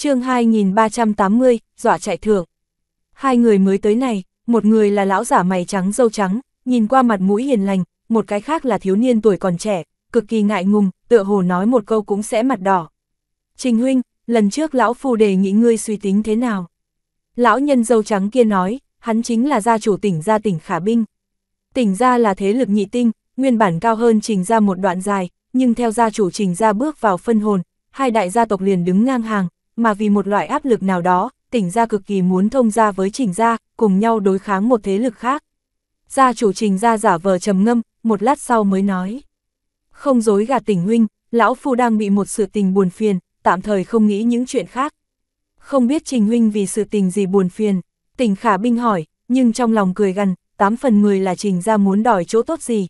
chương 2380, dọa chạy thưởng. Hai người mới tới này, một người là lão giả mày trắng dâu trắng, nhìn qua mặt mũi hiền lành, một cái khác là thiếu niên tuổi còn trẻ, cực kỳ ngại ngùng, tựa hồ nói một câu cũng sẽ mặt đỏ. Trình huynh, lần trước lão phu đề nghị ngươi suy tính thế nào? Lão nhân dâu trắng kia nói, hắn chính là gia chủ tỉnh gia tỉnh Khả Binh. Tỉnh gia là thế lực nhị tinh, nguyên bản cao hơn trình gia một đoạn dài, nhưng theo gia chủ trình gia bước vào phân hồn, hai đại gia tộc liền đứng ngang hàng, mà vì một loại áp lực nào đó, tỉnh gia cực kỳ muốn thông gia với trình gia, cùng nhau đối kháng một thế lực khác. Gia chủ trình gia giả vờ trầm ngâm, một lát sau mới nói. Không dối gạt tỉnh huynh, lão phu đang bị một sự tình buồn phiền, tạm thời không nghĩ những chuyện khác. Không biết trình huynh vì sự tình gì buồn phiền, tỉnh khả binh hỏi, nhưng trong lòng cười gần, tám phần người là trình gia muốn đòi chỗ tốt gì.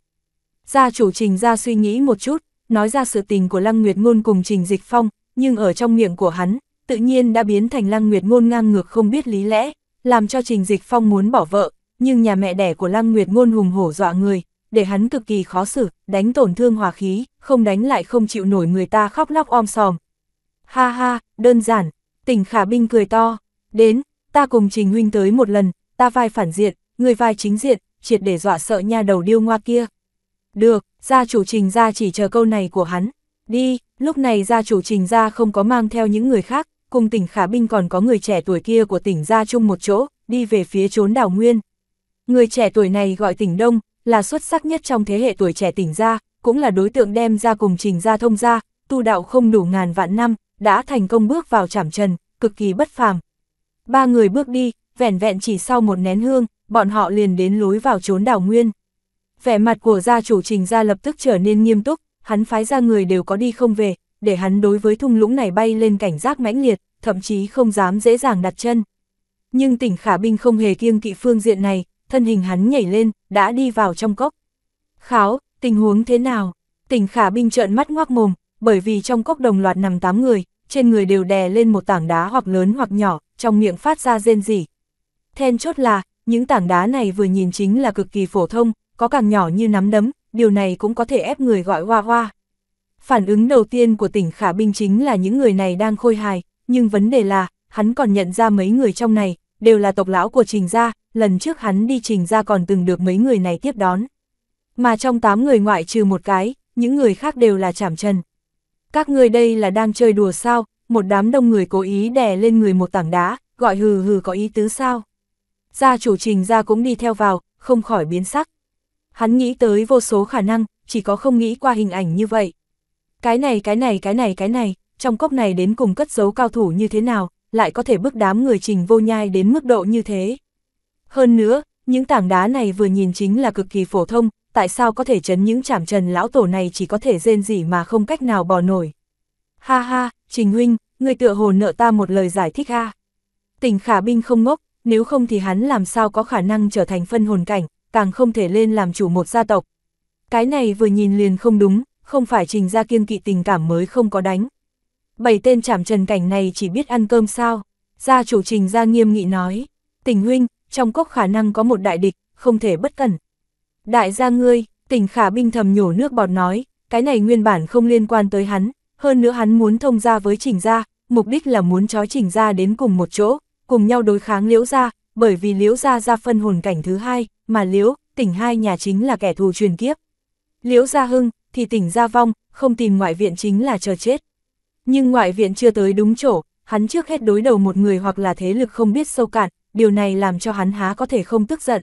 Gia chủ trình gia suy nghĩ một chút, nói ra sự tình của Lăng Nguyệt Ngôn cùng trình dịch phong, nhưng ở trong miệng của hắn, tự nhiên đã biến thành Lăng Nguyệt Ngôn ngang ngược không biết lý lẽ, làm cho Trình Dịch Phong muốn bỏ vợ, nhưng nhà mẹ đẻ của Lăng Nguyệt Ngôn hùng hổ dọa người, để hắn cực kỳ khó xử, đánh tổn thương hòa khí, không đánh lại không chịu nổi người ta khóc lóc om sòm. Ha ha, đơn giản, tỉnh khả binh cười to, đến, ta cùng Trình Huynh tới một lần, ta vai phản diện, người vai chính diện, triệt để dọa sợ nha đầu điêu ngoa kia. Được, gia chủ trình ra chỉ chờ câu này của hắn. Đi, lúc này gia chủ trình ra không có mang theo những người khác, cùng tỉnh Khả Binh còn có người trẻ tuổi kia của tỉnh ra chung một chỗ, đi về phía trốn đảo nguyên. Người trẻ tuổi này gọi tỉnh Đông, là xuất sắc nhất trong thế hệ tuổi trẻ tỉnh ra, cũng là đối tượng đem ra cùng trình ra thông ra, tu đạo không đủ ngàn vạn năm, đã thành công bước vào trảm trần, cực kỳ bất phàm. Ba người bước đi, vẻn vẹn chỉ sau một nén hương, bọn họ liền đến lối vào trốn đảo nguyên. Vẻ mặt của gia chủ trình ra lập tức trở nên nghiêm túc, hắn phái ra người đều có đi không về, để hắn đối với thung lũng này bay lên cảnh giác mãnh liệt, thậm chí không dám dễ dàng đặt chân. Nhưng tỉnh khả binh không hề kiêng kỵ phương diện này, thân hình hắn nhảy lên, đã đi vào trong cốc. Kháo, tình huống thế nào? Tỉnh khả binh trợn mắt ngoác mồm, bởi vì trong cốc đồng loạt nằm 8 người, trên người đều đè lên một tảng đá hoặc lớn hoặc nhỏ, trong miệng phát ra rên rỉ. Then chốt là, những tảng đá này vừa nhìn chính là cực kỳ phổ thông, có càng nhỏ như nắm đấm, điều này cũng có thể ép người gọi hoa hoa. Phản ứng đầu tiên của tỉnh khả binh chính là những người này đang khôi hài, nhưng vấn đề là, hắn còn nhận ra mấy người trong này, đều là tộc lão của trình gia, lần trước hắn đi trình gia còn từng được mấy người này tiếp đón. Mà trong 8 người ngoại trừ một cái, những người khác đều là chảm chân. Các người đây là đang chơi đùa sao, một đám đông người cố ý đè lên người một tảng đá, gọi hừ hừ có ý tứ sao. Gia chủ trình gia cũng đi theo vào, không khỏi biến sắc. Hắn nghĩ tới vô số khả năng, chỉ có không nghĩ qua hình ảnh như vậy. Cái này cái này cái này cái này, trong cốc này đến cùng cất giấu cao thủ như thế nào, lại có thể bức đám người trình vô nhai đến mức độ như thế. Hơn nữa, những tảng đá này vừa nhìn chính là cực kỳ phổ thông, tại sao có thể chấn những chảm trần lão tổ này chỉ có thể rên gì mà không cách nào bò nổi. Ha ha, Trình Huynh, người tựa hồ nợ ta một lời giải thích ha. tình khả binh không ngốc, nếu không thì hắn làm sao có khả năng trở thành phân hồn cảnh, càng không thể lên làm chủ một gia tộc. Cái này vừa nhìn liền không đúng, không phải trình ra kiêng kỵ tình cảm mới không có đánh. Bảy tên chảm trần cảnh này chỉ biết ăn cơm sao, gia chủ trình ra nghiêm nghị nói, tình huynh, trong cốc khả năng có một đại địch, không thể bất cẩn. Đại gia ngươi, tình khả binh thầm nhổ nước bọt nói, cái này nguyên bản không liên quan tới hắn, hơn nữa hắn muốn thông ra với trình ra, mục đích là muốn chói trình ra đến cùng một chỗ, cùng nhau đối kháng liễu ra, bởi vì liễu ra ra phân hồn cảnh thứ hai, mà liễu, tỉnh hai nhà chính là kẻ thù truyền kiếp. Liễu Gia Hưng, thì tỉnh Gia Vong, không tìm ngoại viện chính là chờ chết. Nhưng ngoại viện chưa tới đúng chỗ, hắn trước hết đối đầu một người hoặc là thế lực không biết sâu cạn, điều này làm cho hắn há có thể không tức giận.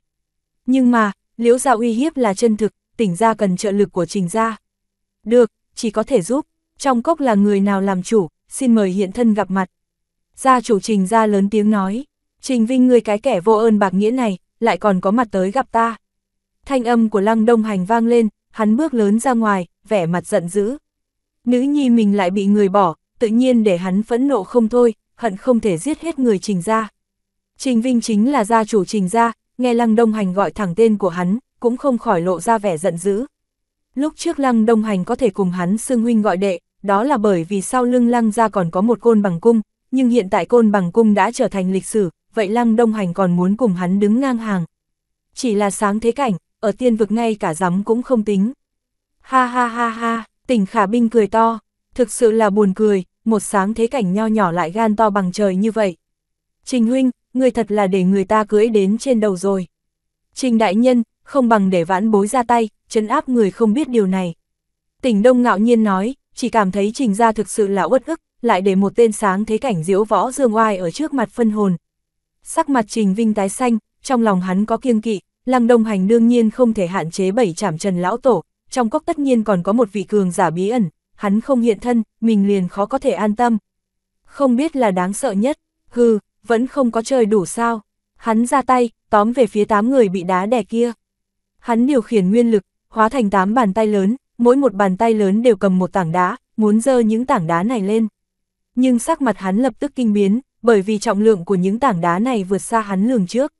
Nhưng mà, liễu gia dạ uy hiếp là chân thực, tỉnh gia cần trợ lực của trình gia. Được, chỉ có thể giúp, trong cốc là người nào làm chủ, xin mời hiện thân gặp mặt. Gia chủ trình gia lớn tiếng nói, trình vinh người cái kẻ vô ơn bạc nghĩa này, lại còn có mặt tới gặp ta. Thanh âm của lăng đông hành vang lên, hắn bước lớn ra ngoài, vẻ mặt giận dữ. Nữ nhi mình lại bị người bỏ, tự nhiên để hắn phẫn nộ không thôi, hận không thể giết hết người trình ra. Trình Vinh chính là gia chủ trình ra, nghe Lăng Đông Hành gọi thẳng tên của hắn, cũng không khỏi lộ ra vẻ giận dữ. Lúc trước Lăng Đông Hành có thể cùng hắn xưng huynh gọi đệ, đó là bởi vì sau lưng Lăng ra còn có một côn bằng cung, nhưng hiện tại côn bằng cung đã trở thành lịch sử, vậy Lăng Đông Hành còn muốn cùng hắn đứng ngang hàng. Chỉ là sáng thế cảnh, ở tiên vực ngay cả rắm cũng không tính. Ha ha ha ha, tỉnh khả binh cười to, thực sự là buồn cười, một sáng thế cảnh nho nhỏ lại gan to bằng trời như vậy. Trình huynh, người thật là để người ta cưỡi đến trên đầu rồi. Trình đại nhân, không bằng để vãn bối ra tay, chấn áp người không biết điều này. Tỉnh Đông ngạo nhiên nói, chỉ cảm thấy trình ra thực sự là uất ức, lại để một tên sáng thế cảnh diễu võ dương oai ở trước mặt phân hồn. Sắc mặt trình vinh tái xanh, trong lòng hắn có kiêng kỵ, Lăng Đông Hành đương nhiên không thể hạn chế bảy trảm trần lão tổ, trong cốc tất nhiên còn có một vị cường giả bí ẩn, hắn không hiện thân, mình liền khó có thể an tâm. Không biết là đáng sợ nhất, hừ, vẫn không có chơi đủ sao. Hắn ra tay, tóm về phía tám người bị đá đè kia. Hắn điều khiển nguyên lực, hóa thành tám bàn tay lớn, mỗi một bàn tay lớn đều cầm một tảng đá, muốn dơ những tảng đá này lên. Nhưng sắc mặt hắn lập tức kinh biến, bởi vì trọng lượng của những tảng đá này vượt xa hắn lường trước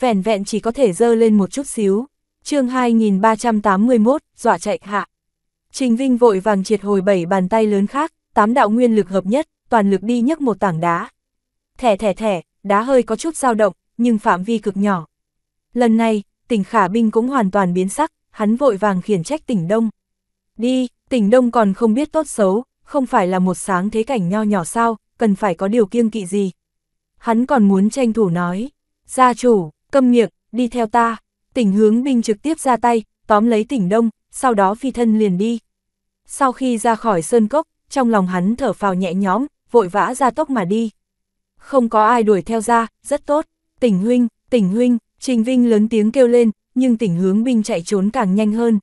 vẻn vẹn chỉ có thể dơ lên một chút xíu. chương 2381, dọa chạy hạ. Trình Vinh vội vàng triệt hồi bảy bàn tay lớn khác, tám đạo nguyên lực hợp nhất, toàn lực đi nhấc một tảng đá. Thẻ thẻ thẻ, đá hơi có chút dao động, nhưng phạm vi cực nhỏ. Lần này, tỉnh khả binh cũng hoàn toàn biến sắc, hắn vội vàng khiển trách tỉnh Đông. Đi, tỉnh Đông còn không biết tốt xấu, không phải là một sáng thế cảnh nho nhỏ sao, cần phải có điều kiêng kỵ gì. Hắn còn muốn tranh thủ nói, gia chủ, câm miệng, đi theo ta. Tỉnh hướng binh trực tiếp ra tay, tóm lấy tỉnh đông, sau đó phi thân liền đi. Sau khi ra khỏi sơn cốc, trong lòng hắn thở phào nhẹ nhõm, vội vã ra tốc mà đi. Không có ai đuổi theo ra, rất tốt. Tỉnh huynh, tỉnh huynh, Trình Vinh lớn tiếng kêu lên, nhưng tỉnh hướng binh chạy trốn càng nhanh hơn.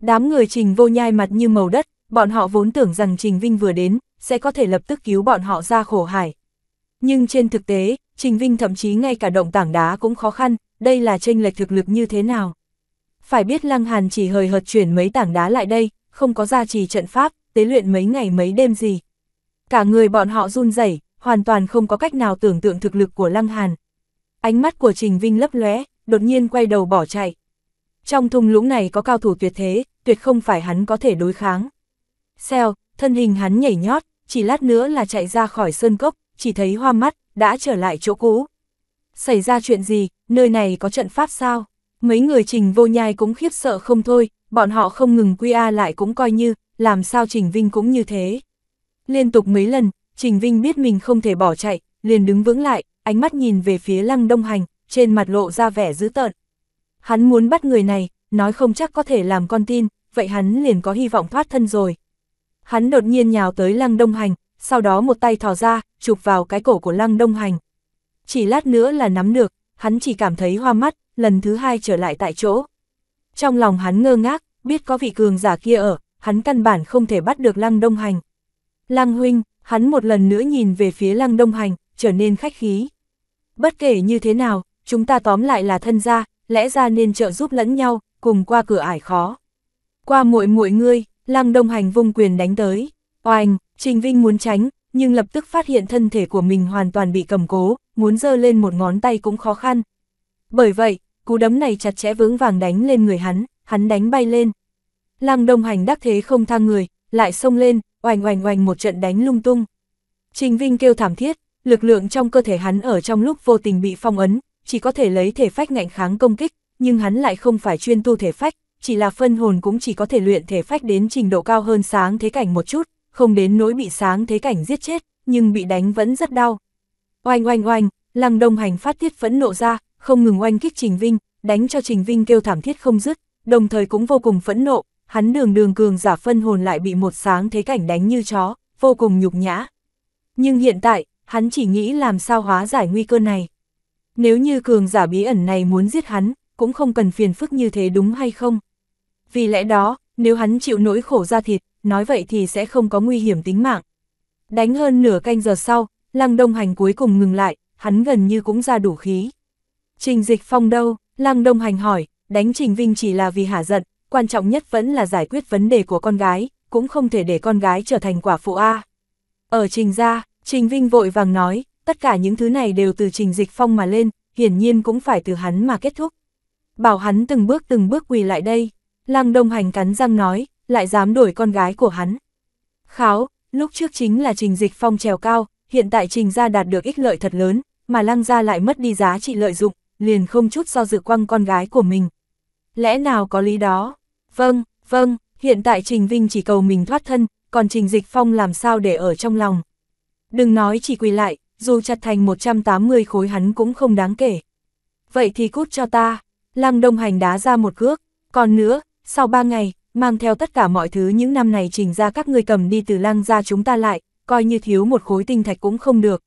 Đám người Trình vô nhai mặt như màu đất, bọn họ vốn tưởng rằng Trình Vinh vừa đến, sẽ có thể lập tức cứu bọn họ ra khổ hải. Nhưng trên thực tế, Trình Vinh thậm chí ngay cả động tảng đá cũng khó khăn, đây là chênh lệch thực lực như thế nào. Phải biết Lăng Hàn chỉ hời hợt chuyển mấy tảng đá lại đây, không có gia trì trận pháp, tế luyện mấy ngày mấy đêm gì. Cả người bọn họ run rẩy, hoàn toàn không có cách nào tưởng tượng thực lực của Lăng Hàn. Ánh mắt của Trình Vinh lấp lóe, đột nhiên quay đầu bỏ chạy. Trong thung lũng này có cao thủ tuyệt thế, tuyệt không phải hắn có thể đối kháng. Xèo, thân hình hắn nhảy nhót, chỉ lát nữa là chạy ra khỏi sơn cốc, chỉ thấy hoa mắt, đã trở lại chỗ cũ. Xảy ra chuyện gì, nơi này có trận pháp sao? Mấy người trình vô nhai cũng khiếp sợ không thôi, bọn họ không ngừng quy a lại cũng coi như, làm sao Trình Vinh cũng như thế. Liên tục mấy lần, Trình Vinh biết mình không thể bỏ chạy, liền đứng vững lại, ánh mắt nhìn về phía lăng đông hành, trên mặt lộ ra vẻ dữ tợn. Hắn muốn bắt người này, nói không chắc có thể làm con tin, vậy hắn liền có hy vọng thoát thân rồi. Hắn đột nhiên nhào tới lăng đông hành, sau đó một tay thò ra, chụp vào cái cổ của Lăng Đông Hành. Chỉ lát nữa là nắm được, hắn chỉ cảm thấy hoa mắt, lần thứ hai trở lại tại chỗ. Trong lòng hắn ngơ ngác, biết có vị cường giả kia ở, hắn căn bản không thể bắt được Lăng Đông Hành. Lăng huynh, hắn một lần nữa nhìn về phía Lăng Đông Hành, trở nên khách khí. Bất kể như thế nào, chúng ta tóm lại là thân gia, lẽ ra nên trợ giúp lẫn nhau, cùng qua cửa ải khó. Qua muội muội ngươi, Lăng Đông Hành vung quyền đánh tới. Oanh, Trình Vinh muốn tránh, nhưng lập tức phát hiện thân thể của mình hoàn toàn bị cầm cố, muốn giơ lên một ngón tay cũng khó khăn. Bởi vậy, cú đấm này chặt chẽ vững vàng đánh lên người hắn, hắn đánh bay lên. Lăng Đông Hành đắc thế không thang người, lại xông lên, oanh oanh oanh một trận đánh lung tung. Trình Vinh kêu thảm thiết, lực lượng trong cơ thể hắn ở trong lúc vô tình bị phong ấn, chỉ có thể lấy thể phách ngạnh kháng công kích, nhưng hắn lại không phải chuyên tu thể phách, chỉ là phân hồn cũng chỉ có thể luyện thể phách đến trình độ cao hơn sáng thế cảnh một chút, không đến nỗi bị sáng thế cảnh giết chết, nhưng bị đánh vẫn rất đau. Oanh oanh oanh, lăng đông hành phát tiết phẫn nộ ra, không ngừng oanh kích Trình Vinh, đánh cho Trình Vinh kêu thảm thiết không dứt, đồng thời cũng vô cùng phẫn nộ, hắn đường đường cường giả phân hồn lại bị một sáng thế cảnh đánh như chó, vô cùng nhục nhã. Nhưng hiện tại, hắn chỉ nghĩ làm sao hóa giải nguy cơ này. Nếu như cường giả bí ẩn này muốn giết hắn, cũng không cần phiền phức như thế đúng hay không? Vì lẽ đó, nếu hắn chịu nỗi khổ ra thịt, nói vậy thì sẽ không có nguy hiểm tính mạng. Đánh hơn nửa canh giờ sau, Lăng Đông Hành cuối cùng ngừng lại, hắn gần như cũng ra đủ khí. Trình Dịch Phong đâu? Lăng Đông Hành hỏi, đánh Trình Vinh chỉ là vì hả giận, quan trọng nhất vẫn là giải quyết vấn đề của con gái, cũng không thể để con gái trở thành quả phụ A. Ở Trình gia, Trình Vinh vội vàng nói, tất cả những thứ này đều từ Trình Dịch Phong mà lên, hiển nhiên cũng phải từ hắn mà kết thúc. Bảo hắn từng bước từng bước quỳ lại đây, Lăng Đông Hành cắn răng nói, lại dám đổi con gái của hắn. Kháo, lúc trước chính là trình dịch phong trèo cao, hiện tại trình gia đạt được ích lợi thật lớn, mà lăng gia lại mất đi giá trị lợi dụng, liền không chút do dự quăng con gái của mình. Lẽ nào có lý đó? Vâng, vâng, hiện tại Trình Vinh chỉ cầu mình thoát thân, còn Trình Dịch Phong làm sao để ở trong lòng. Đừng nói chỉ quỳ lại, dù chặt thành 180 khối hắn cũng không đáng kể. Vậy thì cút cho ta, Lăng Đông Hành đá ra một cước, còn nữa, sau ba ngày, mang theo tất cả mọi thứ những năm này trình ra các ngươi cầm đi từ lang ra chúng ta lại, coi như thiếu một khối tinh thạch cũng không được.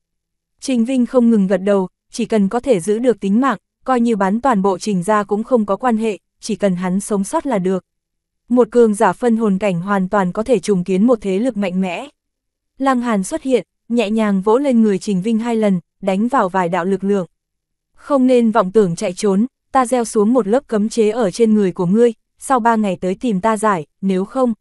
Trình Vinh không ngừng gật đầu, chỉ cần có thể giữ được tính mạng, coi như bán toàn bộ trình ra cũng không có quan hệ, chỉ cần hắn sống sót là được. Một cường giả phân hồn cảnh hoàn toàn có thể trùng kiến một thế lực mạnh mẽ. Lăng Hàn xuất hiện, nhẹ nhàng vỗ lên người Trình Vinh hai lần, đánh vào vài đạo lực lượng. Không nên vọng tưởng chạy trốn, ta gieo xuống một lớp cấm chế ở trên người của ngươi, sau ba ngày tới tìm ta giải, nếu không,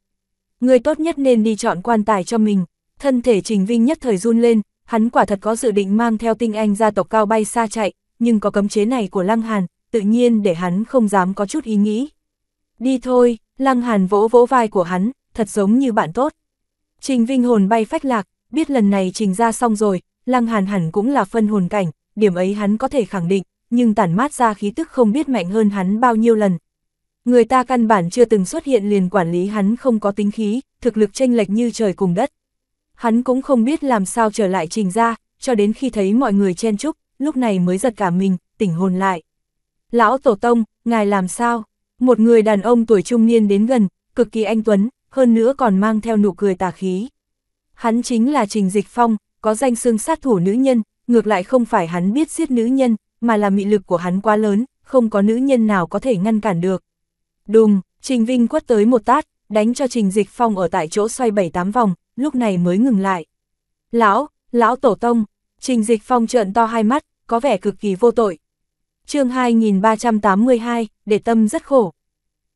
người tốt nhất nên đi chọn quan tài cho mình. Thân thể Trình Vinh nhất thời run lên, hắn quả thật có dự định mang theo tinh anh gia tộc cao bay xa chạy, nhưng có cấm chế này của Lăng Hàn, tự nhiên để hắn không dám có chút ý nghĩ. Đi thôi, Lăng Hàn vỗ vỗ vai của hắn, thật giống như bạn tốt. Trình Vinh hồn bay phách lạc, biết lần này Trình ra xong rồi, Lăng Hàn hẳn cũng là phân hồn cảnh, điểm ấy hắn có thể khẳng định, nhưng tản mát ra khí tức không biết mạnh hơn hắn bao nhiêu lần, Người ta căn bản chưa từng xuất hiện liền quản lý hắn không có tính khí, thực lực chênh lệch như trời cùng đất. Hắn cũng không biết làm sao trở lại trình ra, cho đến khi thấy mọi người chen chúc, lúc này mới giật cả mình, tỉnh hồn lại. Lão Tổ Tông, ngài làm sao? Một người đàn ông tuổi trung niên đến gần, cực kỳ anh Tuấn, hơn nữa còn mang theo nụ cười tà khí. Hắn chính là Trình Dịch Phong, có danh xương sát thủ nữ nhân, ngược lại không phải hắn biết giết nữ nhân, mà là mị lực của hắn quá lớn, không có nữ nhân nào có thể ngăn cản được. Đùng, Trình Vinh quất tới một tát, đánh cho Trình Dịch Phong ở tại chỗ xoay bảy tám vòng, lúc này mới ngừng lại. Lão, lão tổ tông, Trình Dịch Phong trợn to hai mắt, có vẻ cực kỳ vô tội. chương 2382, để tâm rất khổ.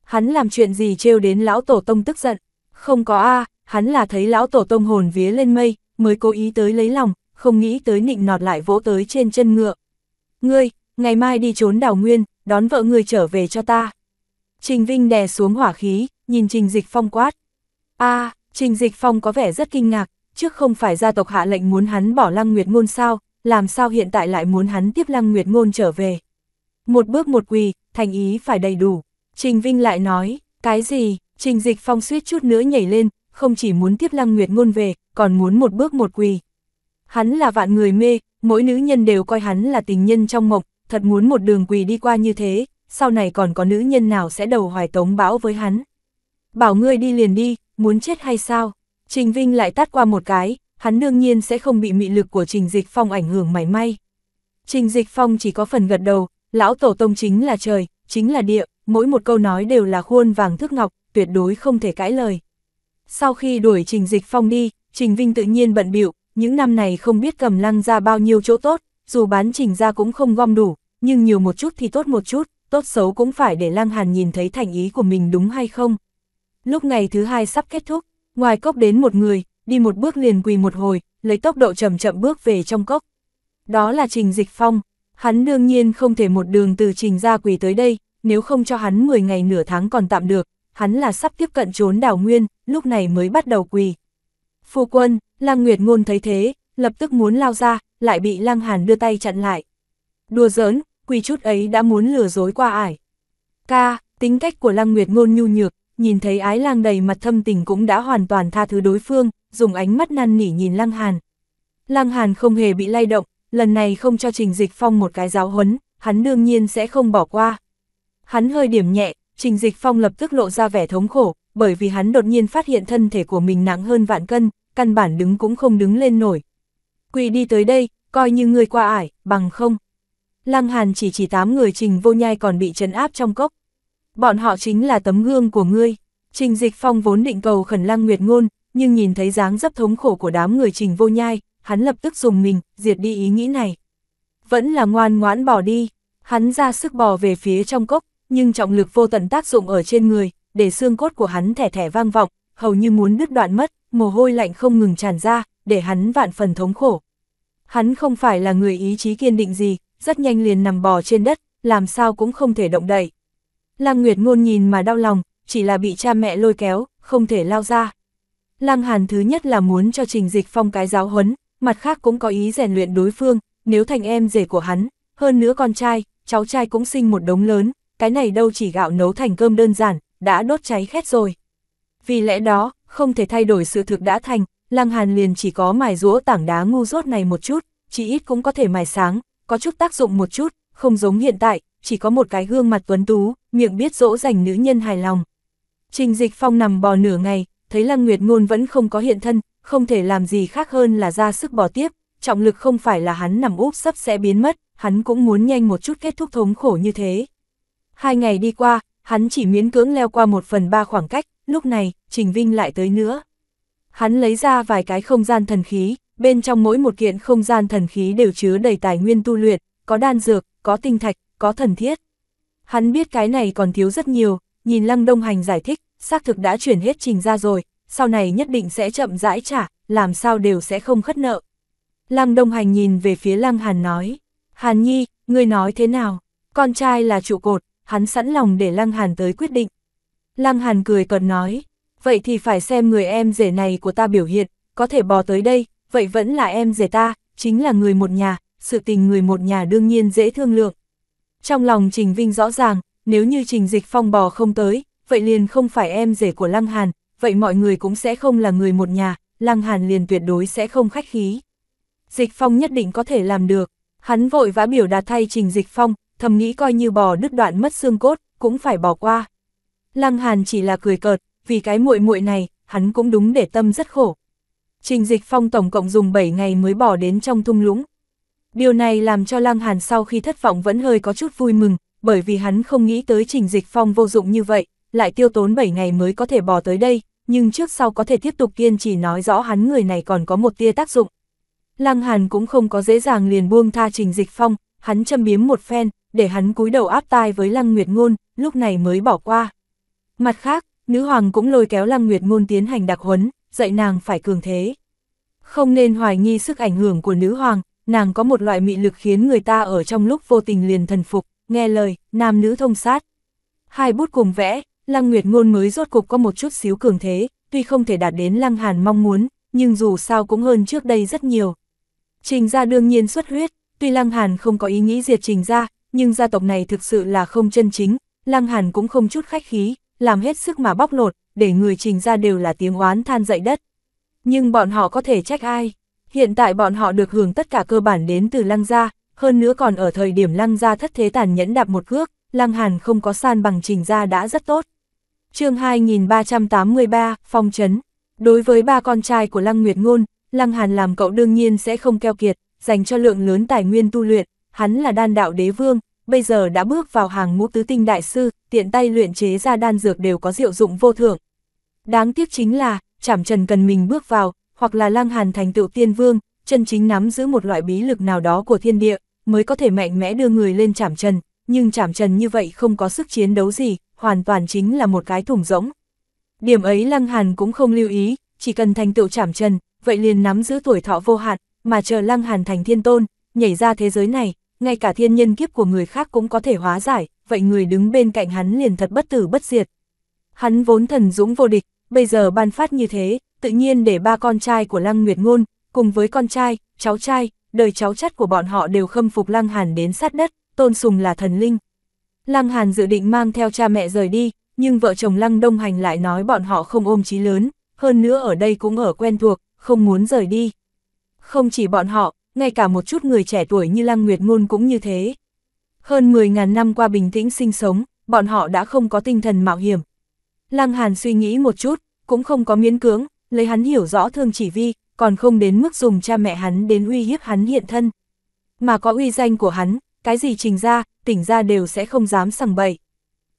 Hắn làm chuyện gì trêu đến lão tổ tông tức giận? Không có a hắn là thấy lão tổ tông hồn vía lên mây, mới cố ý tới lấy lòng, không nghĩ tới nịnh nọt lại vỗ tới trên chân ngựa. Ngươi, ngày mai đi trốn đảo nguyên, đón vợ ngươi trở về cho ta. Trình Vinh đè xuống hỏa khí, nhìn Trình Dịch Phong quát. a Trình Dịch Phong có vẻ rất kinh ngạc, trước không phải gia tộc hạ lệnh muốn hắn bỏ Lăng Nguyệt Ngôn sao, làm sao hiện tại lại muốn hắn tiếp Lăng Nguyệt Ngôn trở về. Một bước một quỳ, thành ý phải đầy đủ. Trình Vinh lại nói, cái gì, Trình Dịch Phong suýt chút nữa nhảy lên, không chỉ muốn tiếp Lăng Nguyệt Ngôn về, còn muốn một bước một quỳ. Hắn là vạn người mê, mỗi nữ nhân đều coi hắn là tình nhân trong mộng, thật muốn một đường quỳ đi qua như thế, sau này còn có nữ nhân nào sẽ đầu hoài tống bão với hắn. Bảo ngươi đi liền đi, muốn chết hay sao? Trình Vinh lại tát qua một cái, hắn đương nhiên sẽ không bị mị lực của Trình Dịch Phong ảnh hưởng mảy may. Trình Dịch Phong chỉ có phần gật đầu, lão tổ tông chính là trời, chính là địa, mỗi một câu nói đều là khuôn vàng thước ngọc, tuyệt đối không thể cãi lời. Sau khi đuổi Trình Dịch Phong đi, Trình Vinh tự nhiên bận biểu, những năm này không biết cầm lăng ra bao nhiêu chỗ tốt, dù bán Trình ra cũng không gom đủ, nhưng nhiều một chút thì tốt một chút, tốt xấu cũng phải để Lăng Hàn nhìn thấy thành ý của mình đúng hay không. Lúc này thứ hai sắp kết thúc, ngoài cốc đến một người, đi một bước liền quỳ một hồi, lấy tốc độ chậm chậm bước về trong cốc. Đó là Trình Dịch Phong, hắn đương nhiên không thể một đường từ Trình ra quỳ tới đây, nếu không cho hắn 10 ngày nửa tháng còn tạm được, hắn là sắp tiếp cận trốn đảo nguyên, lúc này mới bắt đầu quỳ. Phu quân, Lăng Nguyệt Ngôn thấy thế, lập tức muốn lao ra, lại bị Lăng Hàn đưa tay chặn lại. Đùa giỡn, quy chút ấy đã muốn lừa dối qua ải. Ca, tính cách của Lăng Nguyệt ngôn nhu nhược, nhìn thấy ái lang đầy mặt thâm tình cũng đã hoàn toàn tha thứ đối phương, dùng ánh mắt năn nỉ nhìn Lăng Hàn. Lăng Hàn không hề bị lay động, lần này không cho Trình Dịch Phong một cái giáo huấn, hắn đương nhiên sẽ không bỏ qua. Hắn hơi điểm nhẹ, Trình Dịch Phong lập tức lộ ra vẻ thống khổ, bởi vì hắn đột nhiên phát hiện thân thể của mình nặng hơn vạn cân, căn bản đứng cũng không đứng lên nổi. Quỳ đi tới đây, coi như người qua ải, bằng không. Lăng Hàn chỉ chỉ tám người trình vô nhai còn bị trấn áp trong cốc. Bọn họ chính là tấm gương của ngươi. Trình Dịch Phong vốn định cầu khẩn Lăng Nguyệt Ngôn, nhưng nhìn thấy dáng dấp thống khổ của đám người trình vô nhai, hắn lập tức dùng mình, diệt đi ý nghĩ này. Vẫn là ngoan ngoãn bỏ đi, hắn ra sức bò về phía trong cốc, nhưng trọng lực vô tận tác dụng ở trên người, để xương cốt của hắn thẻ thẻ vang vọng, hầu như muốn đứt đoạn mất, mồ hôi lạnh không ngừng tràn ra, để hắn vạn phần thống khổ. Hắn không phải là người ý chí kiên định gì, rất nhanh liền nằm bò trên đất, làm sao cũng không thể động đậy. Lăng Nguyệt Ngôn nhìn mà đau lòng, chỉ là bị cha mẹ lôi kéo, không thể lao ra. Lăng Hàn thứ nhất là muốn cho Trình Dịch Phong cái giáo huấn, mặt khác cũng có ý rèn luyện đối phương, nếu thành em rể của hắn, hơn nữa con trai, cháu trai cũng sinh một đống lớn, cái này đâu chỉ gạo nấu thành cơm đơn giản, đã đốt cháy khét rồi. Vì lẽ đó, không thể thay đổi sự thực đã thành, Lăng Hàn liền chỉ có mài rũa tảng đá ngu rốt này một chút, chỉ ít cũng có thể mài sáng, có chút tác dụng một chút, không giống hiện tại, chỉ có một cái gương mặt tuấn tú, miệng biết dỗ dành nữ nhân hài lòng. Trình Dịch Phong nằm bò nửa ngày, thấy Lăng Nguyệt Ngôn vẫn không có hiện thân, không thể làm gì khác hơn là ra sức bò tiếp, trọng lực không phải là hắn nằm úp sắp sẽ biến mất, hắn cũng muốn nhanh một chút kết thúc thống khổ như thế. Hai ngày đi qua, hắn chỉ miễn cưỡng leo qua một phần ba khoảng cách, lúc này, Trình Vinh lại tới nữa. Hắn lấy ra vài cái không gian thần khí, Bên trong mỗi một kiện không gian thần khí đều chứa đầy tài nguyên tu luyện, có đan dược, có tinh thạch, có thần thiết. Hắn biết cái này còn thiếu rất nhiều, nhìn Lăng Đông Hành giải thích, xác thực đã chuyển hết trình ra rồi, sau này nhất định sẽ chậm rãi trả, làm sao đều sẽ không khất nợ. Lăng Đông Hành nhìn về phía Lăng Hàn nói, Hàn Nhi, ngươi nói thế nào? Con trai là trụ cột, hắn sẵn lòng để Lăng Hàn tới quyết định. Lăng Hàn cười cợt nói, vậy thì phải xem người em rể này của ta biểu hiện, có thể bò tới đây, vậy vẫn là em rể ta, chính là người một nhà, sự tình người một nhà đương nhiên dễ thương lượng. Trong lòng Trình Vinh rõ ràng, nếu như Trình Dịch Phong bò không tới, vậy liền không phải em rể của Lăng Hàn, vậy mọi người cũng sẽ không là người một nhà, Lăng Hàn liền tuyệt đối sẽ không khách khí. Dịch Phong nhất định có thể làm được, hắn vội vã biểu đạt thay Trình Dịch Phong, thầm nghĩ coi như bò đứt đoạn mất xương cốt, cũng phải bỏ qua. Lăng Hàn chỉ là cười cợt, vì cái muội muội này, hắn cũng đúng để tâm rất khổ, Trình Dịch Phong tổng cộng dùng 7 ngày mới bỏ đến trong thung lũng. Điều này làm cho Lăng Hàn sau khi thất vọng vẫn hơi có chút vui mừng, bởi vì hắn không nghĩ tới Trình Dịch Phong vô dụng như vậy, lại tiêu tốn 7 ngày mới có thể bỏ tới đây, nhưng trước sau có thể tiếp tục kiên trì nói rõ hắn người này còn có một tia tác dụng. Lăng Hàn cũng không có dễ dàng liền buông tha Trình Dịch Phong, hắn châm biếm một phen, để hắn cúi đầu áp tai với Lăng Nguyệt Ngôn, lúc này mới bỏ qua. Mặt khác, nữ hoàng cũng lôi kéo Lăng Nguyệt Ngôn tiến hành đặc huấn, dạy nàng phải cường thế. Không nên hoài nghi sức ảnh hưởng của nữ hoàng, nàng có một loại mị lực khiến người ta ở trong lúc vô tình liền thần phục, nghe lời, nam nữ thông sát. Hai bút cùng vẽ, Lăng Nguyệt Ngôn mới rốt cục có một chút xíu cường thế, tuy không thể đạt đến Lăng Hàn mong muốn, nhưng dù sao cũng hơn trước đây rất nhiều. Trình gia đương nhiên xuất huyết, tuy Lăng Hàn không có ý nghĩ diệt Trình gia, nhưng gia tộc này thực sự là không chân chính, Lăng Hàn cũng không chút khách khí, làm hết sức mà bóc lột, để người trình ra đều là tiếng oán than dậy đất. Nhưng bọn họ có thể trách ai? Hiện tại bọn họ được hưởng tất cả cơ bản đến từ lăng gia, hơn nữa còn ở thời điểm lăng gia thất thế tàn nhẫn đạp một cước, lăng hàn không có san bằng trình gia đã rất tốt. chương 2383, Phong Trấn Đối với ba con trai của lăng Nguyệt Ngôn, lăng hàn làm cậu đương nhiên sẽ không keo kiệt, dành cho lượng lớn tài nguyên tu luyện, hắn là đan đạo đế vương, bây giờ đã bước vào hàng ngũ tứ tinh đại sư, tiện tay luyện chế ra đan dược đều có diệu dụng vô thượng Đáng tiếc chính là, chảm trần cần mình bước vào, hoặc là lang hàn thành tựu tiên vương, chân chính nắm giữ một loại bí lực nào đó của thiên địa, mới có thể mạnh mẽ đưa người lên chảm trần, nhưng chảm trần như vậy không có sức chiến đấu gì, hoàn toàn chính là một cái thủng rỗng. Điểm ấy Lăng Hàn cũng không lưu ý, chỉ cần thành tựu chảm trần, vậy liền nắm giữ tuổi thọ vô hạn, mà chờ Lăng Hàn thành thiên tôn, nhảy ra thế giới này, ngay cả thiên nhân kiếp của người khác cũng có thể hóa giải, vậy người đứng bên cạnh hắn liền thật bất tử bất diệt. Hắn vốn thần dũng vô địch, bây giờ ban phát như thế, tự nhiên để ba con trai của Lăng Nguyệt Ngôn, cùng với con trai, cháu trai, đời cháu chắt của bọn họ đều khâm phục Lăng Hàn đến sát đất, tôn sùng là thần linh. Lăng Hàn dự định mang theo cha mẹ rời đi, nhưng vợ chồng Lăng Đông Hành lại nói bọn họ không ôm chí lớn, hơn nữa ở đây cũng ở quen thuộc, không muốn rời đi. Không chỉ bọn họ, ngay cả một chút người trẻ tuổi như Lăng Nguyệt Ngôn cũng như thế. Hơn 10.000 năm qua bình tĩnh sinh sống, bọn họ đã không có tinh thần mạo hiểm. Lăng Hàn suy nghĩ một chút, cũng không có miễn cưỡng, lấy hắn hiểu rõ thương chỉ vi, còn không đến mức dùng cha mẹ hắn đến uy hiếp hắn hiện thân. Mà có uy danh của hắn, cái gì trình ra, tỉnh ra đều sẽ không dám sằng bậy.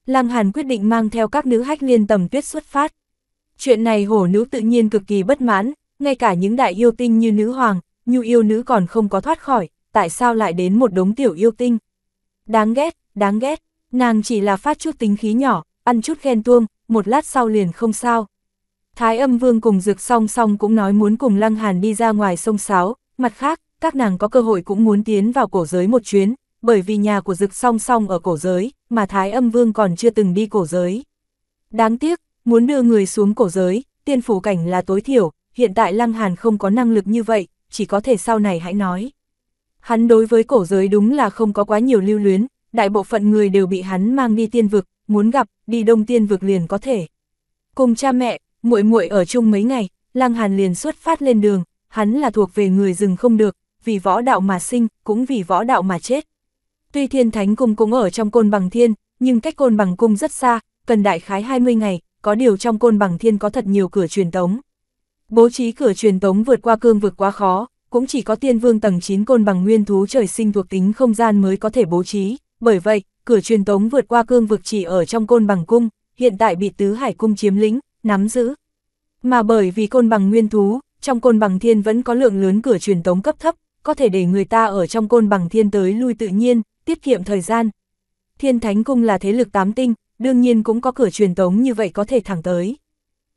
Lăng Hàn quyết định mang theo các nữ hách liên tầm tuyết xuất phát. Chuyện này hổ nữ tự nhiên cực kỳ bất mãn, ngay cả những đại yêu tinh như nữ hoàng, như yêu nữ còn không có thoát khỏi, tại sao lại đến một đống tiểu yêu tinh. Đáng ghét, đáng ghét, nàng chỉ là phát chút tính khí nhỏ, ăn chút ghen tuông, một lát sau liền không sao. Thái âm vương cùng dực song song cũng nói muốn cùng lăng hàn đi ra ngoài sông Sáo, mặt khác, các nàng có cơ hội cũng muốn tiến vào cổ giới một chuyến, bởi vì nhà của dực song song ở cổ giới, mà Thái âm vương còn chưa từng đi cổ giới. Đáng tiếc, muốn đưa người xuống cổ giới, tiên phủ cảnh là tối thiểu, hiện tại lăng hàn không có năng lực như vậy, chỉ có thể sau này hãy nói. Hắn đối với cổ giới đúng là không có quá nhiều lưu luyến, đại bộ phận người đều bị hắn mang đi tiên vực, muốn gặp, đi đông tiên vực liền có thể. Cùng cha mẹ, muội muội ở chung mấy ngày, Lăng Hàn liền xuất phát lên đường, hắn là thuộc về người dừng không được, vì võ đạo mà sinh, cũng vì võ đạo mà chết. Tuy thiên thánh cung cũng ở trong côn bằng thiên, nhưng cách côn bằng cung rất xa, cần đại khái 20 ngày, có điều trong côn bằng thiên có thật nhiều cửa truyền tống. Bố trí cửa truyền tống vượt qua cương vượt quá khó, cũng chỉ có tiên vương tầng 9 côn bằng nguyên thú trời sinh thuộc tính không gian mới có thể bố trí, bởi vậy, cửa truyền tống vượt qua cương vực chỉ ở trong côn bằng cung, hiện tại bị tứ hải cung chiếm lĩnh, nắm giữ. Mà bởi vì côn bằng nguyên thú, trong côn bằng thiên vẫn có lượng lớn cửa truyền tống cấp thấp, có thể để người ta ở trong côn bằng thiên tới lui tự nhiên, tiết kiệm thời gian. Thiên Thánh Cung là thế lực tám tinh, đương nhiên cũng có cửa truyền tống như vậy có thể thẳng tới.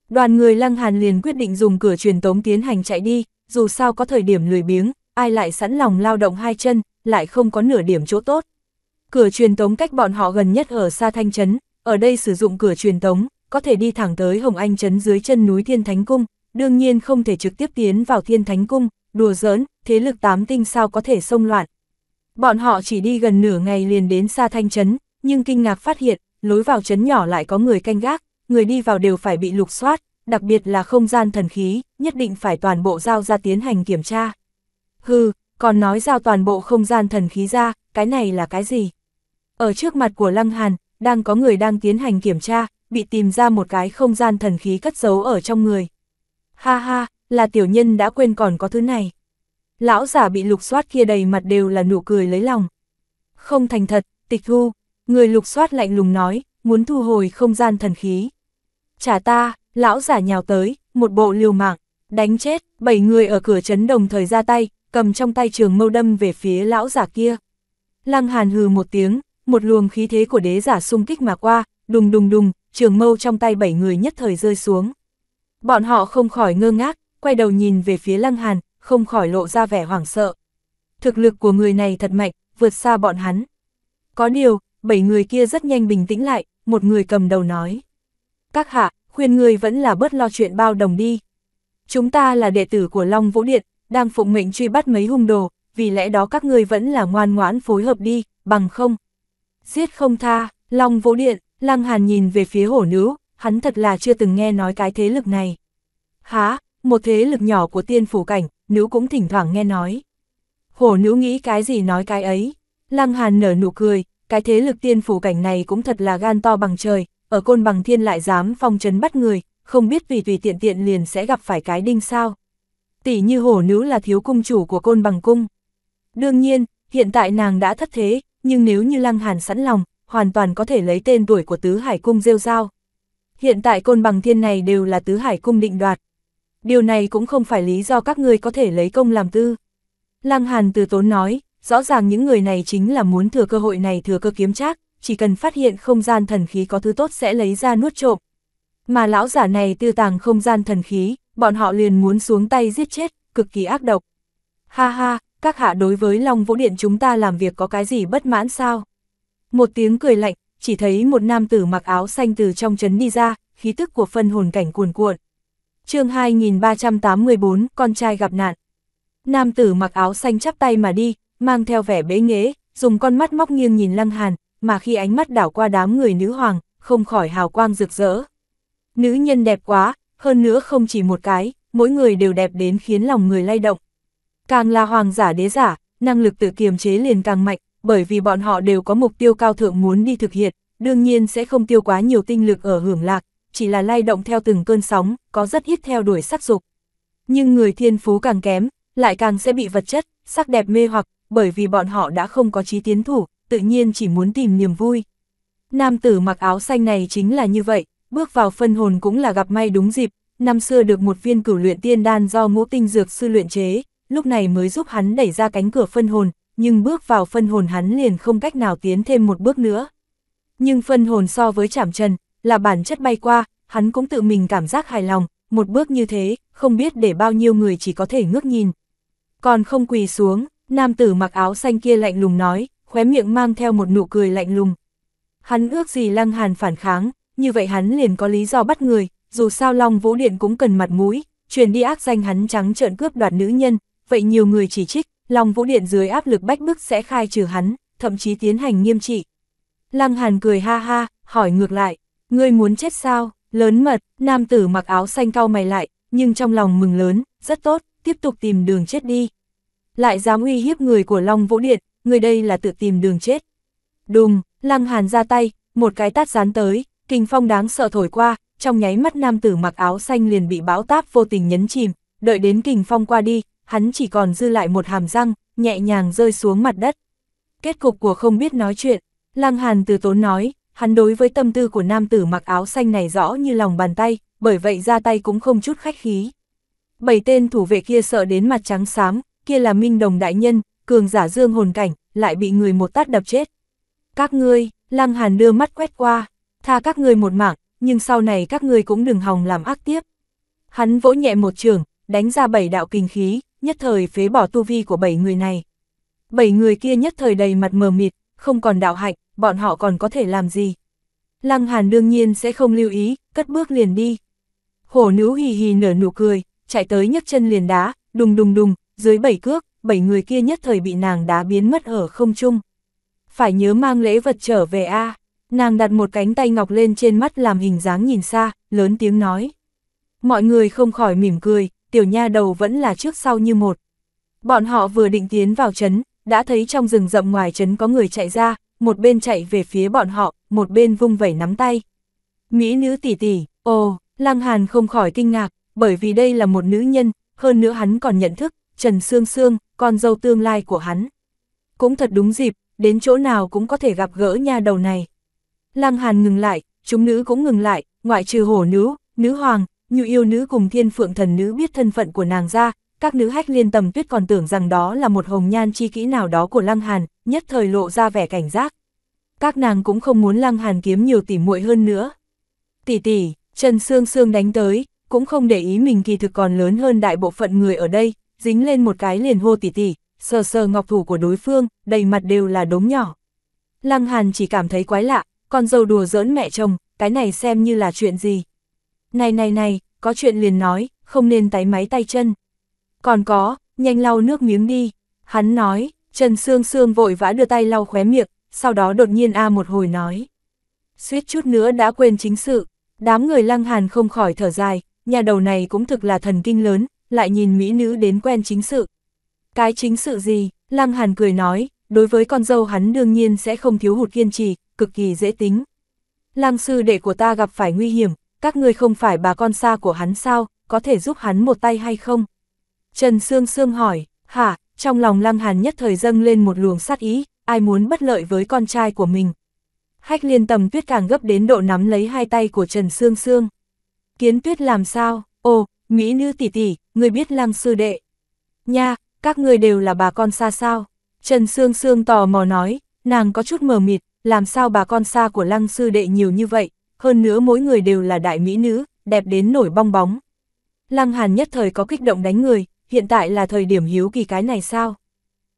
Đoàn người Lăng Hàn liền quyết định dùng cửa truyền tống tiến hành chạy đi, dù sao có thời điểm lười biếng, ai lại sẵn lòng lao động hai chân, lại không có nửa điểm chỗ tốt. Cửa truyền tống cách bọn họ gần nhất ở xa Thanh Trấn, ở đây sử dụng cửa truyền tống, có thể đi thẳng tới Hồng Anh Trấn dưới chân núi Thiên Thánh Cung, đương nhiên không thể trực tiếp tiến vào Thiên Thánh Cung, đùa giỡn, thế lực tám tinh sao có thể xông loạn. Bọn họ chỉ đi gần nửa ngày liền đến xa Thanh Trấn, nhưng kinh ngạc phát hiện, lối vào trấn nhỏ lại có người canh gác, người đi vào đều phải bị lục soát, đặc biệt là không gian thần khí, nhất định phải toàn bộ giao ra tiến hành kiểm tra. Hừ, còn nói giao toàn bộ không gian thần khí ra, cái này là cái gì? Ở trước mặt của Lăng Hàn, đang có người đang tiến hành kiểm tra, bị tìm ra một cái không gian thần khí cất giấu ở trong người. Ha ha, là tiểu nhân đã quên còn có thứ này. Lão giả bị lục soát kia đầy mặt đều là nụ cười lấy lòng. Không thành thật, tịch thu, người lục soát lạnh lùng nói, muốn thu hồi không gian thần khí. Trả ta, lão giả nhào tới, một bộ liều mạng, đánh chết, bảy người ở cửa trấn đồng thời ra tay, cầm trong tay trường mâu đâm về phía lão giả kia. Lăng Hàn hừ một tiếng, một luồng khí thế của đế giả xung kích mà qua, đùng đùng đùng, trường mâu trong tay bảy người nhất thời rơi xuống. Bọn họ không khỏi ngơ ngác, quay đầu nhìn về phía Lăng Hàn, không khỏi lộ ra vẻ hoảng sợ. Thực lực của người này thật mạnh, vượt xa bọn hắn. Có điều, bảy người kia rất nhanh bình tĩnh lại, một người cầm đầu nói. Các hạ, khuyên người vẫn là bớt lo chuyện bao đồng đi. Chúng ta là đệ tử của Long Vũ Điện, đang phụng mệnh truy bắt mấy hung đồ, vì lẽ đó các ngươi vẫn là ngoan ngoãn phối hợp đi, bằng không. Giết không tha, Long Vũ Điện, Lăng Hàn nhìn về phía hổ nữ, hắn thật là chưa từng nghe nói cái thế lực này. Há, một thế lực nhỏ của tiên phủ cảnh, nữ cũng thỉnh thoảng nghe nói. Hổ nữ nghĩ cái gì nói cái ấy. Lăng Hàn nở nụ cười, cái thế lực tiên phủ cảnh này cũng thật là gan to bằng trời, ở côn bằng thiên lại dám phong trấn bắt người, không biết vì tùy tiện tiện liền sẽ gặp phải cái đinh sao. Tỷ như hổ nữ là thiếu cung chủ của côn bằng cung. Đương nhiên, hiện tại nàng đã thất thế, nhưng nếu như lăng hàn sẵn lòng, hoàn toàn có thể lấy tên tuổi của tứ hải cung rêu rao. Hiện tại côn bằng thiên này đều là tứ hải cung định đoạt. Điều này cũng không phải lý do các ngươi có thể lấy công làm tư. Lăng hàn từ tốn nói, rõ ràng những người này chính là muốn thừa cơ hội này thừa cơ kiếm trác, chỉ cần phát hiện không gian thần khí có thứ tốt sẽ lấy ra nuốt trộm. Mà lão giả này tư tàng không gian thần khí, bọn họ liền muốn xuống tay giết chết, cực kỳ ác độc. Ha ha, các hạ đối với Long Vũ Điện chúng ta làm việc có cái gì bất mãn sao? Một tiếng cười lạnh, chỉ thấy một nam tử mặc áo xanh từ trong trấn đi ra, khí tức của phân hồn cảnh cuồn cuộn. chương 2384, con trai gặp nạn. Nam tử mặc áo xanh chắp tay mà đi, mang theo vẻ bế nghế, dùng con mắt móc nghiêng nhìn Lăng Hàn, mà khi ánh mắt đảo qua đám người nữ hoàng, không khỏi hào quang rực rỡ. Nữ nhân đẹp quá, hơn nữa không chỉ một cái, mỗi người đều đẹp đến khiến lòng người lay động. Càng là hoàng giả đế giả, năng lực tự kiềm chế liền càng mạnh, bởi vì bọn họ đều có mục tiêu cao thượng muốn đi thực hiện, đương nhiên sẽ không tiêu quá nhiều tinh lực ở hưởng lạc, chỉ là lay động theo từng cơn sóng, có rất ít theo đuổi sắc dục. Nhưng người thiên phú càng kém, lại càng sẽ bị vật chất, sắc đẹp mê hoặc, bởi vì bọn họ đã không có chí tiến thủ, tự nhiên chỉ muốn tìm niềm vui. Nam tử mặc áo xanh này chính là như vậy, bước vào phân hồn cũng là gặp may đúng dịp, năm xưa được một viên cửu luyện tiên đan do ngũ tinh dược sư luyện chế, lúc này mới giúp hắn đẩy ra cánh cửa phân hồn, nhưng bước vào phân hồn hắn liền không cách nào tiến thêm một bước nữa. Nhưng phân hồn so với chảm trần, là bản chất bay qua, hắn cũng tự mình cảm giác hài lòng, một bước như thế, không biết để bao nhiêu người chỉ có thể ngước nhìn. Còn không quỳ xuống, Nam tử mặc áo xanh kia lạnh lùng nói, khóe miệng mang theo một nụ cười lạnh lùng. Hắn ước gì Lăng Hàn phản kháng, như vậy hắn liền có lý do bắt người, dù sao Long Vũ Điện cũng cần mặt mũi, truyền đi ác danh hắn trắng trợn cướp đoạt nữ nhân, vậy nhiều người chỉ trích, Long Vũ Điện dưới áp lực bách bức sẽ khai trừ hắn, thậm chí tiến hành nghiêm trị. Lăng Hàn cười ha ha, hỏi ngược lại, ngươi muốn chết sao, lớn mật, nam tử mặc áo xanh cau mày lại, nhưng trong lòng mừng lớn, rất tốt, tiếp tục tìm đường chết đi. Lại dám uy hiếp người của Long Vũ Điện, người đây là tự tìm đường chết. Đùng, Lăng Hàn ra tay, một cái tát dán tới, kinh phong đáng sợ thổi qua, trong nháy mắt nam tử mặc áo xanh liền bị bão táp vô tình nhấn chìm, đợi đến kình phong qua đi, hắn chỉ còn dư lại một hàm răng, nhẹ nhàng rơi xuống mặt đất. Kết cục của không biết nói chuyện, Lăng Hàn từ tốn nói, hắn đối với tâm tư của nam tử mặc áo xanh này rõ như lòng bàn tay, bởi vậy ra tay cũng không chút khách khí. Bảy tên thủ vệ kia sợ đến mặt trắng xám, kia là minh đồng đại nhân, cường giả dương hồn cảnh, lại bị người một tát đập chết. Các ngươi, Lăng Hàn đưa mắt quét qua, tha các ngươi một mạng, nhưng sau này các ngươi cũng đừng hòng làm ác tiếp. Hắn vỗ nhẹ một trường, đánh ra bảy đạo kinh khí, nhất thời phế bỏ tu vi của bảy người này. Bảy người kia nhất thời đầy mặt mờ mịt, không còn đạo hạnh, bọn họ còn có thể làm gì. Lăng Hàn đương nhiên sẽ không lưu ý, cất bước liền đi. Hổ nữ hì hì nở nụ cười, chạy tới nhấc chân liền đá, đùng đùng đùng, dưới bảy cước, bảy người kia nhất thời bị nàng đá biến mất ở không trung. Phải nhớ mang lễ vật trở về a nàng đặt một cánh tay ngọc lên trên mắt làm hình dáng nhìn xa, lớn tiếng nói. Mọi người không khỏi mỉm cười, tiểu nha đầu vẫn là trước sau như một. Bọn họ vừa định tiến vào trấn, đã thấy trong rừng rậm ngoài trấn có người chạy ra, một bên chạy về phía bọn họ, một bên vung vẩy nắm tay. Mỹ nữ tỷ tỷ, ồ, Lăng Hàn không khỏi kinh ngạc, bởi vì đây là một nữ nhân, hơn nữa hắn còn nhận thức, Trần Sương Sương, con dâu tương lai của hắn. Cũng thật đúng dịp, đến chỗ nào cũng có thể gặp gỡ nha đầu này. Lăng Hàn ngừng lại, chúng nữ cũng ngừng lại, ngoại trừ hổ nữ, nữ hoàng, như yêu nữ cùng thiên phượng thần nữ biết thân phận của nàng ra, các nữ hách liên tầm tuyết còn tưởng rằng đó là một hồng nhan chi kỹ nào đó của Lăng Hàn, nhất thời lộ ra vẻ cảnh giác. Các nàng cũng không muốn Lăng Hàn kiếm nhiều tỉ muội hơn nữa. Tỷ tỷ, Trần Sương Sương đánh tới, cũng không để ý mình kỳ thực còn lớn hơn đại bộ phận người ở đây, dính lên một cái liền hô tỉ tỉ, sờ sờ ngọc thủ của đối phương, đầy mặt đều là đống nhỏ. Lăng Hàn chỉ cảm thấy quái lạ, con dâu đùa giỡn mẹ chồng, cái này xem như là chuyện gì. Này này này, có chuyện liền nói, không nên tái máy tay chân. Còn có, nhanh lau nước miếng đi. Hắn nói, Trần Sương Sương vội vã đưa tay lau khóe miệng, sau đó đột nhiên a một hồi nói. Suýt chút nữa đã quên chính sự, đám người lăng hàn không khỏi thở dài, nhà đầu này cũng thực là thần kinh lớn, lại nhìn mỹ nữ đến quen chính sự. Cái chính sự gì, Lăng Hàn cười nói, đối với con dâu hắn đương nhiên sẽ không thiếu hụt kiên trì, cực kỳ dễ tính. Lăng sư đệ của ta gặp phải nguy hiểm, các người không phải bà con xa của hắn sao, có thể giúp hắn một tay hay không? Trần Sương Sương hỏi, hả, trong lòng Lăng Hàn nhất thời dâng lên một luồng sát ý, ai muốn bất lợi với con trai của mình. Hách liên tầm tuyết càng gấp đến độ nắm lấy hai tay của Trần Sương Sương. Kiến tuyết làm sao, ồ, Mỹ nữ tỷ tỷ, người biết lăng sư đệ. Nha, các người đều là bà con xa sao? Trần Sương Sương tò mò nói, nàng có chút mờ mịt, làm sao bà con xa của lăng sư đệ nhiều như vậy, hơn nữa mỗi người đều là đại mỹ nữ, đẹp đến nổi bong bóng. Lăng Hàn nhất thời có kích động đánh người, hiện tại là thời điểm hiếu kỳ cái này sao?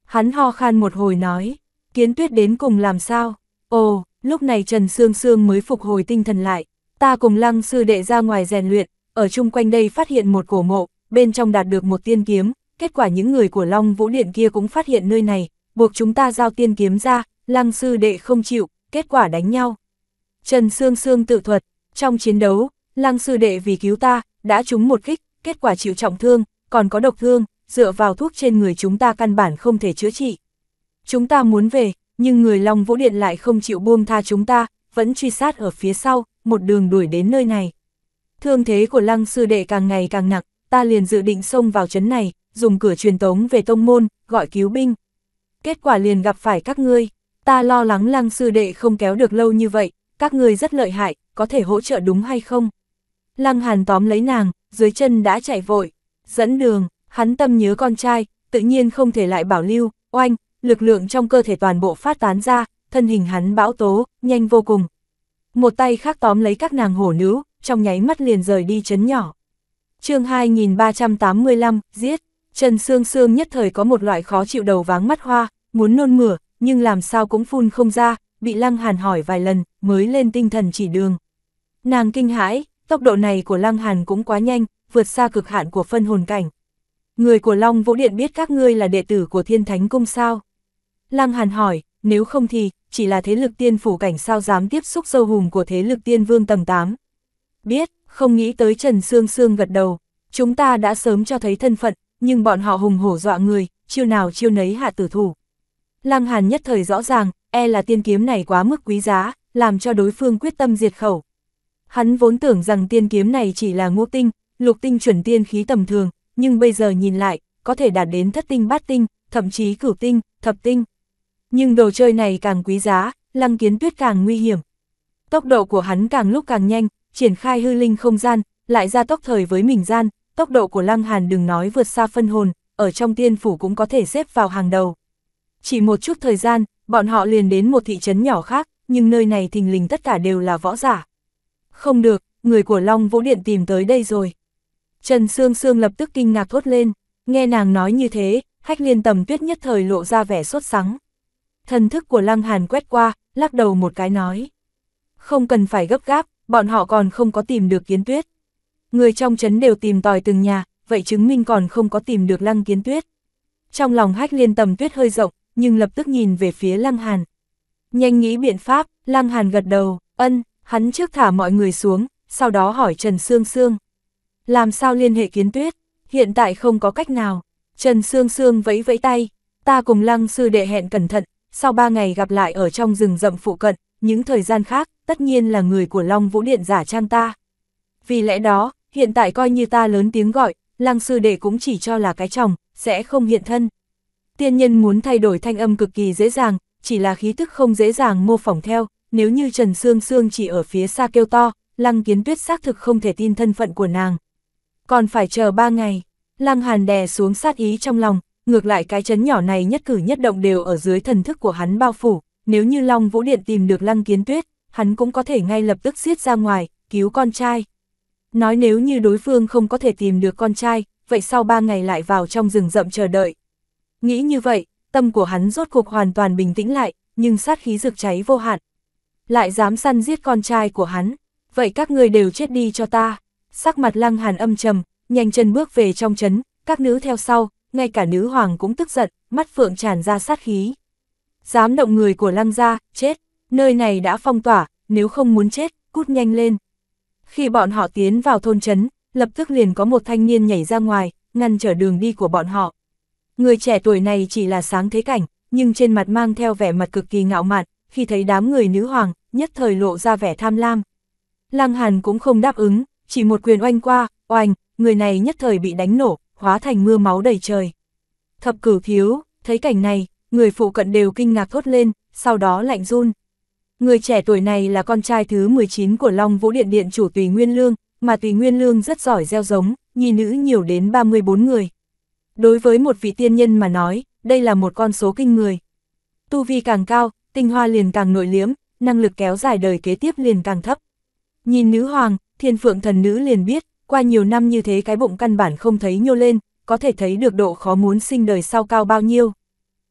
Hắn ho khan một hồi nói, kiến tuyết đến cùng làm sao? Ồ, lúc này Trần Sương Sương mới phục hồi tinh thần lại, ta cùng lăng sư đệ ra ngoài rèn luyện, ở chung quanh đây phát hiện một cổ mộ, bên trong đạt được một tiên kiếm, kết quả những người của Long Vũ Điện kia cũng phát hiện nơi này, buộc chúng ta giao tiên kiếm ra, lăng sư đệ không chịu, kết quả đánh nhau. Trần Sương Sương tự thuật, trong chiến đấu, lăng sư đệ vì cứu ta, đã trúng một kích, kết quả chịu trọng thương, còn có độc thương, dựa vào thuốc trên người chúng ta căn bản không thể chữa trị. Chúng ta muốn về, nhưng người Long Vũ Điện lại không chịu buông tha chúng ta, vẫn truy sát ở phía sau, một đường đuổi đến nơi này. Thương thế của lăng sư đệ càng ngày càng nặng, ta liền dự định xông vào chấn này, dùng cửa truyền tống về tông môn, gọi cứu binh. Kết quả liền gặp phải các ngươi, ta lo lắng lăng sư đệ không kéo được lâu như vậy, các ngươi rất lợi hại, có thể hỗ trợ đúng hay không? Lăng hàn tóm lấy nàng, dưới chân đã chạy vội, dẫn đường, hắn tâm nhớ con trai, tự nhiên không thể lại bảo lưu, oanh, lực lượng trong cơ thể toàn bộ phát tán ra, thân hình hắn bão tố, nhanh vô cùng. Một tay khác tóm lấy các nàng hổ nữ, trong nháy mắt liền rời đi chấn nhỏ. chương 2385, giết, Trần Sương Sương nhất thời có một loại khó chịu đầu váng mắt hoa, muốn nôn mửa, nhưng làm sao cũng phun không ra, bị Lăng Hàn hỏi vài lần, mới lên tinh thần chỉ đường. Nàng kinh hãi, tốc độ này của Lăng Hàn cũng quá nhanh, vượt xa cực hạn của phân hồn cảnh. Người của Long Vũ Điện biết các ngươi là đệ tử của Thiên Thánh Cung sao? Lăng Hàn hỏi, nếu không thì, chỉ là thế lực tiên phủ cảnh sao dám tiếp xúc sâu hùng của thế lực tiên vương tầng 8 biết, không nghĩ tới Trần Sương Sương gật đầu, chúng ta đã sớm cho thấy thân phận, nhưng bọn họ hùng hổ dọa người, chiêu nào chiêu nấy hạ tử thủ. Lăng Hàn nhất thời rõ ràng, e là tiên kiếm này quá mức quý giá, làm cho đối phương quyết tâm diệt khẩu. Hắn vốn tưởng rằng tiên kiếm này chỉ là ngũ tinh, lục tinh chuẩn tiên khí tầm thường, nhưng bây giờ nhìn lại, có thể đạt đến thất tinh bát tinh, thậm chí cửu tinh, thập tinh. Nhưng đồ chơi này càng quý giá, lăng kiến tuyết càng nguy hiểm. Tốc độ của hắn càng lúc càng nhanh, triển khai hư linh không gian, lại ra tốc thời với mình gian, tốc độ của Lăng Hàn đừng nói vượt xa phân hồn, ở trong tiên phủ cũng có thể xếp vào hàng đầu. Chỉ một chút thời gian, bọn họ liền đến một thị trấn nhỏ khác, nhưng nơi này thình lình tất cả đều là võ giả. Không được, người của Long Vũ Điện tìm tới đây rồi. Trần Sương Sương lập tức kinh ngạc thốt lên, nghe nàng nói như thế, hách liên tầm tuyết nhất thời lộ ra vẻ sốt sắng. Thần thức của Lăng Hàn quét qua, lắc đầu một cái nói. Không cần phải gấp gáp, bọn họ còn không có tìm được kiến tuyết. Người trong trấn đều tìm tòi từng nhà, vậy chứng minh còn không có tìm được lăng kiến tuyết. Trong lòng hách liên tầm tuyết hơi rộng, nhưng lập tức nhìn về phía lăng hàn. Nhanh nghĩ biện pháp, lăng hàn gật đầu, ân, hắn trước thả mọi người xuống, sau đó hỏi Trần Sương Sương. Làm sao liên hệ kiến tuyết, hiện tại không có cách nào. Trần Sương Sương vẫy vẫy tay, ta cùng lăng sư đệ hẹn cẩn thận, sau ba ngày gặp lại ở trong rừng rậm phụ cận, những thời gian khác, tất nhiên là người của Long Vũ Điện giả trang ta. Vì lẽ đó, hiện tại coi như ta lớn tiếng gọi, lăng sư đệ cũng chỉ cho là cái chồng, sẽ không hiện thân. Tiên nhân muốn thay đổi thanh âm cực kỳ dễ dàng, chỉ là khí thức không dễ dàng mô phỏng theo, nếu như Trần Sương Sương chỉ ở phía xa kêu to, lăng kiến tuyết xác thực không thể tin thân phận của nàng. Còn phải chờ ba ngày, lăng hàn đè xuống sát ý trong lòng, ngược lại cái chấn nhỏ này nhất cử nhất động đều ở dưới thần thức của hắn bao phủ, nếu như Long Vũ Điện tìm được lăng kiến tuyết, hắn cũng có thể ngay lập tức giết ra ngoài, cứu con trai. Nói nếu như đối phương không có thể tìm được con trai, vậy sau ba ngày lại vào trong rừng rậm chờ đợi. Nghĩ như vậy, tâm của hắn rốt cuộc hoàn toàn bình tĩnh lại, nhưng sát khí rực cháy vô hạn. Lại dám săn giết con trai của hắn, vậy các người đều chết đi cho ta. Sắc mặt lăng hàn âm trầm, nhanh chân bước về trong chấn, các nữ theo sau, ngay cả nữ hoàng cũng tức giận, mắt phượng tràn ra sát khí. Dám động người của lăng gia, chết nơi này đã phong tỏa, nếu không muốn chết, cút nhanh lên. Khi bọn họ tiến vào thôn trấn, lập tức liền có một thanh niên nhảy ra ngoài, ngăn trở đường đi của bọn họ. Người trẻ tuổi này chỉ là sáng thế cảnh, nhưng trên mặt mang theo vẻ mặt cực kỳ ngạo mạn, khi thấy đám người nữ hoàng, nhất thời lộ ra vẻ tham lam. Lăng Hàn cũng không đáp ứng, chỉ một quyền oanh qua, oanh, người này nhất thời bị đánh nổ, hóa thành mưa máu đầy trời. Thập cửu thiếu, thấy cảnh này, người phụ cận đều kinh ngạc thốt lên, sau đó lạnh run. Người trẻ tuổi này là con trai thứ 19 của Long Vũ Điện Điện chủ Tùy Nguyên Lương, mà Tùy Nguyên Lương rất giỏi gieo giống, nhi nữ nhiều đến 34 người. Đối với một vị tiên nhân mà nói, đây là một con số kinh người. Tu vi càng cao, tinh hoa liền càng nội liếm, năng lực kéo dài đời kế tiếp liền càng thấp. Nhìn nữ hoàng, thiên phượng thần nữ liền biết, qua nhiều năm như thế cái bụng căn bản không thấy nhô lên, có thể thấy được độ khó muốn sinh đời sau cao bao nhiêu.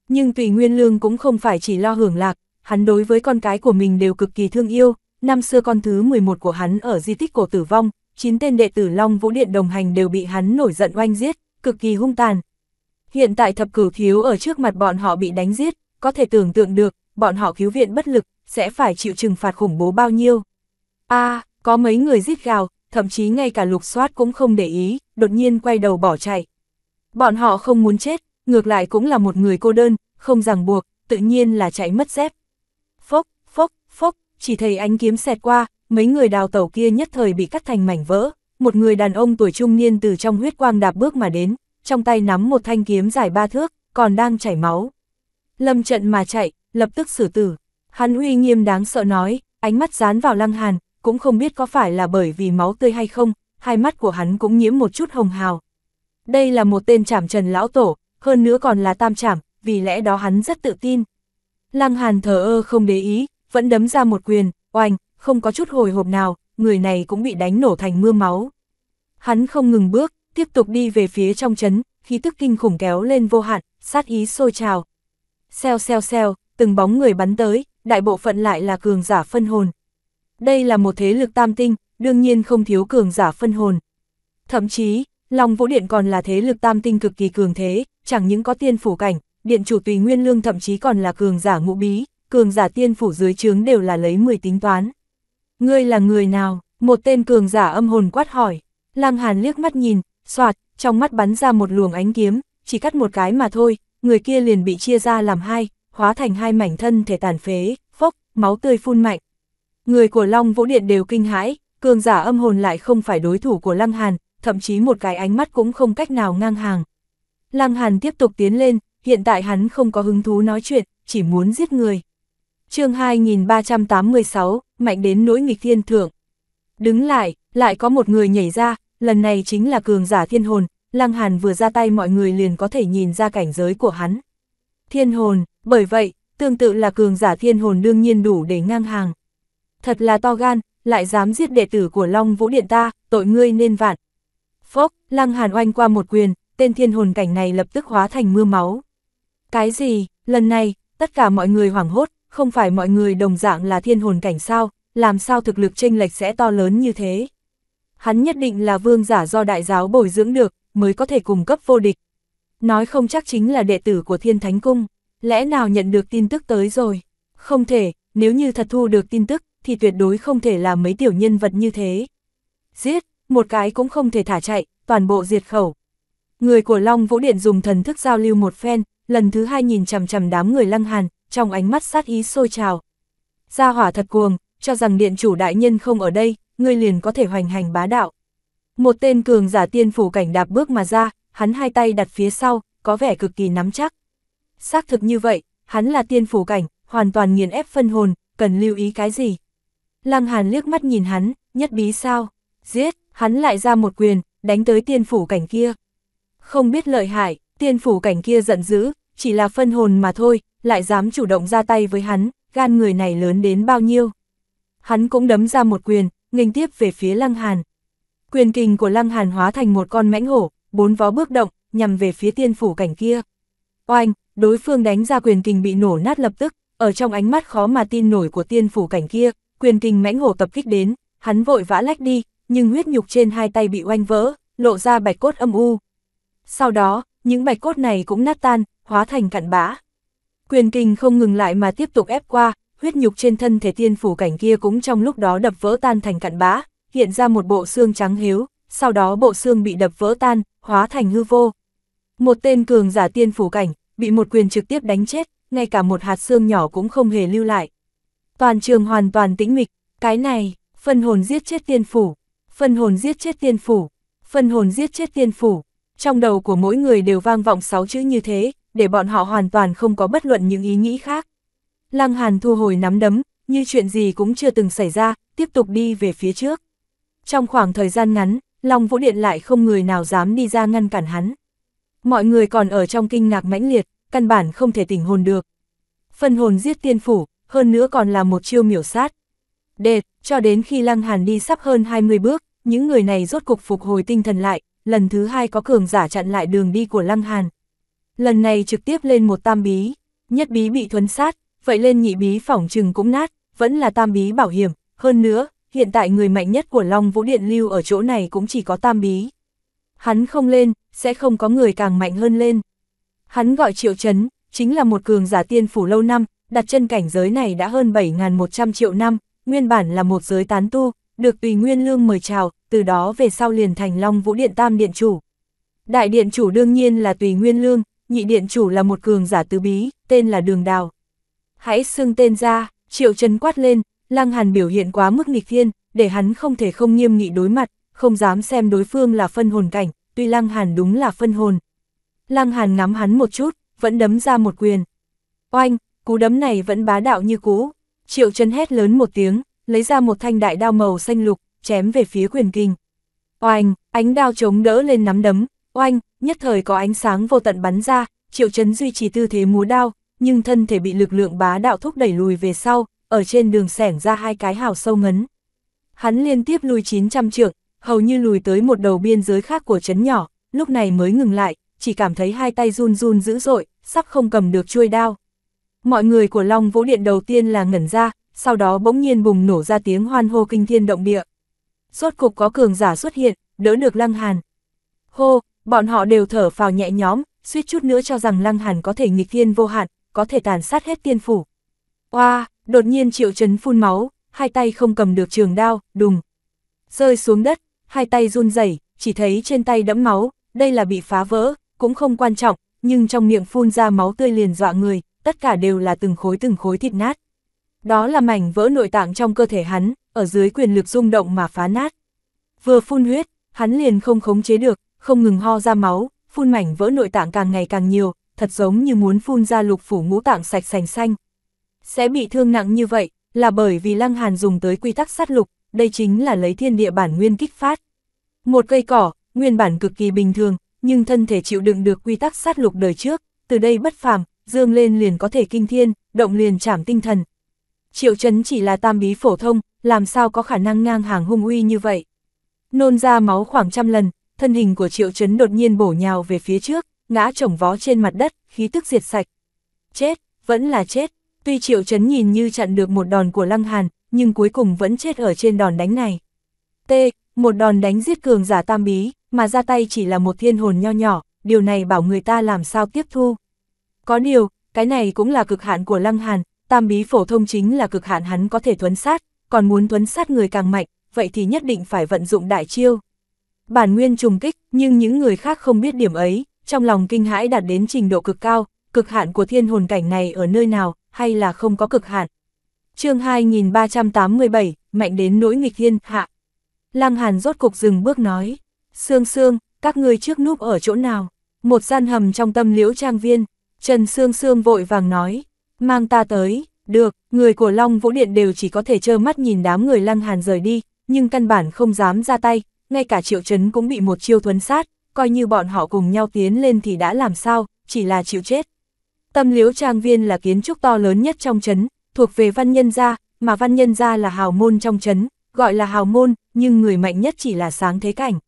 Nhưng tùy nguyên lương cũng không phải chỉ lo hưởng lạc, hắn đối với con cái của mình đều cực kỳ thương yêu, năm xưa con thứ 11 của hắn ở di tích cổ tử vong, chín tên đệ tử Long Vũ Điện đồng hành đều bị hắn nổi giận oanh giết, cực kỳ hung tàn. Hiện tại thập cửu thiếu ở trước mặt bọn họ bị đánh giết, có thể tưởng tượng được, bọn họ cứu viện bất lực, sẽ phải chịu trừng phạt khủng bố bao nhiêu. a có mấy người giết gào, thậm chí ngay cả lục soát cũng không để ý, đột nhiên quay đầu bỏ chạy. Bọn họ không muốn chết, ngược lại cũng là một người cô đơn, không ràng buộc, tự nhiên là chạy mất dép, phốc, phốc, phốc, chỉ thấy ánh kiếm xẹt qua, mấy người đào tẩu kia nhất thời bị cắt thành mảnh vỡ, một người đàn ông tuổi trung niên từ trong huyết quang đạp bước mà đến, trong tay nắm một thanh kiếm dài ba thước, còn đang chảy máu. Lâm trận mà chạy, lập tức xử tử, hắn uy nghiêm đáng sợ nói, ánh mắt dán vào lăng hàn, cũng không biết có phải là bởi vì máu tươi hay không, hai mắt của hắn cũng nhiễm một chút hồng hào. Đây là một tên trảm trần lão tổ, hơn nữa còn là tam trảm, vì lẽ đó hắn rất tự tin. Lăng Hàn thờ ơ không để ý, vẫn đấm ra một quyền, oanh, không có chút hồi hộp nào, người này cũng bị đánh nổ thành mưa máu. Hắn không ngừng bước, tiếp tục đi về phía trong chấn, khí tức kinh khủng kéo lên vô hạn, sát ý sôi trào. xeo xeo xeo từng bóng người bắn tới, đại bộ phận lại là cường giả phân hồn. Đây là một thế lực tam tinh, đương nhiên không thiếu cường giả phân hồn. Thậm chí, Long Vũ Điện còn là thế lực tam tinh cực kỳ cường thế, chẳng những có tiên phủ cảnh, điện chủ tùy nguyên lương thậm chí còn là cường giả ngũ bí, cường giả tiên phủ dưới trướng đều là lấy 10 tính toán. Ngươi là người nào? Một tên cường giả âm hồn quát hỏi. Lăng Hàn liếc mắt nhìn, soạt, trong mắt bắn ra một luồng ánh kiếm, chỉ cắt một cái mà thôi, người kia liền bị chia ra làm hai, hóa thành hai mảnh thân thể tàn phế, phốc, máu tươi phun mạnh. Người của Long Vũ Điện đều kinh hãi, cường giả âm hồn lại không phải đối thủ của Lăng Hàn, thậm chí một cái ánh mắt cũng không cách nào ngang hàng. Lăng Hàn tiếp tục tiến lên, hiện tại hắn không có hứng thú nói chuyện, chỉ muốn giết người. chương 2386, mạnh đến nỗi nghịch thiên thượng. Đứng lại, lại có một người nhảy ra, lần này chính là cường giả thiên hồn, Lăng Hàn vừa ra tay mọi người liền có thể nhìn ra cảnh giới của hắn. Thiên hồn, bởi vậy, tương tự là cường giả thiên hồn đương nhiên đủ để ngang hàng. Thật là to gan, lại dám giết đệ tử của Long Vũ Điện ta, tội ngươi nên vạn. Phốc, Lăng Hàn oanh qua một quyền, tên thiên hồn cảnh này lập tức hóa thành mưa máu, cái gì, lần này, tất cả mọi người hoảng hốt, không phải mọi người đồng dạng là thiên hồn cảnh sao, làm sao thực lực chênh lệch sẽ to lớn như thế. Hắn nhất định là vương giả do đại giáo bồi dưỡng được, mới có thể cung cấp vô địch. Nói không chắc chính là đệ tử của thiên thánh cung, lẽ nào nhận được tin tức tới rồi. Không thể, nếu như thật thu được tin tức, thì tuyệt đối không thể là mấy tiểu nhân vật như thế. Giết, một cái cũng không thể thả chạy, toàn bộ diệt khẩu. Người của Long Vũ Điện dùng thần thức giao lưu một phen, lần thứ hai nhìn chằm chằm đám người lăng hàn, trong ánh mắt sát ý sôi trào. Gia hỏa thật cuồng, cho rằng điện chủ đại nhân không ở đây, ngươi liền có thể hoành hành bá đạo. Một tên cường giả tiên phủ cảnh đạp bước mà ra, hắn hai tay đặt phía sau, có vẻ cực kỳ nắm chắc. Xác thực như vậy, hắn là tiên phủ cảnh, hoàn toàn nghiền ép phân hồn, cần lưu ý cái gì? Lăng Hàn liếc mắt nhìn hắn, nhất bí sao? Giết, hắn lại ra một quyền, đánh tới tiên phủ cảnh kia. Không biết lợi hại, Tiên phủ cảnh kia giận dữ, chỉ là phân hồn mà thôi, lại dám chủ động ra tay với hắn, gan người này lớn đến bao nhiêu. Hắn cũng đấm ra một quyền, nghênh tiếp về phía Lăng Hàn. Quyền kình của Lăng Hàn hóa thành một con mãnh hổ, bốn vó bước động, nhằm về phía tiên phủ cảnh kia. Oanh, đối phương đánh ra quyền kình bị nổ nát lập tức, ở trong ánh mắt khó mà tin nổi của tiên phủ cảnh kia, quyền kình mãnh hổ tập kích đến, hắn vội vã lách đi, nhưng huyết nhục trên hai tay bị oanh vỡ, lộ ra bạch cốt âm u. Sau đó, những bạch cốt này cũng nát tan, hóa thành cặn bã. Quyền kinh không ngừng lại mà tiếp tục ép qua, huyết nhục trên thân thể tiên phủ cảnh kia cũng trong lúc đó đập vỡ tan thành cặn bã, hiện ra một bộ xương trắng hiếu, sau đó bộ xương bị đập vỡ tan, hóa thành hư vô. Một tên cường giả tiên phủ cảnh, bị một quyền trực tiếp đánh chết, ngay cả một hạt xương nhỏ cũng không hề lưu lại. Toàn trường hoàn toàn tĩnh mịch, cái này, phân hồn giết chết tiên phủ, phân hồn giết chết tiên phủ, phân hồn giết chết tiên phủ trong đầu của mỗi người đều vang vọng sáu chữ như thế, để bọn họ hoàn toàn không có bất luận những ý nghĩ khác. Lăng Hàn thu hồi nắm đấm, như chuyện gì cũng chưa từng xảy ra, tiếp tục đi về phía trước. Trong khoảng thời gian ngắn, Long Vũ Điện lại không người nào dám đi ra ngăn cản hắn. Mọi người còn ở trong kinh ngạc mãnh liệt, căn bản không thể tỉnh hồn được. Phân hồn giết tiên phủ, hơn nữa còn là một chiêu miểu sát. Đệt, cho đến khi Lăng Hàn đi sắp hơn 20 bước, những người này rốt cục phục hồi tinh thần lại, lần thứ hai có cường giả chặn lại đường đi của Lăng Hàn. Lần này trực tiếp lên một tam bí, nhất bí bị thuấn sát, vậy lên nhị bí phỏng trừng cũng nát, vẫn là tam bí bảo hiểm, hơn nữa, hiện tại người mạnh nhất của Long Vũ Điện Lưu ở chỗ này cũng chỉ có tam bí. Hắn không lên, sẽ không có người càng mạnh hơn lên. Hắn gọi Triệu Chấn, chính là một cường giả tiên phủ lâu năm, đặt chân cảnh giới này đã hơn 7.100 triệu năm, nguyên bản là một giới tán tu, được tùy nguyên lương mời chào, từ đó về sau liền thành Long Vũ Điện Tam Điện Chủ. Đại Điện Chủ đương nhiên là tùy nguyên lương, nhị Điện Chủ là một cường giả tứ bí, tên là Đường Đào. Hãy xưng tên ra, triệu chân quát lên, Lăng Hàn biểu hiện quá mức nghịch thiên, để hắn không thể không nghiêm nghị đối mặt, không dám xem đối phương là phân hồn cảnh, tuy Lăng Hàn đúng là phân hồn. Lăng Hàn ngắm hắn một chút, vẫn đấm ra một quyền. Oanh, cú đấm này vẫn bá đạo như cũ. Triệu chân hét lớn một tiếng, lấy ra một thanh đại đao màu xanh lục, chém về phía quyền kinh. Oanh, ánh đao chống đỡ lên nắm đấm, oanh, nhất thời có ánh sáng vô tận bắn ra, Triệu Chấn duy trì tư thế múa đao, nhưng thân thể bị lực lượng bá đạo thúc đẩy lùi về sau, ở trên đường xẻng ra hai cái hào sâu ngấn. Hắn liên tiếp lùi 900 trượng, hầu như lùi tới một đầu biên giới khác của chấn nhỏ, lúc này mới ngừng lại, chỉ cảm thấy hai tay run run dữ dội, sắp không cầm được chuôi đao. Mọi người của Long Vũ Điện đầu tiên là ngẩn ra, sau đó bỗng nhiên bùng nổ ra tiếng hoan hô kinh thiên động địa. Rốt cục có cường giả xuất hiện, đỡ được Lăng Hàn. Hô, bọn họ đều thở phào nhẹ nhõm, suýt chút nữa cho rằng Lăng Hàn có thể nghịch thiên vô hạn, có thể tàn sát hết tiên phủ. Oa, đột nhiên Triệu Trấn phun máu, hai tay không cầm được trường đao, đùng. Rơi xuống đất, hai tay run rẩy, chỉ thấy trên tay đẫm máu, đây là bị phá vỡ, cũng không quan trọng, nhưng trong miệng phun ra máu tươi liền dọa người, tất cả đều là từng khối từng khối thịt nát. Đó là mảnh vỡ nội tạng trong cơ thể hắn, ở dưới quyền lực rung động mà phá nát. Vừa phun huyết, hắn liền không khống chế được, không ngừng ho ra máu, phun mảnh vỡ nội tạng càng ngày càng nhiều, thật giống như muốn phun ra lục phủ ngũ tạng sạch sành xanh. Sẽ bị thương nặng như vậy, là bởi vì Lăng Hàn dùng tới quy tắc sát lục, đây chính là lấy thiên địa bản nguyên kích phát. Một cây cỏ, nguyên bản cực kỳ bình thường, nhưng thân thể chịu đựng được quy tắc sát lục đời trước, từ đây bất phàm, dương lên liền có thể kinh thiên, động liền chảm tinh thần, triệu chấn chỉ là tam bí phổ thông, làm sao có khả năng ngang hàng hung uy như vậy. Nôn ra máu khoảng trăm lần, thân hình của triệu chấn đột nhiên bổ nhào về phía trước, ngã chồng vó trên mặt đất, khí tức diệt sạch. Chết, vẫn là chết, tuy triệu chấn nhìn như chặn được một đòn của lăng hàn, nhưng cuối cùng vẫn chết ở trên đòn đánh này. T, một đòn đánh giết cường giả tam bí, mà ra tay chỉ là một thiên hồn nho nhỏ, điều này bảo người ta làm sao tiếp thu. Có điều, cái này cũng là cực hạn của lăng hàn, tam bí phổ thông chính là cực hạn hắn có thể thuấn sát, còn muốn thuấn sát người càng mạnh, vậy thì nhất định phải vận dụng đại chiêu. Bản nguyên trùng kích, nhưng những người khác không biết điểm ấy, trong lòng kinh hãi đạt đến trình độ cực cao, cực hạn của thiên hồn cảnh này ở nơi nào, hay là không có cực hạn. chương 2387, mạnh đến nỗi nghịch thiên, hạ. Lăng Hàn rốt cục dừng bước nói, Sương Sương, các ngươi trước núp ở chỗ nào? Một gian hầm trong tâm liễu trang viên, Trần Sương Sương vội vàng nói, Mang ta tới, được, người của Long Vũ Điện đều chỉ có thể trơ mắt nhìn đám người lăng hàn rời đi, nhưng căn bản không dám ra tay, ngay cả triệu chấn cũng bị một chiêu thuấn sát, coi như bọn họ cùng nhau tiến lên thì đã làm sao, chỉ là chịu chết. Tâm liếu trang viên là kiến trúc to lớn nhất trong chấn, thuộc về văn nhân gia, mà văn nhân gia là hào môn trong chấn, gọi là hào môn, nhưng người mạnh nhất chỉ là sáng thế cảnh.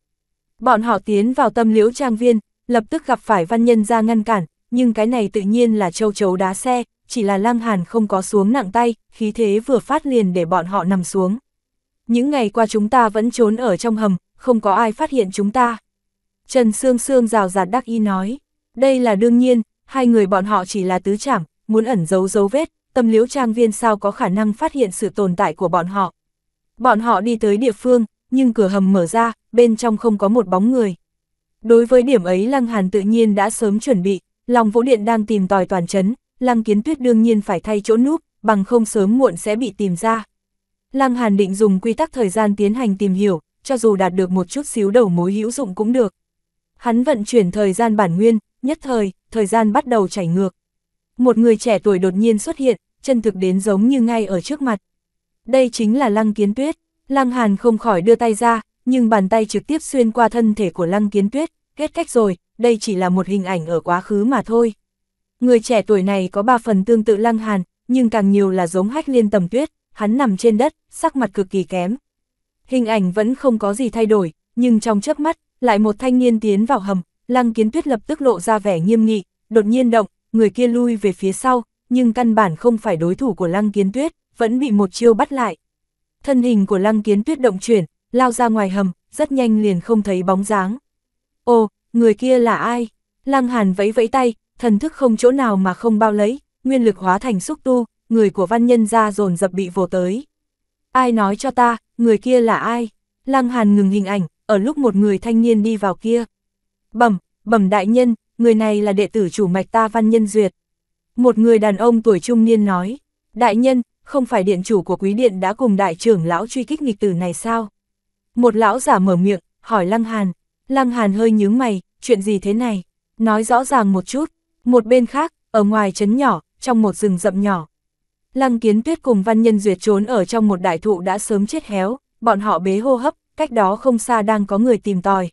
Bọn họ tiến vào tâm liễu trang viên, lập tức gặp phải văn nhân gia ngăn cản, nhưng cái này tự nhiên là châu chấu đá xe, chỉ là Lăng Hàn không có xuống nặng tay, khí thế vừa phát liền để bọn họ nằm xuống. Những ngày qua chúng ta vẫn trốn ở trong hầm, không có ai phát hiện chúng ta. Trần Sương Sương rào rạt đắc y nói, đây là đương nhiên, hai người bọn họ chỉ là tứ trảm, muốn ẩn giấu dấu vết, tâm liễu trang viên sao có khả năng phát hiện sự tồn tại của bọn họ. Bọn họ đi tới địa phương, nhưng cửa hầm mở ra, bên trong không có một bóng người. Đối với điểm ấy Lăng Hàn tự nhiên đã sớm chuẩn bị, lòng vũ điện đang tìm tòi toàn chấn, Lăng Kiến Tuyết đương nhiên phải thay chỗ núp, bằng không sớm muộn sẽ bị tìm ra. Lăng Hàn định dùng quy tắc thời gian tiến hành tìm hiểu, cho dù đạt được một chút xíu đầu mối hữu dụng cũng được. Hắn vận chuyển thời gian bản nguyên, nhất thời, thời gian bắt đầu chảy ngược. Một người trẻ tuổi đột nhiên xuất hiện, chân thực đến giống như ngay ở trước mặt. Đây chính là Lăng Kiến Tuyết. Lăng Hàn không khỏi đưa tay ra, nhưng bàn tay trực tiếp xuyên qua thân thể của Lăng Kiến Tuyết, kết cách rồi, đây chỉ là một hình ảnh ở quá khứ mà thôi. Người trẻ tuổi này có ba phần tương tự Lăng Hàn, nhưng càng nhiều là giống hách liên tầm tuyết, hắn nằm trên đất, sắc mặt cực kỳ kém. Hình ảnh vẫn không có gì thay đổi, nhưng trong chớp mắt, lại một thanh niên tiến vào hầm, Lăng Kiến Tuyết lập tức lộ ra vẻ nghiêm nghị, đột nhiên động, người kia lui về phía sau, nhưng căn bản không phải đối thủ của Lăng Kiến Tuyết, vẫn bị một chiêu bắt lại. Thân hình của Lăng Kiến Tuyết động chuyển, lao ra ngoài hầm, rất nhanh liền không thấy bóng dáng. Ồ, người kia là ai? Lăng Hàn vẫy vẫy tay, thần thức không chỗ nào mà không bao lấy, nguyên lực hóa thành xúc tu, người của văn nhân ra dồn dập bị vồ tới. Ai nói cho ta, người kia là ai? Lăng Hàn ngừng hình ảnh, ở lúc một người thanh niên đi vào kia. Bẩm, bẩm đại nhân, người này là đệ tử chủ mạch ta văn nhân duyệt. Một người đàn ông tuổi trung niên nói, đại nhân, không phải điện chủ của quý điện đã cùng đại trưởng lão truy kích nghịch tử này sao? Một lão giả mở miệng, hỏi Lăng Hàn. Lăng Hàn hơi nhướng mày, chuyện gì thế này? Nói rõ ràng một chút, một bên khác, ở ngoài trấn nhỏ, trong một rừng rậm nhỏ. Lăng kiến tuyết cùng văn nhân duyệt trốn ở trong một đại thụ đã sớm chết héo, bọn họ bế hô hấp, cách đó không xa đang có người tìm tòi.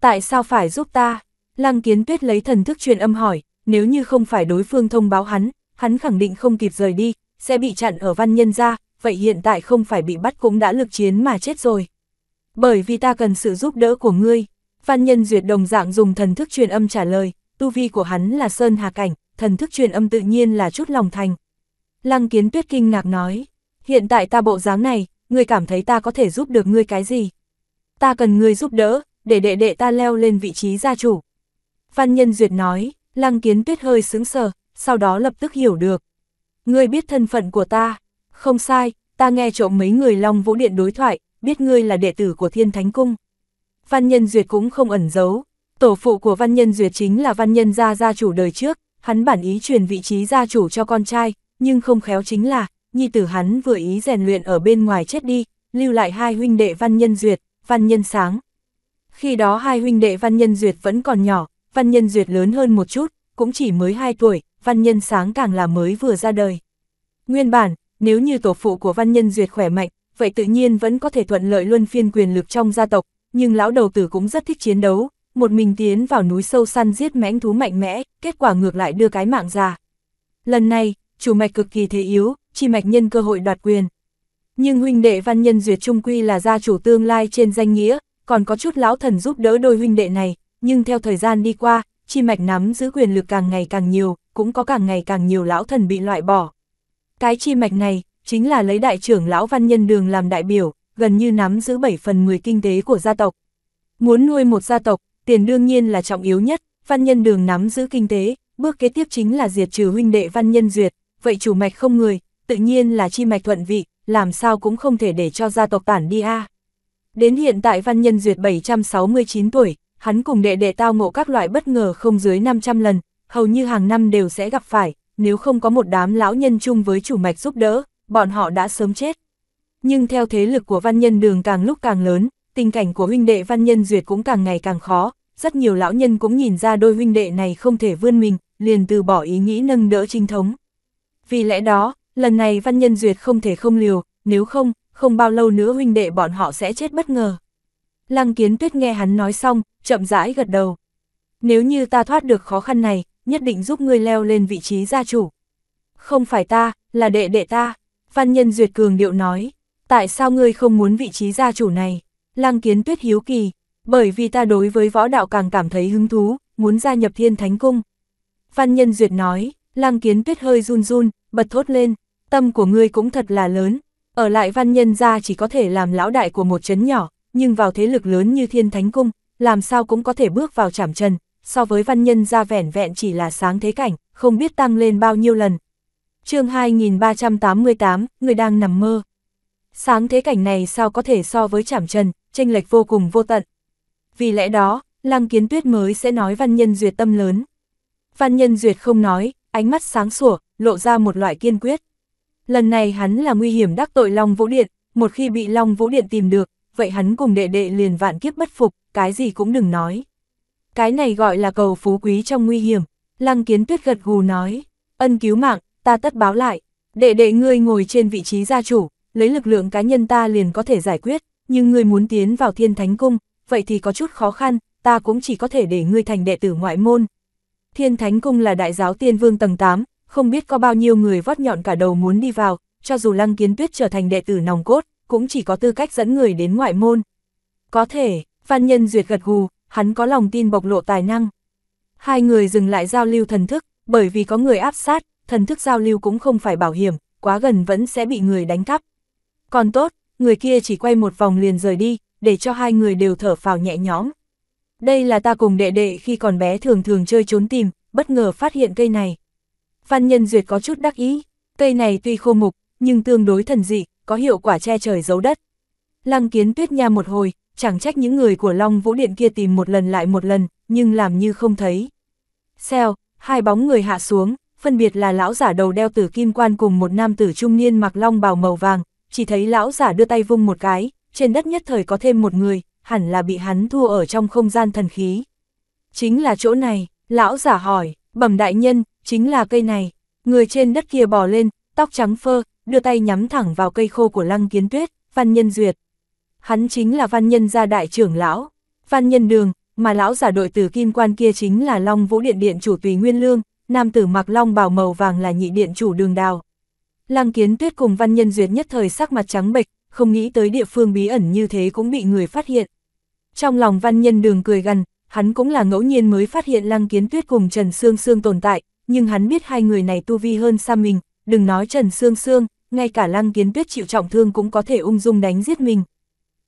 Tại sao phải giúp ta? Lăng kiến tuyết lấy thần thức truyền âm hỏi, nếu như không phải đối phương thông báo hắn, hắn khẳng định không kịp rời đi, sẽ bị chặn ở văn nhân ra, vậy hiện tại không phải bị bắt cũng đã lực chiến mà chết rồi. Bởi vì ta cần sự giúp đỡ của ngươi, Phan Nhân Duyệt đồng dạng dùng thần thức truyền âm trả lời, tu vi của hắn là Sơn Hà Cảnh, thần thức truyền âm tự nhiên là chút lòng thành. Lăng Kiến Tuyết kinh ngạc nói, hiện tại ta bộ dáng này, ngươi cảm thấy ta có thể giúp được ngươi cái gì? Ta cần ngươi giúp đỡ, để đệ đệ ta leo lên vị trí gia chủ. Phan Nhân Duyệt nói, Lăng Kiến Tuyết hơi sững sờ, sau đó lập tức hiểu được. Ngươi biết thân phận của ta, không sai, ta nghe trộm mấy người Long Vũ Điện đối thoại, biết ngươi là đệ tử của Thiên Thánh Cung. Văn Nhân Duyệt cũng không ẩn giấu. Tổ phụ của Văn Nhân Duyệt chính là Văn Nhân gia gia chủ đời trước, hắn bản ý truyền vị trí gia chủ cho con trai, nhưng không khéo chính là, nhi tử hắn vừa ý rèn luyện ở bên ngoài chết đi, lưu lại hai huynh đệ Văn Nhân Duyệt, Văn Nhân Sáng. Khi đó hai huynh đệ Văn Nhân Duyệt vẫn còn nhỏ, Văn Nhân Duyệt lớn hơn một chút, cũng chỉ mới 2 tuổi, Văn Nhân Sáng càng là mới vừa ra đời. Nguyên bản, nếu như tổ phụ của Văn Nhân Duyệt khỏe mạnh, vậy tự nhiên vẫn có thể thuận lợi luân phiên quyền lực trong gia tộc, nhưng lão đầu tử cũng rất thích chiến đấu, một mình tiến vào núi sâu săn giết mãnh thú mạnh mẽ, kết quả ngược lại đưa cái mạng ra. Lần này, chủ mạch cực kỳ thế yếu, chi mạch nhân cơ hội đoạt quyền. Nhưng huynh đệ văn nhân duyệt trung quy là gia chủ tương lai trên danh nghĩa, còn có chút lão thần giúp đỡ đôi huynh đệ này, nhưng theo thời gian đi qua, chi mạch nắm giữ quyền lực càng ngày càng nhiều, cũng có càng ngày càng nhiều lão thần bị loại bỏ. Cái chi mạch này, chính là lấy đại trưởng lão văn nhân đường làm đại biểu, gần như nắm giữ 7 phần 10 kinh tế của gia tộc. Muốn nuôi một gia tộc, tiền đương nhiên là trọng yếu nhất, văn nhân đường nắm giữ kinh tế, bước kế tiếp chính là diệt trừ huynh đệ văn nhân duyệt, vậy chủ mạch không người, tự nhiên là chi mạch thuận vị, làm sao cũng không thể để cho gia tộc tản đi a. Đến hiện tại văn nhân duyệt 769 tuổi, hắn cùng đệ đệ tao ngộ các loại bất ngờ không dưới 500 lần, hầu như hàng năm đều sẽ gặp phải, nếu không có một đám lão nhân chung với chủ mạch giúp đỡ, bọn họ đã sớm chết nhưng theo thế lực của văn nhân đường càng lúc càng lớn, tình cảnh của huynh đệ văn nhân duyệt cũng càng ngày càng khó, rất nhiều lão nhân cũng nhìn ra đôi huynh đệ này không thể vươn mình, liền từ bỏ ý nghĩ nâng đỡ trinh thống. Vì lẽ đó, lần này văn nhân duyệt không thể không liều, nếu không, không bao lâu nữa huynh đệ bọn họ sẽ chết bất ngờ. Lăng kiến tuyết nghe hắn nói xong, chậm rãi gật đầu. Nếu như ta thoát được khó khăn này, nhất định giúp ngươi leo lên vị trí gia chủ. Không phải ta, là đệ đệ ta, văn nhân duyệt cường điệu nói tại sao ngươi không muốn vị trí gia chủ này? Lăng kiến tuyết hiếu kỳ, bởi vì ta đối với võ đạo càng cảm thấy hứng thú, muốn gia nhập thiên thánh cung. Văn nhân duyệt nói, lăng kiến tuyết hơi run run, bật thốt lên, tâm của ngươi cũng thật là lớn, ở lại văn nhân gia chỉ có thể làm lão đại của một chấn nhỏ, nhưng vào thế lực lớn như thiên thánh cung, làm sao cũng có thể bước vào trảm trần, so với văn nhân gia vẻn vẹn chỉ là sáng thế cảnh, không biết tăng lên bao nhiêu lần. chương 2388, người đang nằm mơ sáng thế cảnh này sao có thể so với chảm trần, tranh lệch vô cùng vô tận. Vì lẽ đó, Lăng Kiến Tuyết mới sẽ nói văn nhân duyệt tâm lớn. Văn nhân duyệt không nói, ánh mắt sáng sủa, lộ ra một loại kiên quyết. Lần này hắn là nguy hiểm đắc tội Long Vũ Điện, một khi bị Long Vũ Điện tìm được, vậy hắn cùng đệ đệ liền vạn kiếp bất phục, cái gì cũng đừng nói. Cái này gọi là cầu phú quý trong nguy hiểm, Lăng Kiến Tuyết gật gù nói, ân cứu mạng, ta tất báo lại, đệ đệ ngươi ngồi trên vị trí gia chủ, lấy lực lượng cá nhân ta liền có thể giải quyết, nhưng ngươi muốn tiến vào thiên thánh cung, vậy thì có chút khó khăn, ta cũng chỉ có thể để ngươi thành đệ tử ngoại môn. Thiên thánh cung là đại giáo tiên vương tầng 8, không biết có bao nhiêu người vót nhọn cả đầu muốn đi vào, cho dù lăng kiến tuyết trở thành đệ tử nòng cốt, cũng chỉ có tư cách dẫn người đến ngoại môn. Có thể, văn Nhân Duyệt gật gù, hắn có lòng tin bộc lộ tài năng. Hai người dừng lại giao lưu thần thức, bởi vì có người áp sát, thần thức giao lưu cũng không phải bảo hiểm, quá gần vẫn sẽ bị người đánh cắp. Còn tốt, người kia chỉ quay một vòng liền rời đi, để cho hai người đều thở phào nhẹ nhõm. Đây là ta cùng đệ đệ khi còn bé thường thường chơi trốn tìm, bất ngờ phát hiện cây này. Phan Nhân Duyệt có chút đắc ý, cây này tuy khô mục, nhưng tương đối thần dị, có hiệu quả che trời giấu đất. Lăng kiến tuyết nha một hồi, chẳng trách những người của Long Vũ Điện kia tìm một lần lại một lần, nhưng làm như không thấy. Xeo, hai bóng người hạ xuống, phân biệt là lão giả đầu đeo tử kim quan cùng một nam tử trung niên mặc long bào màu vàng, chỉ thấy lão giả đưa tay vung một cái, trên đất nhất thời có thêm một người, hẳn là bị hắn thua ở trong không gian thần khí. Chính là chỗ này, lão giả hỏi, bẩm đại nhân, chính là cây này, người trên đất kia bò lên, tóc trắng phơ, đưa tay nhắm thẳng vào cây khô của lăng kiến tuyết, văn nhân duyệt. Hắn chính là văn nhân gia đại trưởng lão, văn nhân đường, mà lão giả đội từ kim quan kia chính là Long Vũ Điện Điện chủ Tùy Nguyên Lương, nam tử mặc long bào màu vàng là nhị điện chủ đường đào. Lăng kiến tuyết cùng văn nhân duyệt nhất thời sắc mặt trắng bệch, không nghĩ tới địa phương bí ẩn như thế cũng bị người phát hiện. Trong lòng văn nhân đường cười gần, hắn cũng là ngẫu nhiên mới phát hiện lăng kiến tuyết cùng Trần Sương Sương tồn tại, nhưng hắn biết hai người này tu vi hơn xa mình, đừng nói Trần Sương Sương, ngay cả lăng kiến tuyết chịu trọng thương cũng có thể ung dung đánh giết mình.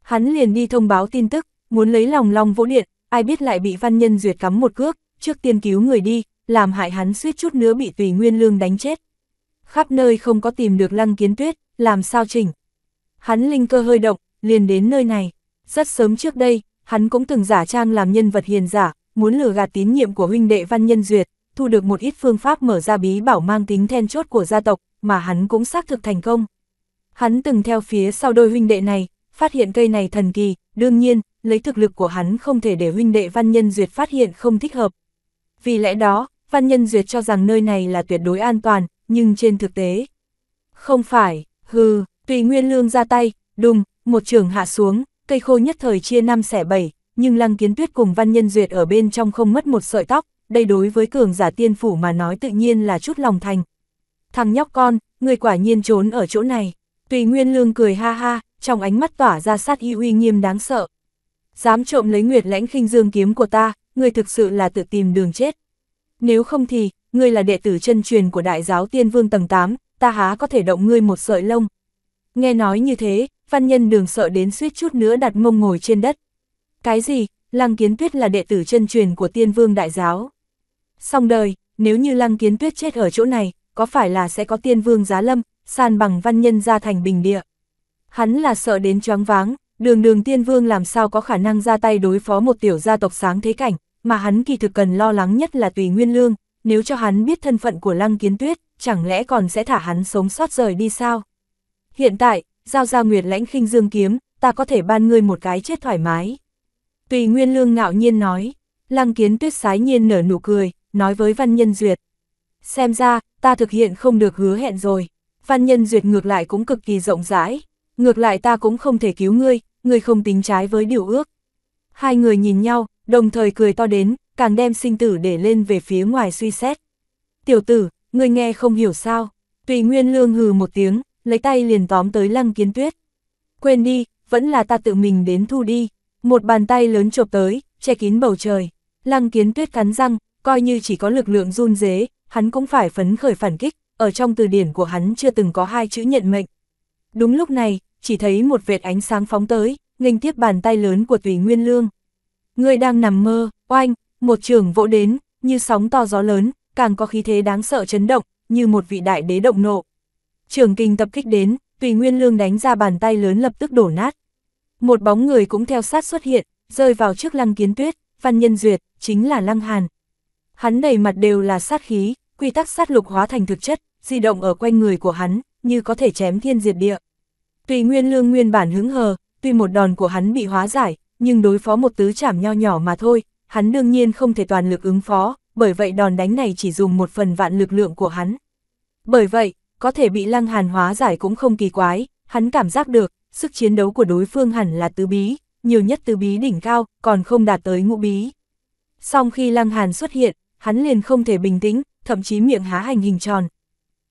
Hắn liền đi thông báo tin tức, muốn lấy lòng long Vũ điện, ai biết lại bị văn nhân duyệt cắm một cước, trước tiên cứu người đi, làm hại hắn suýt chút nữa bị tùy nguyên lương đánh chết khắp nơi không có tìm được lăng kiến tuyết, làm sao chỉnh. Hắn linh cơ hơi động, liền đến nơi này. Rất sớm trước đây, hắn cũng từng giả trang làm nhân vật hiền giả, muốn lừa gạt tín nhiệm của huynh đệ văn nhân duyệt, thu được một ít phương pháp mở ra bí bảo mang tính then chốt của gia tộc, mà hắn cũng xác thực thành công. Hắn từng theo phía sau đôi huynh đệ này, phát hiện cây này thần kỳ, đương nhiên, lấy thực lực của hắn không thể để huynh đệ văn nhân duyệt phát hiện không thích hợp. Vì lẽ đó, văn nhân duyệt cho rằng nơi này là tuyệt đối an toàn, nhưng trên thực tế. Không phải, hừ, tùy Nguyên Lương ra tay, đùng, một trường hạ xuống, cây khô nhất thời chia năm xẻ bảy, nhưng Lăng Kiến Tuyết cùng Văn Nhân Duyệt ở bên trong không mất một sợi tóc, đây đối với cường giả tiên phủ mà nói tự nhiên là chút lòng thành. Thằng nhóc con, người quả nhiên trốn ở chỗ này. Tùy Nguyên Lương cười ha ha, trong ánh mắt tỏa ra sát y uy nghiêm đáng sợ. Dám trộm lấy nguyệt lãnh khinh dương kiếm của ta, người thực sự là tự tìm đường chết. Nếu không thì, ngươi là đệ tử chân truyền của đại giáo tiên vương tầng 8, ta há có thể động ngươi một sợi lông. Nghe nói như thế, văn nhân đường sợ đến suýt chút nữa đặt mông ngồi trên đất. Cái gì, Lăng Kiến Tuyết là đệ tử chân truyền của tiên vương đại giáo. Xong đời, nếu như Lăng Kiến Tuyết chết ở chỗ này, có phải là sẽ có tiên vương giá lâm, san bằng văn nhân ra thành bình địa. Hắn là sợ đến choáng váng, đường đường tiên vương làm sao có khả năng ra tay đối phó một tiểu gia tộc sáng thế cảnh, mà hắn kỳ thực cần lo lắng nhất là tùy nguyên lương nếu cho hắn biết thân phận của Lăng Kiến Tuyết, chẳng lẽ còn sẽ thả hắn sống sót rời đi sao? Hiện tại, Giao Giao Nguyệt lãnh khinh dương kiếm, ta có thể ban ngươi một cái chết thoải mái. Tùy Nguyên Lương ngạo nhiên nói, Lăng Kiến Tuyết sái nhiên nở nụ cười, nói với Văn Nhân Duyệt. Xem ra, ta thực hiện không được hứa hẹn rồi. Văn Nhân Duyệt ngược lại cũng cực kỳ rộng rãi, ngược lại ta cũng không thể cứu ngươi, ngươi không tính trái với điều ước. Hai người nhìn nhau, đồng thời cười to đến, càng đem sinh tử để lên về phía ngoài suy xét. Tiểu tử, ngươi nghe không hiểu sao, tùy nguyên lương hừ một tiếng, lấy tay liền tóm tới lăng kiến tuyết. Quên đi, vẫn là ta tự mình đến thu đi, một bàn tay lớn chộp tới, che kín bầu trời, lăng kiến tuyết cắn răng, coi như chỉ có lực lượng run dế, hắn cũng phải phấn khởi phản kích, ở trong từ điển của hắn chưa từng có hai chữ nhận mệnh. Đúng lúc này, chỉ thấy một vệt ánh sáng phóng tới, nghênh tiếp bàn tay lớn của tùy nguyên lương. Ngươi đang nằm mơ, oanh, một trường vỗ đến, như sóng to gió lớn, càng có khí thế đáng sợ chấn động, như một vị đại đế động nộ. Trường kinh tập kích đến, tùy nguyên lương đánh ra bàn tay lớn lập tức đổ nát. Một bóng người cũng theo sát xuất hiện, rơi vào trước lăng kiến tuyết, văn nhân duyệt, chính là lăng hàn. Hắn đầy mặt đều là sát khí, quy tắc sát lục hóa thành thực chất, di động ở quanh người của hắn, như có thể chém thiên diệt địa. Tùy nguyên lương nguyên bản hứng hờ, tuy một đòn của hắn bị hóa giải, nhưng đối phó một tứ chảm nho nhỏ mà thôi, hắn đương nhiên không thể toàn lực ứng phó, bởi vậy đòn đánh này chỉ dùng một phần vạn lực lượng của hắn. Bởi vậy, có thể bị lăng hàn hóa giải cũng không kỳ quái, hắn cảm giác được, sức chiến đấu của đối phương hẳn là tứ bí, nhiều nhất tứ bí đỉnh cao, còn không đạt tới ngũ bí. Song khi lăng hàn xuất hiện, hắn liền không thể bình tĩnh, thậm chí miệng há hành hình tròn.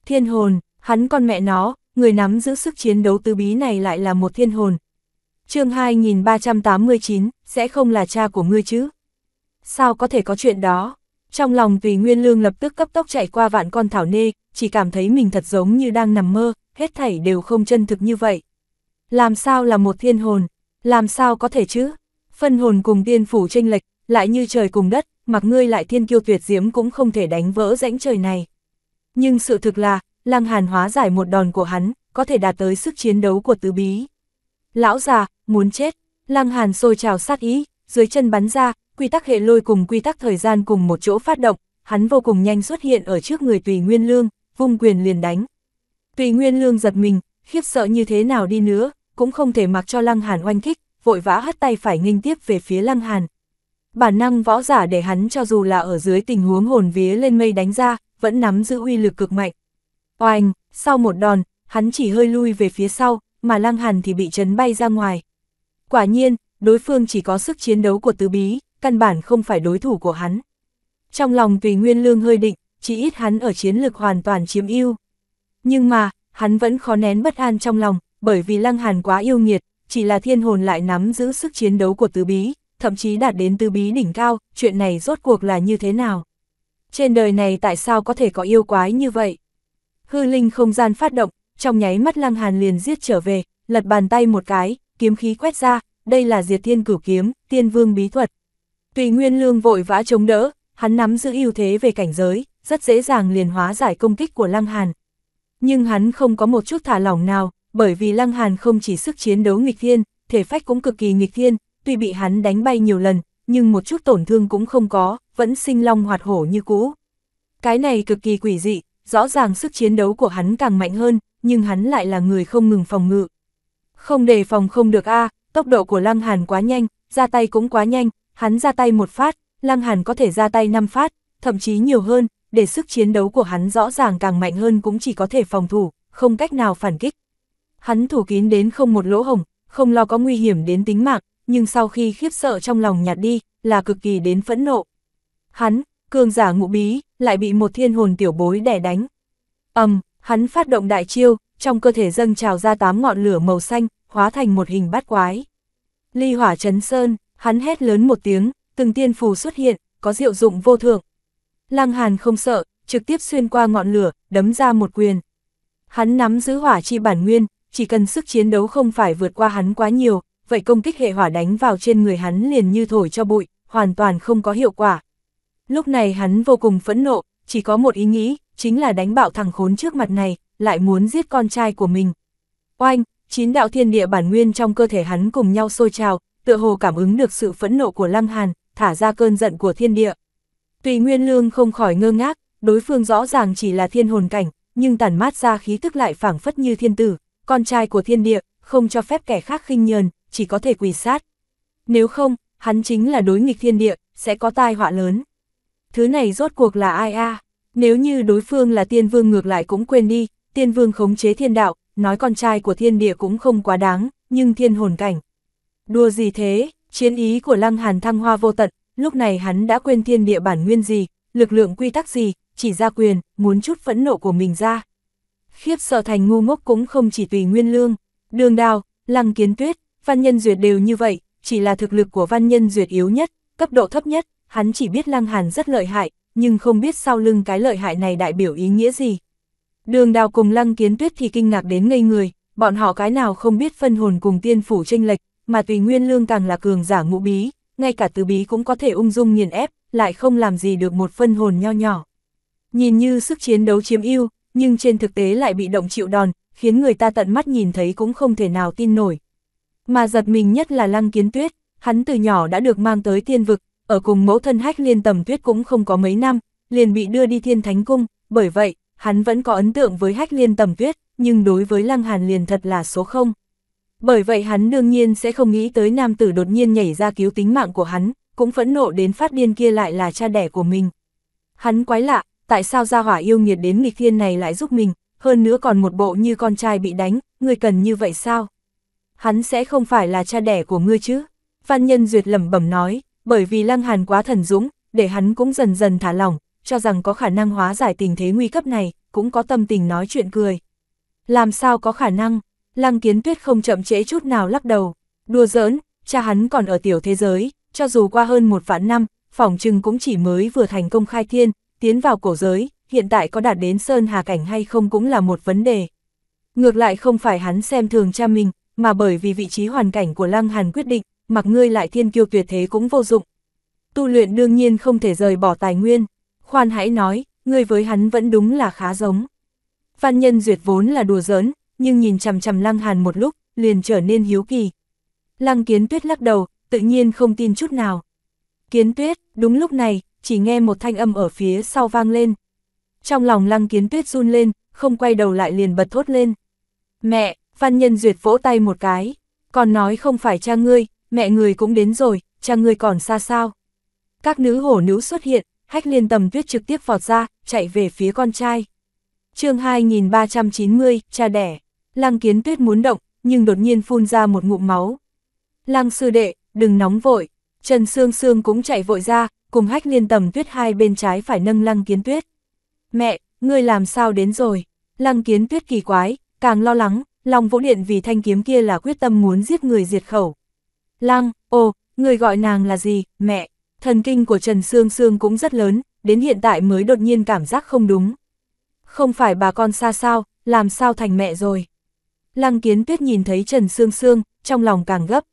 Thiên hồn, hắn con mẹ nó, người nắm giữ sức chiến đấu tứ bí này lại là một thiên hồn, chương 2389, sẽ không là cha của ngươi chứ? Sao có thể có chuyện đó? Trong lòng Tùy Nguyên Lương lập tức cấp tốc chạy qua vạn con thảo nê, chỉ cảm thấy mình thật giống như đang nằm mơ, hết thảy đều không chân thực như vậy. Làm sao là một thiên hồn? Làm sao có thể chứ? Phân hồn cùng tiên phủ tranh lệch, lại như trời cùng đất, mặc ngươi lại thiên kiêu tuyệt diễm cũng không thể đánh vỡ rãnh trời này. Nhưng sự thực là, Lăng Hàn hóa giải một đòn của hắn, có thể đạt tới sức chiến đấu của tứ bí. Lão già, muốn chết, lăng hàn sôi trào sát ý, dưới chân bắn ra, quy tắc hệ lôi cùng quy tắc thời gian cùng một chỗ phát động, hắn vô cùng nhanh xuất hiện ở trước người Tùy Nguyên Lương, vung quyền liền đánh. Tùy Nguyên Lương giật mình, khiếp sợ như thế nào đi nữa, cũng không thể mặc cho Lăng Hàn oanh kích, vội vã hất tay phải nghênh tiếp về phía Lăng Hàn. Bản năng võ giả để hắn cho dù là ở dưới tình huống hồn vía lên mây đánh ra, vẫn nắm giữ uy lực cực mạnh. Oanh, sau một đòn, hắn chỉ hơi lui về phía sau, mà Lăng Hàn thì bị chấn bay ra ngoài. Quả nhiên, đối phương chỉ có sức chiến đấu của tứ bí, căn bản không phải đối thủ của hắn. Trong lòng Tùy Nguyên Lương hơi định, chỉ ít hắn ở chiến lực hoàn toàn chiếm ưu. Nhưng mà, hắn vẫn khó nén bất an trong lòng, bởi vì Lăng Hàn quá yêu nghiệt, chỉ là thiên hồn lại nắm giữ sức chiến đấu của tứ bí, thậm chí đạt đến tứ bí đỉnh cao, chuyện này rốt cuộc là như thế nào? Trên đời này tại sao có thể có yêu quái như vậy? Hư linh không gian phát động, trong nháy mắt Lăng Hàn liền giết trở về, lật bàn tay một cái, kiếm khí quét ra, đây là diệt thiên cửu kiếm, tiên vương bí thuật. Tùy Nguyên Lương vội vã chống đỡ, hắn nắm giữ ưu thế về cảnh giới, rất dễ dàng liền hóa giải công kích của Lăng Hàn. Nhưng hắn không có một chút thả lỏng nào, bởi vì Lăng Hàn không chỉ sức chiến đấu nghịch thiên, thể phách cũng cực kỳ nghịch thiên, tuy bị hắn đánh bay nhiều lần, nhưng một chút tổn thương cũng không có, vẫn sinh long hoạt hổ như cũ. Cái này cực kỳ quỷ dị, rõ ràng sức chiến đấu của hắn càng mạnh hơn, nhưng hắn lại là người không ngừng phòng ngự. Không đề phòng không được a tốc độ của Lăng Hàn quá nhanh, ra tay cũng quá nhanh, hắn ra tay một phát, Lăng Hàn có thể ra tay 5 phát, thậm chí nhiều hơn, để sức chiến đấu của hắn rõ ràng càng mạnh hơn cũng chỉ có thể phòng thủ, không cách nào phản kích. Hắn thủ kín đến không một lỗ hồng, không lo có nguy hiểm đến tính mạng, nhưng sau khi khiếp sợ trong lòng nhạt đi, là cực kỳ đến phẫn nộ. Hắn, cường giả ngụ bí, lại bị một thiên hồn tiểu bối đẻ đánh. Ầm, um, Hắn phát động đại chiêu, trong cơ thể dâng trào ra tám ngọn lửa màu xanh, hóa thành một hình bát quái. Ly hỏa chấn sơn, hắn hét lớn một tiếng, từng tiên phù xuất hiện, có diệu dụng vô thượng. Lăng Hàn không sợ, trực tiếp xuyên qua ngọn lửa, đấm ra một quyền. Hắn nắm giữ hỏa chi bản nguyên, chỉ cần sức chiến đấu không phải vượt qua hắn quá nhiều, vậy công kích hệ hỏa đánh vào trên người hắn liền như thổi cho bụi, hoàn toàn không có hiệu quả. Lúc này hắn vô cùng phẫn nộ, chỉ có một ý nghĩ, chính là đánh bạo thằng khốn trước mặt này, lại muốn giết con trai của mình. Oanh, chín đạo thiên địa bản nguyên trong cơ thể hắn cùng nhau sôi trào, tựa hồ cảm ứng được sự phẫn nộ của Lăng Hàn, thả ra cơn giận của thiên địa. Tùy Nguyên Lương không khỏi ngơ ngác, đối phương rõ ràng chỉ là thiên hồn cảnh, nhưng tản mát ra khí tức lại phảng phất như thiên tử, con trai của thiên địa, không cho phép kẻ khác khinh nhờn, chỉ có thể quỳ sát. Nếu không, hắn chính là đối nghịch thiên địa, sẽ có tai họa lớn. Thứ này rốt cuộc là ai a? À? Nếu như đối phương là tiên vương ngược lại cũng quên đi, tiên vương khống chế thiên đạo, nói con trai của thiên địa cũng không quá đáng, nhưng thiên hồn cảnh. Đùa gì thế, chiến ý của lăng hàn thăng hoa vô tận, lúc này hắn đã quên thiên địa bản nguyên gì, lực lượng quy tắc gì, chỉ ra quyền, muốn chút phẫn nộ của mình ra. Khiếp sợ thành ngu ngốc cũng không chỉ tùy nguyên lương, đường đào, lăng kiến tuyết, văn nhân duyệt đều như vậy, chỉ là thực lực của văn nhân duyệt yếu nhất, cấp độ thấp nhất, hắn chỉ biết lăng hàn rất lợi hại, nhưng không biết sau lưng cái lợi hại này đại biểu ý nghĩa gì. Đường đào cùng lăng kiến tuyết thì kinh ngạc đến ngây người, bọn họ cái nào không biết phân hồn cùng tiên phủ tranh lệch, mà tùy nguyên lương càng là cường giả ngũ bí, ngay cả tứ bí cũng có thể ung dung nghiền ép, lại không làm gì được một phân hồn nho nhỏ. Nhìn như sức chiến đấu chiếm ưu, nhưng trên thực tế lại bị động chịu đòn, khiến người ta tận mắt nhìn thấy cũng không thể nào tin nổi. Mà giật mình nhất là lăng kiến tuyết, hắn từ nhỏ đã được mang tới tiên vực, ở cùng mẫu thân hách liên tầm tuyết cũng không có mấy năm, liền bị đưa đi thiên thánh cung, bởi vậy, hắn vẫn có ấn tượng với hách liên tầm tuyết, nhưng đối với lăng hàn liền thật là số không. Bởi vậy hắn đương nhiên sẽ không nghĩ tới nam tử đột nhiên nhảy ra cứu tính mạng của hắn, cũng phẫn nộ đến phát điên kia lại là cha đẻ của mình. Hắn quái lạ, tại sao gia hỏa yêu nghiệt đến nghịch thiên này lại giúp mình, hơn nữa còn một bộ như con trai bị đánh, người cần như vậy sao? Hắn sẽ không phải là cha đẻ của ngươi chứ? văn Nhân Duyệt lẩm bẩm nói, bởi vì Lăng Hàn quá thần dũng, để hắn cũng dần dần thả lỏng, cho rằng có khả năng hóa giải tình thế nguy cấp này, cũng có tâm tình nói chuyện cười. Làm sao có khả năng, Lăng Kiến Tuyết không chậm trễ chút nào lắc đầu, đùa giỡn, cha hắn còn ở tiểu thế giới, cho dù qua hơn một vạn năm, phỏng chừng cũng chỉ mới vừa thành công khai thiên, tiến vào cổ giới, hiện tại có đạt đến Sơn Hà Cảnh hay không cũng là một vấn đề. Ngược lại không phải hắn xem thường cha mình, mà bởi vì vị trí hoàn cảnh của Lăng Hàn quyết định, mặc ngươi lại thiên kiêu tuyệt thế cũng vô dụng. Tu luyện đương nhiên không thể rời bỏ tài nguyên. Khoan hãy nói, ngươi với hắn vẫn đúng là khá giống. Văn nhân duyệt vốn là đùa giỡn, nhưng nhìn chằm chằm lăng hàn một lúc, liền trở nên hiếu kỳ. Lăng kiến tuyết lắc đầu, tự nhiên không tin chút nào. Kiến tuyết, đúng lúc này, chỉ nghe một thanh âm ở phía sau vang lên. Trong lòng lăng kiến tuyết run lên, không quay đầu lại liền bật thốt lên. Mẹ, văn nhân duyệt vỗ tay một cái, còn nói không phải cha ngươi, mẹ người cũng đến rồi, cha người còn xa sao. Các nữ hổ nữ xuất hiện, hách liên tầm tuyết trực tiếp vọt ra, chạy về phía con trai. chương 2390, cha đẻ, lang kiến tuyết muốn động, nhưng đột nhiên phun ra một ngụm máu. Lang sư đệ, đừng nóng vội, Trần Sương Sương cũng chạy vội ra, cùng hách liên tầm tuyết hai bên trái phải nâng lăng kiến tuyết. Mẹ, ngươi làm sao đến rồi? Lăng kiến tuyết kỳ quái, càng lo lắng, lòng vũ điện vì thanh kiếm kia là quyết tâm muốn giết người diệt khẩu, Lăng, ồ, người gọi nàng là gì, mẹ, thần kinh của Trần Sương Sương cũng rất lớn, đến hiện tại mới đột nhiên cảm giác không đúng. Không phải bà con xa sao, làm sao thành mẹ rồi. Lăng kiến tuyết nhìn thấy Trần Sương Sương, trong lòng càng gấp.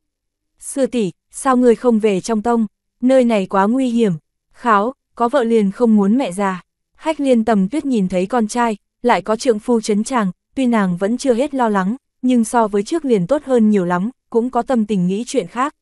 Sư tỷ, sao người không về trong tông, nơi này quá nguy hiểm. Kháo, có vợ liền không muốn mẹ già. Hách liên tầm tuyết nhìn thấy con trai, lại có trượng phu chấn chàng, tuy nàng vẫn chưa hết lo lắng, nhưng so với trước liền tốt hơn nhiều lắm, cũng có tâm tình nghĩ chuyện khác.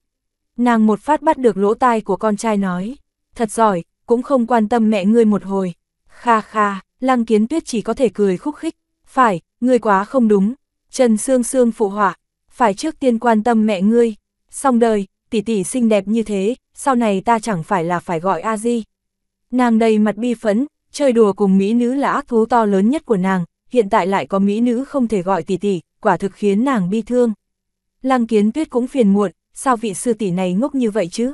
Nàng một phát bắt được lỗ tai của con trai nói, thật giỏi, cũng không quan tâm mẹ ngươi một hồi. Kha kha, lăng kiến tuyết chỉ có thể cười khúc khích, phải, ngươi quá không đúng. Trần Sương Sương phụ họa, phải trước tiên quan tâm mẹ ngươi. Xong đời, tỷ tỷ xinh đẹp như thế, sau này ta chẳng phải là phải gọi a di. Nàng đầy mặt bi phấn, chơi đùa cùng mỹ nữ là ác thú to lớn nhất của nàng, hiện tại lại có mỹ nữ không thể gọi tỷ tỷ, quả thực khiến nàng bi thương. Lăng kiến tuyết cũng phiền muộn, sao vị sư tỷ này ngốc như vậy chứ?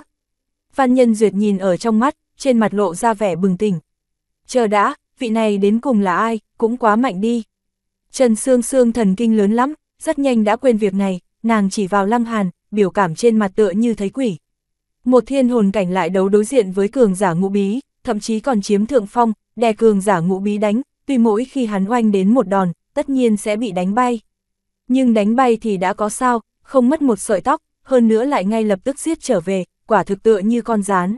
Văn nhân duyệt nhìn ở trong mắt, trên mặt lộ ra vẻ bừng tỉnh. Chờ đã, vị này đến cùng là ai, cũng quá mạnh đi. Trần Sương Sương thần kinh lớn lắm, rất nhanh đã quên việc này, nàng chỉ vào lăng hàn, biểu cảm trên mặt tựa như thấy quỷ. Một thiên hồn cảnh lại đấu đối diện với cường giả ngũ bí, thậm chí còn chiếm thượng phong, đè cường giả ngũ bí đánh, tuy mỗi khi hắn oanh đến một đòn, tất nhiên sẽ bị đánh bay. Nhưng đánh bay thì đã có sao, không mất một sợi tóc, hơn nữa lại ngay lập tức giết trở về, quả thực tựa như con rán.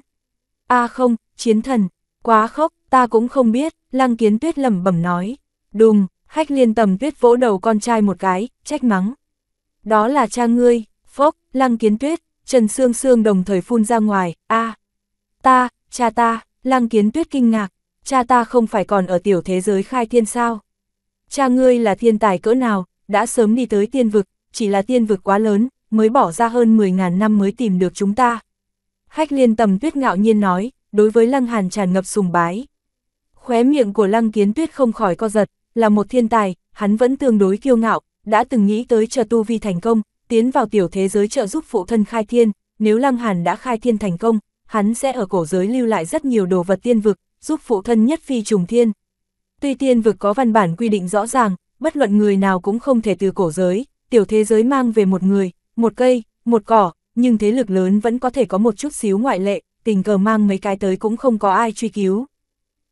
a không, chiến thần, quá khóc, ta cũng không biết, lăng kiến tuyết lẩm bẩm nói. Đùng, hách liên tầm tuyết vỗ đầu con trai một cái, trách mắng. Đó là cha ngươi, phốc, lăng kiến tuyết, trần xương xương đồng thời phun ra ngoài, a Ta, cha ta, lăng kiến tuyết kinh ngạc, cha ta không phải còn ở tiểu thế giới khai thiên sao. Cha ngươi là thiên tài cỡ nào, đã sớm đi tới tiên vực, chỉ là tiên vực quá lớn, mới bỏ ra hơn 10.000 năm mới tìm được chúng ta. Hách liên tầm tuyết ngạo nhiên nói, đối với lăng hàn tràn ngập sùng bái. Khóe miệng của lăng kiến tuyết không khỏi co giật, là một thiên tài, hắn vẫn tương đối kiêu ngạo, đã từng nghĩ tới chờ tu vi thành công, tiến vào tiểu thế giới trợ giúp phụ thân khai thiên, nếu lăng hàn đã khai thiên thành công, hắn sẽ ở cổ giới lưu lại rất nhiều đồ vật tiên vực, giúp phụ thân nhất phi trùng thiên. Tuy tiên vực có văn bản quy định rõ ràng, bất luận người nào cũng không thể từ cổ giới, tiểu thế giới mang về một người, một cây, một cỏ, nhưng thế lực lớn vẫn có thể có một chút xíu ngoại lệ, tình cờ mang mấy cái tới cũng không có ai truy cứu.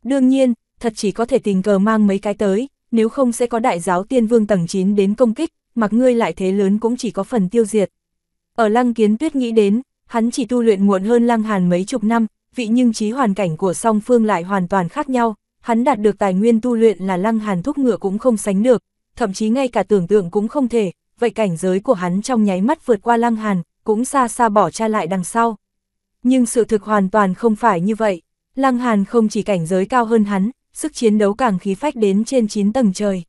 Đương nhiên, thật chỉ có thể tình cờ mang mấy cái tới, nếu không sẽ có đại giáo tiên vương tầng 9 đến công kích, mặc ngươi lại thế lớn cũng chỉ có phần tiêu diệt. Ở lăng kiến tuyết nghĩ đến, hắn chỉ tu luyện muộn hơn lăng hàn mấy chục năm, vị nhưng trí hoàn cảnh của song phương lại hoàn toàn khác nhau, hắn đạt được tài nguyên tu luyện là lăng hàn thúc ngựa cũng không sánh được, thậm chí ngay cả tưởng tượng cũng không thể, vậy cảnh giới của hắn trong nháy mắt vượt qua lăng hàn, cũng xa xa bỏ cha lại đằng sau. Nhưng sự thực hoàn toàn không phải như vậy, lăng hàn không chỉ cảnh giới cao hơn hắn, sức chiến đấu càng khí phách đến trên 9 tầng trời.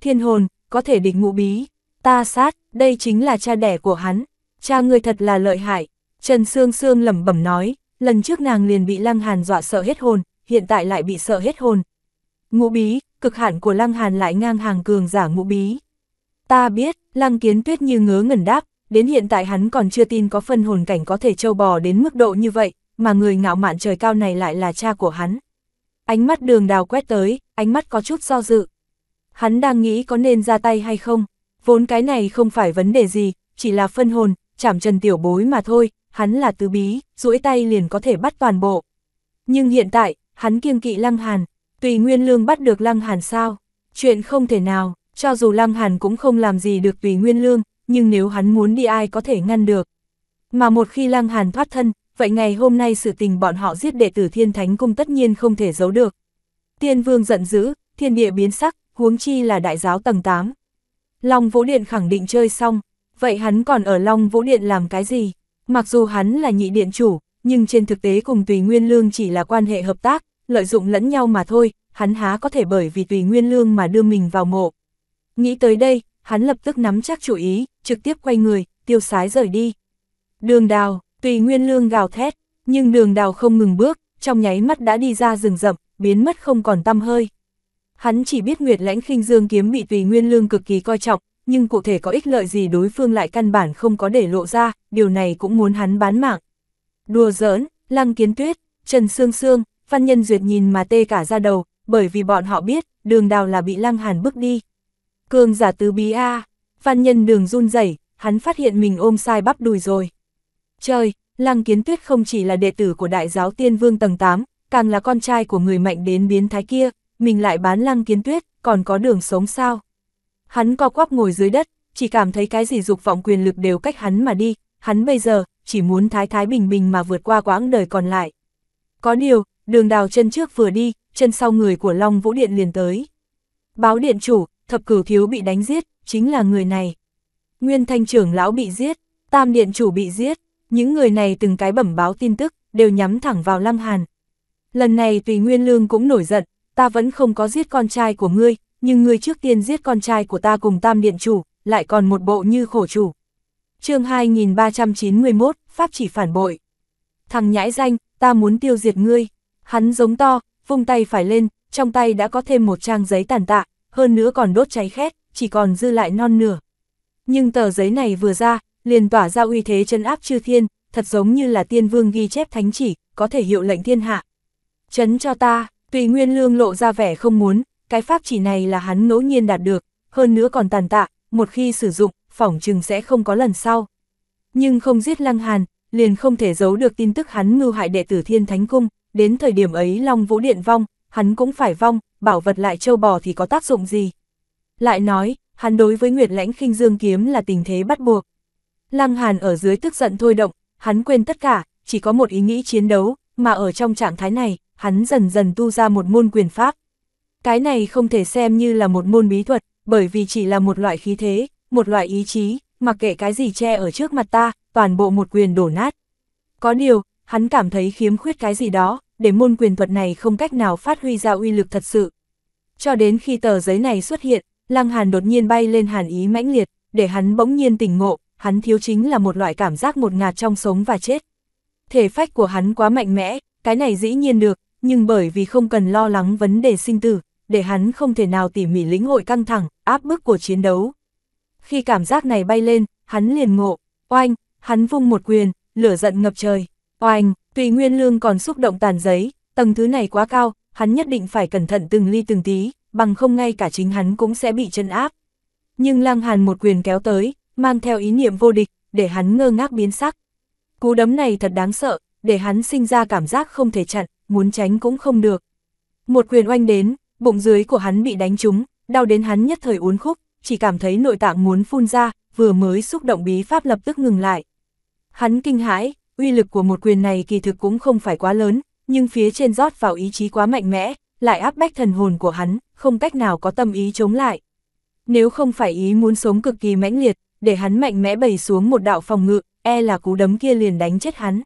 Thiên hồn, có thể địch ngụ bí, ta sát, đây chính là cha đẻ của hắn, cha người thật là lợi hại, Trần Sương Sương lẩm bẩm nói, lần trước nàng liền bị Lăng Hàn dọa sợ hết hồn, hiện tại lại bị sợ hết hồn. Ngũ bí, cực hạn của Lăng Hàn lại ngang hàng cường giả ngũ bí. Ta biết, lăng kiến tuyết như ngớ ngẩn đáp, đến hiện tại hắn còn chưa tin có phân hồn cảnh có thể trâu bò đến mức độ như vậy, mà người ngạo mạn trời cao này lại là cha của hắn. Ánh mắt đường đào quét tới, ánh mắt có chút do dự. Hắn đang nghĩ có nên ra tay hay không, vốn cái này không phải vấn đề gì, chỉ là phân hồn, chảm trần tiểu bối mà thôi, hắn là tứ bí, duỗi tay liền có thể bắt toàn bộ. Nhưng hiện tại, hắn kiêng kỵ Lăng Hàn, tùy Nguyên Lương bắt được Lăng Hàn sao? Chuyện không thể nào, cho dù Lăng Hàn cũng không làm gì được tùy nguyên lương, nhưng nếu hắn muốn đi ai có thể ngăn được. Mà một khi Lăng Hàn thoát thân, vậy ngày hôm nay sự tình bọn họ giết đệ tử thiên thánh cung tất nhiên không thể giấu được. Tiên vương giận dữ, thiên địa biến sắc, huống chi là đại giáo tầng 8. Long Vũ Điện khẳng định chơi xong, vậy hắn còn ở Long Vũ Điện làm cái gì? Mặc dù hắn là nhị điện chủ, nhưng trên thực tế cùng Tùy Nguyên Lương chỉ là quan hệ hợp tác, lợi dụng lẫn nhau mà thôi, hắn há có thể bởi vì Tùy Nguyên Lương mà đưa mình vào mộ. Nghĩ tới đây, hắn lập tức nắm chắc chủ ý, trực tiếp quay người, tiêu sái rời đi. Đường đào, tùy nguyên lương gào thét, nhưng đường đào không ngừng bước, trong nháy mắt đã đi ra rừng rậm, biến mất không còn tăm hơi. Hắn chỉ biết Nguyệt Lãnh Khinh Dương kiếm bị Tùy Nguyên Lương cực kỳ coi trọng, nhưng cụ thể có ích lợi gì đối phương lại căn bản không có để lộ ra, điều này cũng muốn hắn bán mạng. Đùa giỡn, Lăng Kiến Tuyết, Trần Sương Sương, Phan Nhân Duyệt nhìn mà tê cả ra đầu, bởi vì bọn họ biết, đường đào là bị Lăng Hàn bước đi. Cường giả từ bí A, văn nhân đường run rẩy hắn phát hiện mình ôm sai bắp đùi rồi. Trời, Lăng Kiến Tuyết không chỉ là đệ tử của đại giáo tiên vương tầng 8, càng là con trai của người mạnh đến biến thái kia, mình lại bán Lăng Kiến Tuyết, còn có đường sống sao? Hắn co quắp ngồi dưới đất, chỉ cảm thấy cái gì dục vọng quyền lực đều cách hắn mà đi, hắn bây giờ chỉ muốn thái thái bình bình mà vượt qua quãng đời còn lại. Có điều, đường đào chân trước vừa đi, chân sau người của Long Vũ Điện liền tới. Báo điện chủ, thập cử thiếu bị đánh giết, chính là người này. Nguyên thanh trưởng lão bị giết, tam điện chủ bị giết, những người này từng cái bẩm báo tin tức, đều nhắm thẳng vào Lăng Hàn. Lần này tùy Nguyên Lương cũng nổi giận, ta vẫn không có giết con trai của ngươi, nhưng ngươi trước tiên giết con trai của ta cùng tam điện chủ, lại còn một bộ như khổ chủ. chương 2391, Pháp chỉ phản bội. Thằng nhãi danh, ta muốn tiêu diệt ngươi. Hắn giống to, vung tay phải lên, trong tay đã có thêm một trang giấy tàn tạ, hơn nữa còn đốt cháy khét, chỉ còn dư lại non nửa. Nhưng tờ giấy này vừa ra, liền tỏa ra uy thế chân áp chư thiên, thật giống như là tiên vương ghi chép thánh chỉ, có thể hiệu lệnh thiên hạ. Chấn cho ta, tùy nguyên lương lộ ra vẻ không muốn, cái pháp chỉ này là hắn ngẫu nhiên đạt được, hơn nữa còn tàn tạ, một khi sử dụng, phỏng chừng sẽ không có lần sau. Nhưng không giết lăng hàn, liền không thể giấu được tin tức hắn ngư hại đệ tử thiên thánh cung, đến thời điểm ấy Long Vũ Điện vong, hắn cũng phải vong, bảo vật lại châu bò thì có tác dụng gì. Lại nói, hắn đối với Nguyệt Lãnh khinh Dương kiếm là tình thế bắt buộc. Lăng Hàn ở dưới tức giận thôi động, hắn quên tất cả, chỉ có một ý nghĩ chiến đấu, mà ở trong trạng thái này, hắn dần dần tu ra một môn quyền pháp. Cái này không thể xem như là một môn bí thuật, bởi vì chỉ là một loại khí thế, một loại ý chí, mặc kệ cái gì che ở trước mặt ta, toàn bộ một quyền đổ nát. Có điều, hắn cảm thấy khiếm khuyết cái gì đó, để môn quyền thuật này không cách nào phát huy ra uy lực thật sự. Cho đến khi tờ giấy này xuất hiện, Lăng Hàn đột nhiên bay lên hàn ý mãnh liệt, để hắn bỗng nhiên tỉnh ngộ, hắn thiếu chính là một loại cảm giác một ngạt trong sống và chết. Thể phách của hắn quá mạnh mẽ, cái này dĩ nhiên được, nhưng bởi vì không cần lo lắng vấn đề sinh tử, để hắn không thể nào tỉ mỉ lĩnh hội căng thẳng, áp bức của chiến đấu. Khi cảm giác này bay lên, hắn liền ngộ, oanh, hắn vung một quyền, lửa giận ngập trời, oanh, Tùy Nguyên Lương còn xúc động tàn giấy, tầng thứ này quá cao, hắn nhất định phải cẩn thận từng ly từng tí, bằng không ngay cả chính hắn cũng sẽ bị chân áp. Nhưng Lăng Hàn một quyền kéo tới, mang theo ý niệm vô địch, để hắn ngơ ngác biến sắc. Cú đấm này thật đáng sợ, để hắn sinh ra cảm giác không thể chặn, muốn tránh cũng không được. Một quyền oanh đến, bụng dưới của hắn bị đánh trúng, đau đến hắn nhất thời uốn khúc, chỉ cảm thấy nội tạng muốn phun ra, vừa mới xúc động bí pháp lập tức ngừng lại. Hắn kinh hãi, uy lực của một quyền này kỳ thực cũng không phải quá lớn, nhưng phía trên rót vào ý chí quá mạnh mẽ, lại áp bách thần hồn của hắn, không cách nào có tâm ý chống lại. Nếu không phải ý muốn sống cực kỳ mãnh liệt, để hắn mạnh mẽ bày xuống một đạo phòng ngự, e là cú đấm kia liền đánh chết hắn.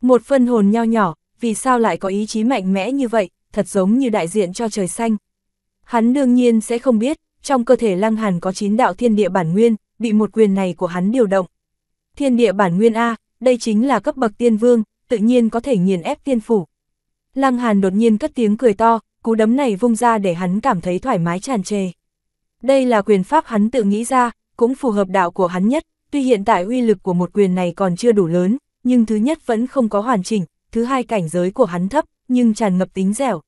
Một phân hồn nho nhỏ, vì sao lại có ý chí mạnh mẽ như vậy, thật giống như đại diện cho trời xanh. Hắn đương nhiên sẽ không biết, trong cơ thể lăng hàn có chín đạo thiên địa bản nguyên, bị một quyền này của hắn điều động. Thiên địa bản nguyên A, đây chính là cấp bậc tiên vương, tự nhiên có thể nghiền ép tiên phủ. Lăng Hàn đột nhiên cất tiếng cười to, cú đấm này vung ra để hắn cảm thấy thoải mái tràn trề. Đây là quyền pháp hắn tự nghĩ ra, cũng phù hợp đạo của hắn nhất, tuy hiện tại uy lực của một quyền này còn chưa đủ lớn, nhưng thứ nhất vẫn không có hoàn chỉnh, thứ hai cảnh giới của hắn thấp, nhưng tràn ngập tính dẻo.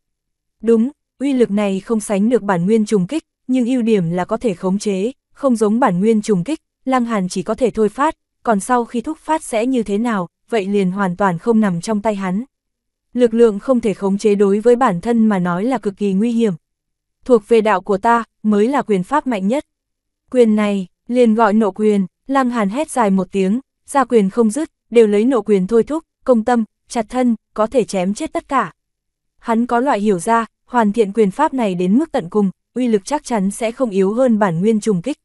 Đúng, uy lực này không sánh được bản nguyên trùng kích, nhưng ưu điểm là có thể khống chế, không giống bản nguyên trùng kích, Lăng Hàn chỉ có thể thôi phát, còn sau khi thúc phát sẽ như thế nào, vậy liền hoàn toàn không nằm trong tay hắn. Lực lượng không thể khống chế đối với bản thân mà nói là cực kỳ nguy hiểm. Thuộc về đạo của ta, mới là quyền pháp mạnh nhất. Quyền này, liền gọi nộ quyền, lăng hàn hét dài một tiếng, ra quyền không dứt, đều lấy nộ quyền thôi thúc, công tâm, chặt thân, có thể chém chết tất cả. Hắn có loại hiểu ra, hoàn thiện quyền pháp này đến mức tận cùng, uy lực chắc chắn sẽ không yếu hơn bản nguyên trùng kích.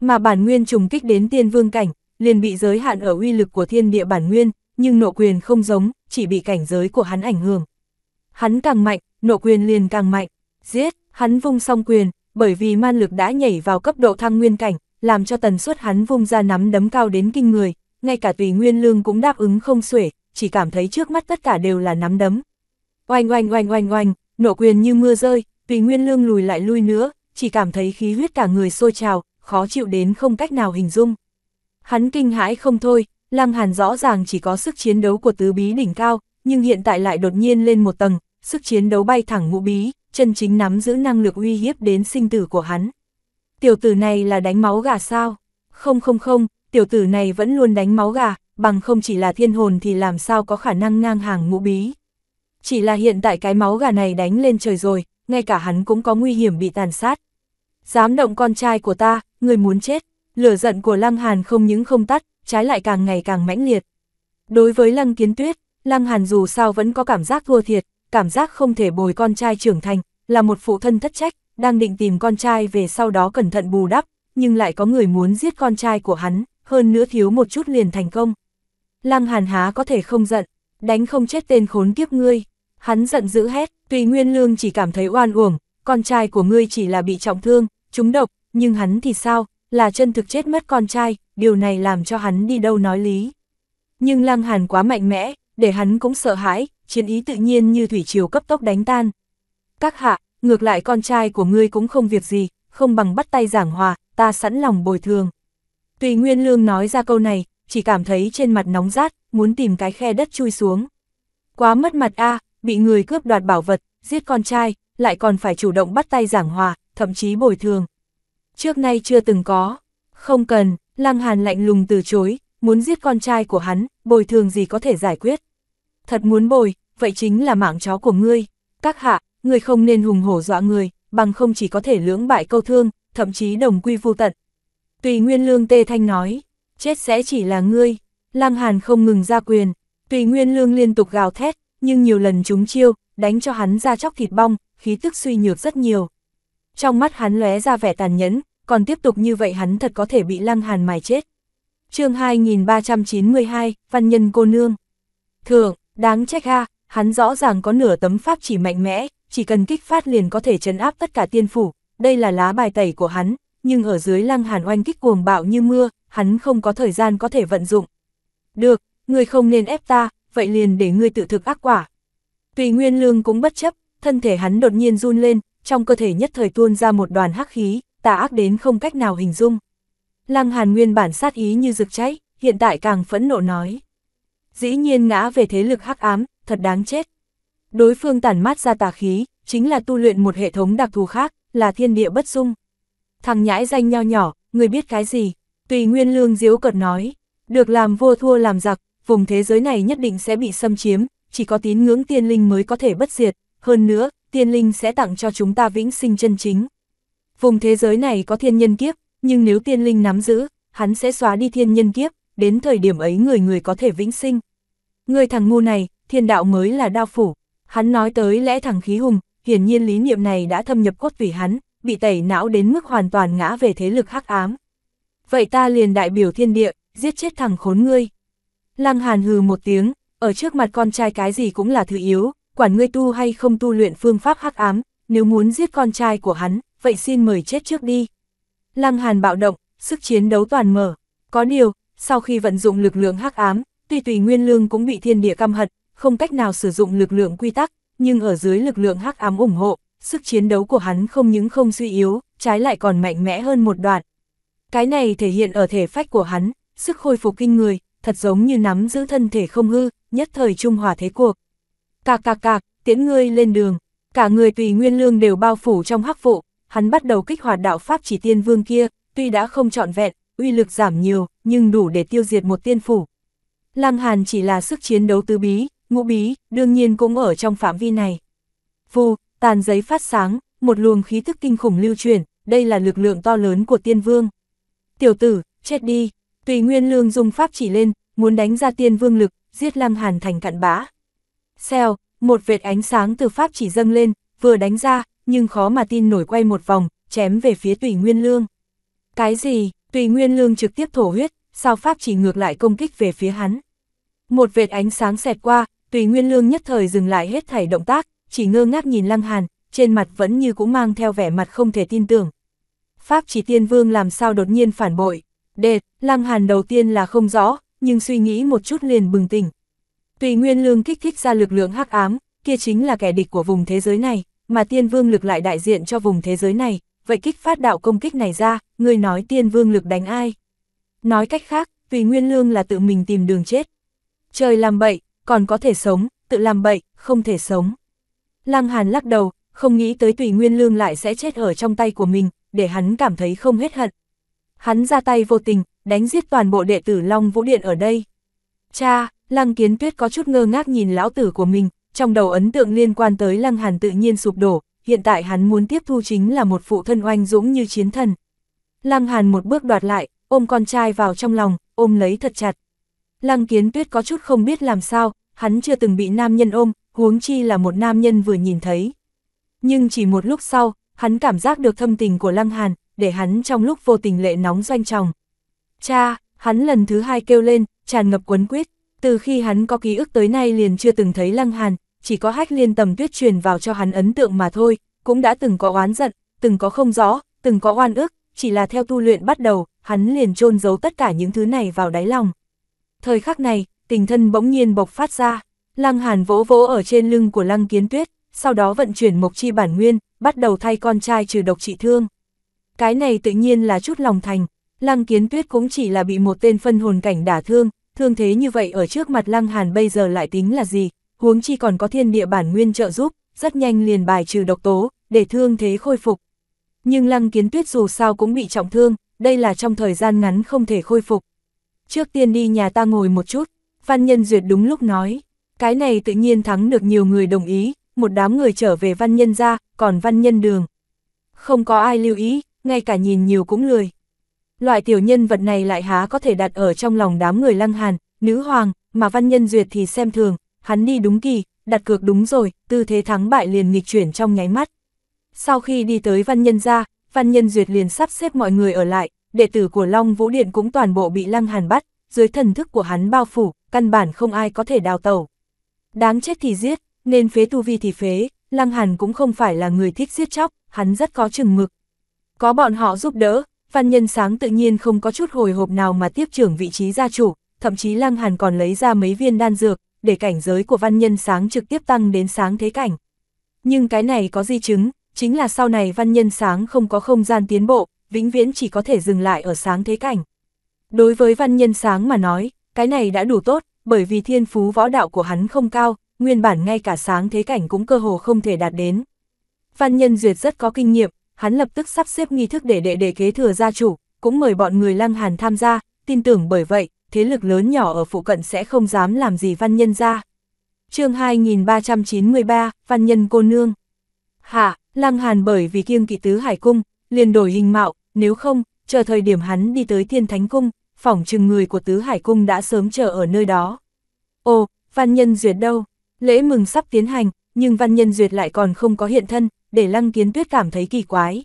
Mà bản nguyên trùng kích đến tiên vương cảnh, liền bị giới hạn ở uy lực của thiên địa bản nguyên, nhưng nộ quyền không giống, chỉ bị cảnh giới của hắn ảnh hưởng. Hắn càng mạnh, nộ quyền liền càng mạnh, giết, hắn vung xong quyền, bởi vì man lực đã nhảy vào cấp độ thăng nguyên cảnh, làm cho tần suất hắn vung ra nắm đấm cao đến kinh người, ngay cả tùy nguyên lương cũng đáp ứng không xuể, chỉ cảm thấy trước mắt tất cả đều là nắm đấm. Oanh oanh oanh oanh oanh, nộ quyền như mưa rơi, tùy nguyên lương lùi lại lui nữa, chỉ cảm thấy khí huyết cả người sôi trào, khó chịu đến không cách nào hình dung. Hắn kinh hãi không thôi, Lăng Hàn rõ ràng chỉ có sức chiến đấu của tứ bí đỉnh cao, nhưng hiện tại lại đột nhiên lên một tầng, sức chiến đấu bay thẳng ngũ bí, chân chính nắm giữ năng lực uy hiếp đến sinh tử của hắn. Tiểu tử này là đánh máu gà sao? Không không không, tiểu tử này vẫn luôn đánh máu gà, bằng không chỉ là thiên hồn thì làm sao có khả năng ngang hàng ngũ bí. Chỉ là hiện tại cái máu gà này đánh lên trời rồi, ngay cả hắn cũng có nguy hiểm bị tàn sát. Dám động con trai của ta, người muốn chết. Lửa giận của Lăng Hàn không những không tắt, trái lại càng ngày càng mãnh liệt. Đối với Lăng Kiến Tuyết, Lăng Hàn dù sao vẫn có cảm giác thua thiệt, cảm giác không thể bồi con trai trưởng thành, là một phụ thân thất trách, đang định tìm con trai về sau đó cẩn thận bù đắp, nhưng lại có người muốn giết con trai của hắn, hơn nữa thiếu một chút liền thành công. Lăng Hàn há có thể không giận, đánh không chết tên khốn kiếp ngươi. Hắn giận dữ hét, tùy nguyên lương chỉ cảm thấy oan uổng, con trai của ngươi chỉ là bị trọng thương, trúng độc, nhưng hắn thì sao, là chân thực chết mất con trai, điều này làm cho hắn đi đâu nói lý. Nhưng Lăng Hàn quá mạnh mẽ, để hắn cũng sợ hãi, chiến ý tự nhiên như thủy chiều cấp tốc đánh tan. Các hạ, ngược lại con trai của ngươi cũng không việc gì, không bằng bắt tay giảng hòa, ta sẵn lòng bồi thường. Tùy Nguyên Lương nói ra câu này, chỉ cảm thấy trên mặt nóng rát, muốn tìm cái khe đất chui xuống. Quá mất mặt a, bị người cướp đoạt bảo vật, giết con trai, lại còn phải chủ động bắt tay giảng hòa, thậm chí bồi thường trước nay chưa từng có. Không cần, Lăng Hàn lạnh lùng từ chối, muốn giết con trai của hắn, bồi thường gì có thể giải quyết. Thật muốn bồi, vậy chính là mạng chó của ngươi. Các hạ, ngươi không nên hùng hổ dọa người, bằng không chỉ có thể lưỡng bại câu thương, thậm chí đồng quy vô tận. Tùy Nguyên Lương Tê Thanh nói, chết sẽ chỉ là ngươi. Lăng Hàn không ngừng ra quyền, Tùy Nguyên Lương liên tục gào thét, nhưng nhiều lần chúng chiêu, đánh cho hắn ra chóc thịt bong, khí tức suy nhược rất nhiều. Trong mắt hắn lóe ra vẻ tàn nhẫn, còn tiếp tục như vậy hắn thật có thể bị lăng hàn mài chết. chương 2392, Văn Nhân Cô Nương Thường, đáng trách ha, hắn rõ ràng có nửa tấm pháp chỉ mạnh mẽ, chỉ cần kích phát liền có thể chấn áp tất cả tiên phủ, đây là lá bài tẩy của hắn, nhưng ở dưới lăng hàn oanh kích cuồng bạo như mưa, hắn không có thời gian có thể vận dụng. Được, người không nên ép ta, vậy liền để ngươi tự thực ác quả. Tùy Nguyên Lương cũng bất chấp, thân thể hắn đột nhiên run lên, trong cơ thể nhất thời tuôn ra một đoàn hắc khí, tà ác đến không cách nào hình dung. Lăng Hàn nguyên bản sát ý như rực cháy, hiện tại càng phẫn nộ nói. Dĩ nhiên ngã về thế lực hắc ám, thật đáng chết. Đối phương tản mát ra tà khí, chính là tu luyện một hệ thống đặc thù khác, là thiên địa bất dung. Thằng nhãi danh nho nhỏ, người biết cái gì? Tùy Nguyên Lương diếu cợt nói, được làm vô thua làm giặc, vùng thế giới này nhất định sẽ bị xâm chiếm, chỉ có tín ngưỡng tiên linh mới có thể bất diệt, hơn nữa, tiên linh sẽ tặng cho chúng ta vĩnh sinh chân chính. Vùng thế giới này có thiên nhân kiếp, nhưng nếu tiên linh nắm giữ, hắn sẽ xóa đi thiên nhân kiếp, đến thời điểm ấy người người có thể vĩnh sinh. Người thằng ngu này, thiên đạo mới là đao phủ. Hắn nói tới lẽ thằng khí hùng, hiển nhiên lý niệm này đã thâm nhập cốt tủy hắn, bị tẩy não đến mức hoàn toàn ngã về thế lực hắc ám. Vậy ta liền đại biểu thiên địa, giết chết thằng khốn ngươi. Lăng Hàn hừ một tiếng, ở trước mặt con trai cái gì cũng là thứ yếu, quản ngươi tu hay không tu luyện phương pháp hắc ám, nếu muốn giết con trai của hắn, vậy xin mời chết trước đi. Lăng Hàn bạo động, sức chiến đấu toàn mở. Có điều, sau khi vận dụng lực lượng hắc ám, tuy tùy nguyên lương cũng bị thiên địa căm hận, không cách nào sử dụng lực lượng quy tắc, nhưng ở dưới lực lượng hắc ám ủng hộ, sức chiến đấu của hắn không những không suy yếu, trái lại còn mạnh mẽ hơn một đoạn. Cái này thể hiện ở thể phách của hắn, sức khôi phục kinh người, thật giống như nắm giữ thân thể không hư, nhất thời trung hòa thế cuộc. Cạc cạc cạc, tiễn ngươi lên đường, cả người tùy nguyên lương đều bao phủ trong hắc vụ, hắn bắt đầu kích hoạt đạo pháp chỉ tiên vương kia, tuy đã không trọn vẹn, uy lực giảm nhiều, nhưng đủ để tiêu diệt một tiên phủ. Lăng Hàn chỉ là sức chiến đấu tứ bí, ngũ bí, đương nhiên cũng ở trong phạm vi này. Vù, tàn giấy phát sáng, một luồng khí thức kinh khủng lưu truyền, đây là lực lượng to lớn của tiên vương. Tiểu tử, chết đi, tùy nguyên lương dùng pháp chỉ lên, muốn đánh ra tiên vương lực, giết Lăng Hàn thành cạn bã. Xèo, một vệt ánh sáng từ pháp chỉ dâng lên, vừa đánh ra, nhưng khó mà tin nổi quay một vòng, chém về phía Tùy Nguyên Lương. Cái gì, Tùy Nguyên Lương trực tiếp thổ huyết, sao Pháp chỉ ngược lại công kích về phía hắn. Một vệt ánh sáng xẹt qua, Tùy Nguyên Lương nhất thời dừng lại hết thảy động tác, chỉ ngơ ngác nhìn Lăng Hàn, trên mặt vẫn như cũng mang theo vẻ mặt không thể tin tưởng. Pháp chỉ tiên vương làm sao đột nhiên phản bội, đệt, Lăng Hàn đầu tiên là không rõ, nhưng suy nghĩ một chút liền bừng tỉnh. Tùy Nguyên Lương kích thích ra lực lượng hắc ám, kia chính là kẻ địch của vùng thế giới này mà tiên vương lực lại đại diện cho vùng thế giới này, vậy kích phát đạo công kích này ra, người nói tiên vương lực đánh ai? Nói cách khác, tùy nguyên lương là tự mình tìm đường chết. Trời làm bậy, còn có thể sống, tự làm bậy, không thể sống. Lăng Hàn lắc đầu, không nghĩ tới tùy nguyên lương lại sẽ chết ở trong tay của mình, để hắn cảm thấy không hết hận. Hắn ra tay vô tình, đánh giết toàn bộ đệ tử Long Vũ Điện ở đây. Cha, Lăng Kiến Tuyết có chút ngơ ngác nhìn lão tử của mình, trong đầu ấn tượng liên quan tới Lăng Hàn tự nhiên sụp đổ, hiện tại hắn muốn tiếp thu chính là một phụ thân oanh dũng như chiến thần. Lăng Hàn một bước đoạt lại, ôm con trai vào trong lòng, ôm lấy thật chặt. Lăng Kiến Tuyết có chút không biết làm sao, hắn chưa từng bị nam nhân ôm, huống chi là một nam nhân vừa nhìn thấy. Nhưng chỉ một lúc sau, hắn cảm giác được thâm tình của Lăng Hàn, để hắn trong lúc vô tình lệ nóng doanh tròng. Cha, hắn lần thứ hai kêu lên, tràn ngập quấn quyết. Từ khi hắn có ký ức tới nay liền chưa từng thấy Lăng Hàn, chỉ có hách liên tầm tuyết truyền vào cho hắn ấn tượng mà thôi, cũng đã từng có oán giận, từng có không rõ, từng có oan ức, chỉ là theo tu luyện bắt đầu, hắn liền chôn giấu tất cả những thứ này vào đáy lòng. Thời khắc này, tình thân bỗng nhiên bộc phát ra, Lăng Hàn vỗ vỗ ở trên lưng của Lăng Kiến Tuyết, sau đó vận chuyển mộc chi bản nguyên, bắt đầu thay con trai trừ độc trị thương. Cái này tự nhiên là chút lòng thành, Lăng Kiến Tuyết cũng chỉ là bị một tên phân hồn cảnh đả thương, thương thế như vậy ở trước mặt Lăng Hàn bây giờ lại tính là gì, huống chi còn có thiên địa bản nguyên trợ giúp, rất nhanh liền bài trừ độc tố, để thương thế khôi phục. Nhưng Lăng Kiến Tuyết dù sao cũng bị trọng thương, đây là trong thời gian ngắn không thể khôi phục. Trước tiên đi nhà ta ngồi một chút, Văn Nhân Duyệt đúng lúc nói, cái này tự nhiên thắng được nhiều người đồng ý, một đám người trở về Văn Nhân ra, còn Văn Nhân đường. Không có ai lưu ý, ngay cả nhìn nhiều cũng lười. Loại tiểu nhân vật này lại há có thể đặt ở trong lòng đám người lăng hàn, nữ hoàng, mà văn nhân duyệt thì xem thường, hắn đi đúng kỳ, đặt cược đúng rồi, tư thế thắng bại liền nghịch chuyển trong nháy mắt. Sau khi đi tới văn nhân ra, văn nhân duyệt liền sắp xếp mọi người ở lại, đệ tử của Long Vũ Điện cũng toàn bộ bị lăng hàn bắt, dưới thần thức của hắn bao phủ, căn bản không ai có thể đào tẩu. Đáng chết thì giết, nên phế tu vi thì phế, lăng hàn cũng không phải là người thích giết chóc, hắn rất có chừng mực. Có bọn họ giúp đỡ, Văn Nhân Sáng tự nhiên không có chút hồi hộp nào mà tiếp trưởng vị trí gia chủ, thậm chí Lăng Hàn còn lấy ra mấy viên đan dược, để cảnh giới của Văn Nhân Sáng trực tiếp tăng đến sáng thế cảnh. Nhưng cái này có di chứng, chính là sau này Văn Nhân Sáng không có không gian tiến bộ, vĩnh viễn chỉ có thể dừng lại ở sáng thế cảnh. Đối với Văn Nhân Sáng mà nói, cái này đã đủ tốt, bởi vì thiên phú võ đạo của hắn không cao, nguyên bản ngay cả sáng thế cảnh cũng cơ hồ không thể đạt đến. Văn Nhân Duyệt rất có kinh nghiệm, hắn lập tức sắp xếp nghi thức để đệ đệ kế thừa gia chủ, cũng mời bọn người Lăng Hàn tham gia, tin tưởng bởi vậy, thế lực lớn nhỏ ở phụ cận sẽ không dám làm gì văn nhân ra. chương 2393, Văn nhân cô nương. Hạ, Lăng Hàn bởi vì kiêng kỵ tứ hải cung, liền đổi hình mạo, nếu không, chờ thời điểm hắn đi tới thiên thánh cung, phỏng chừng người của tứ hải cung đã sớm chờ ở nơi đó. Ồ, Văn nhân duyệt đâu? Lễ mừng sắp tiến hành, nhưng Văn nhân duyệt lại còn không có hiện thân, để Lăng Kiến Tuyết cảm thấy kỳ quái.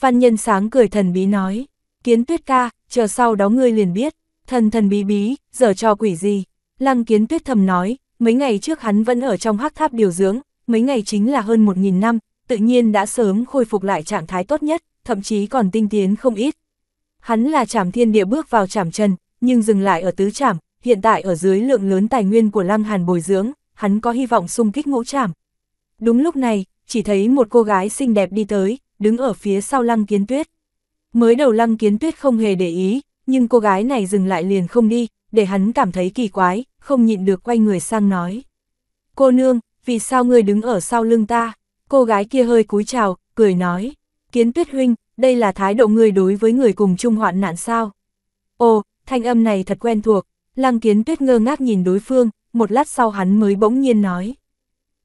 văn Nhân Sáng cười thần bí nói, Kiến Tuyết ca, chờ sau đó ngươi liền biết, thần thần bí bí, giờ cho quỷ gì. Lăng Kiến Tuyết thầm nói, mấy ngày trước hắn vẫn ở trong hắc tháp điều dưỡng, mấy ngày chính là hơn 1.000 năm, tự nhiên đã sớm khôi phục lại trạng thái tốt nhất, thậm chí còn tinh tiến không ít. Hắn là trảm thiên địa bước vào trảm chân, nhưng dừng lại ở tứ trảm, hiện tại ở dưới lượng lớn tài nguyên của Lăng Hàn bồi dưỡng, hắn có hy vọng xung kích ngũ trảm. Đúng lúc này, chỉ thấy một cô gái xinh đẹp đi tới, đứng ở phía sau lăng kiến tuyết. Mới đầu lăng kiến tuyết không hề để ý, nhưng cô gái này dừng lại liền không đi, để hắn cảm thấy kỳ quái, không nhịn được quay người sang nói. Cô nương, vì sao ngươi đứng ở sau lưng ta? Cô gái kia hơi cúi chào, cười nói. Kiến tuyết huynh, đây là thái độ ngươi đối với người cùng chung hoạn nạn sao? Ồ, thanh âm này thật quen thuộc. Lăng kiến tuyết ngơ ngác nhìn đối phương, một lát sau hắn mới bỗng nhiên nói.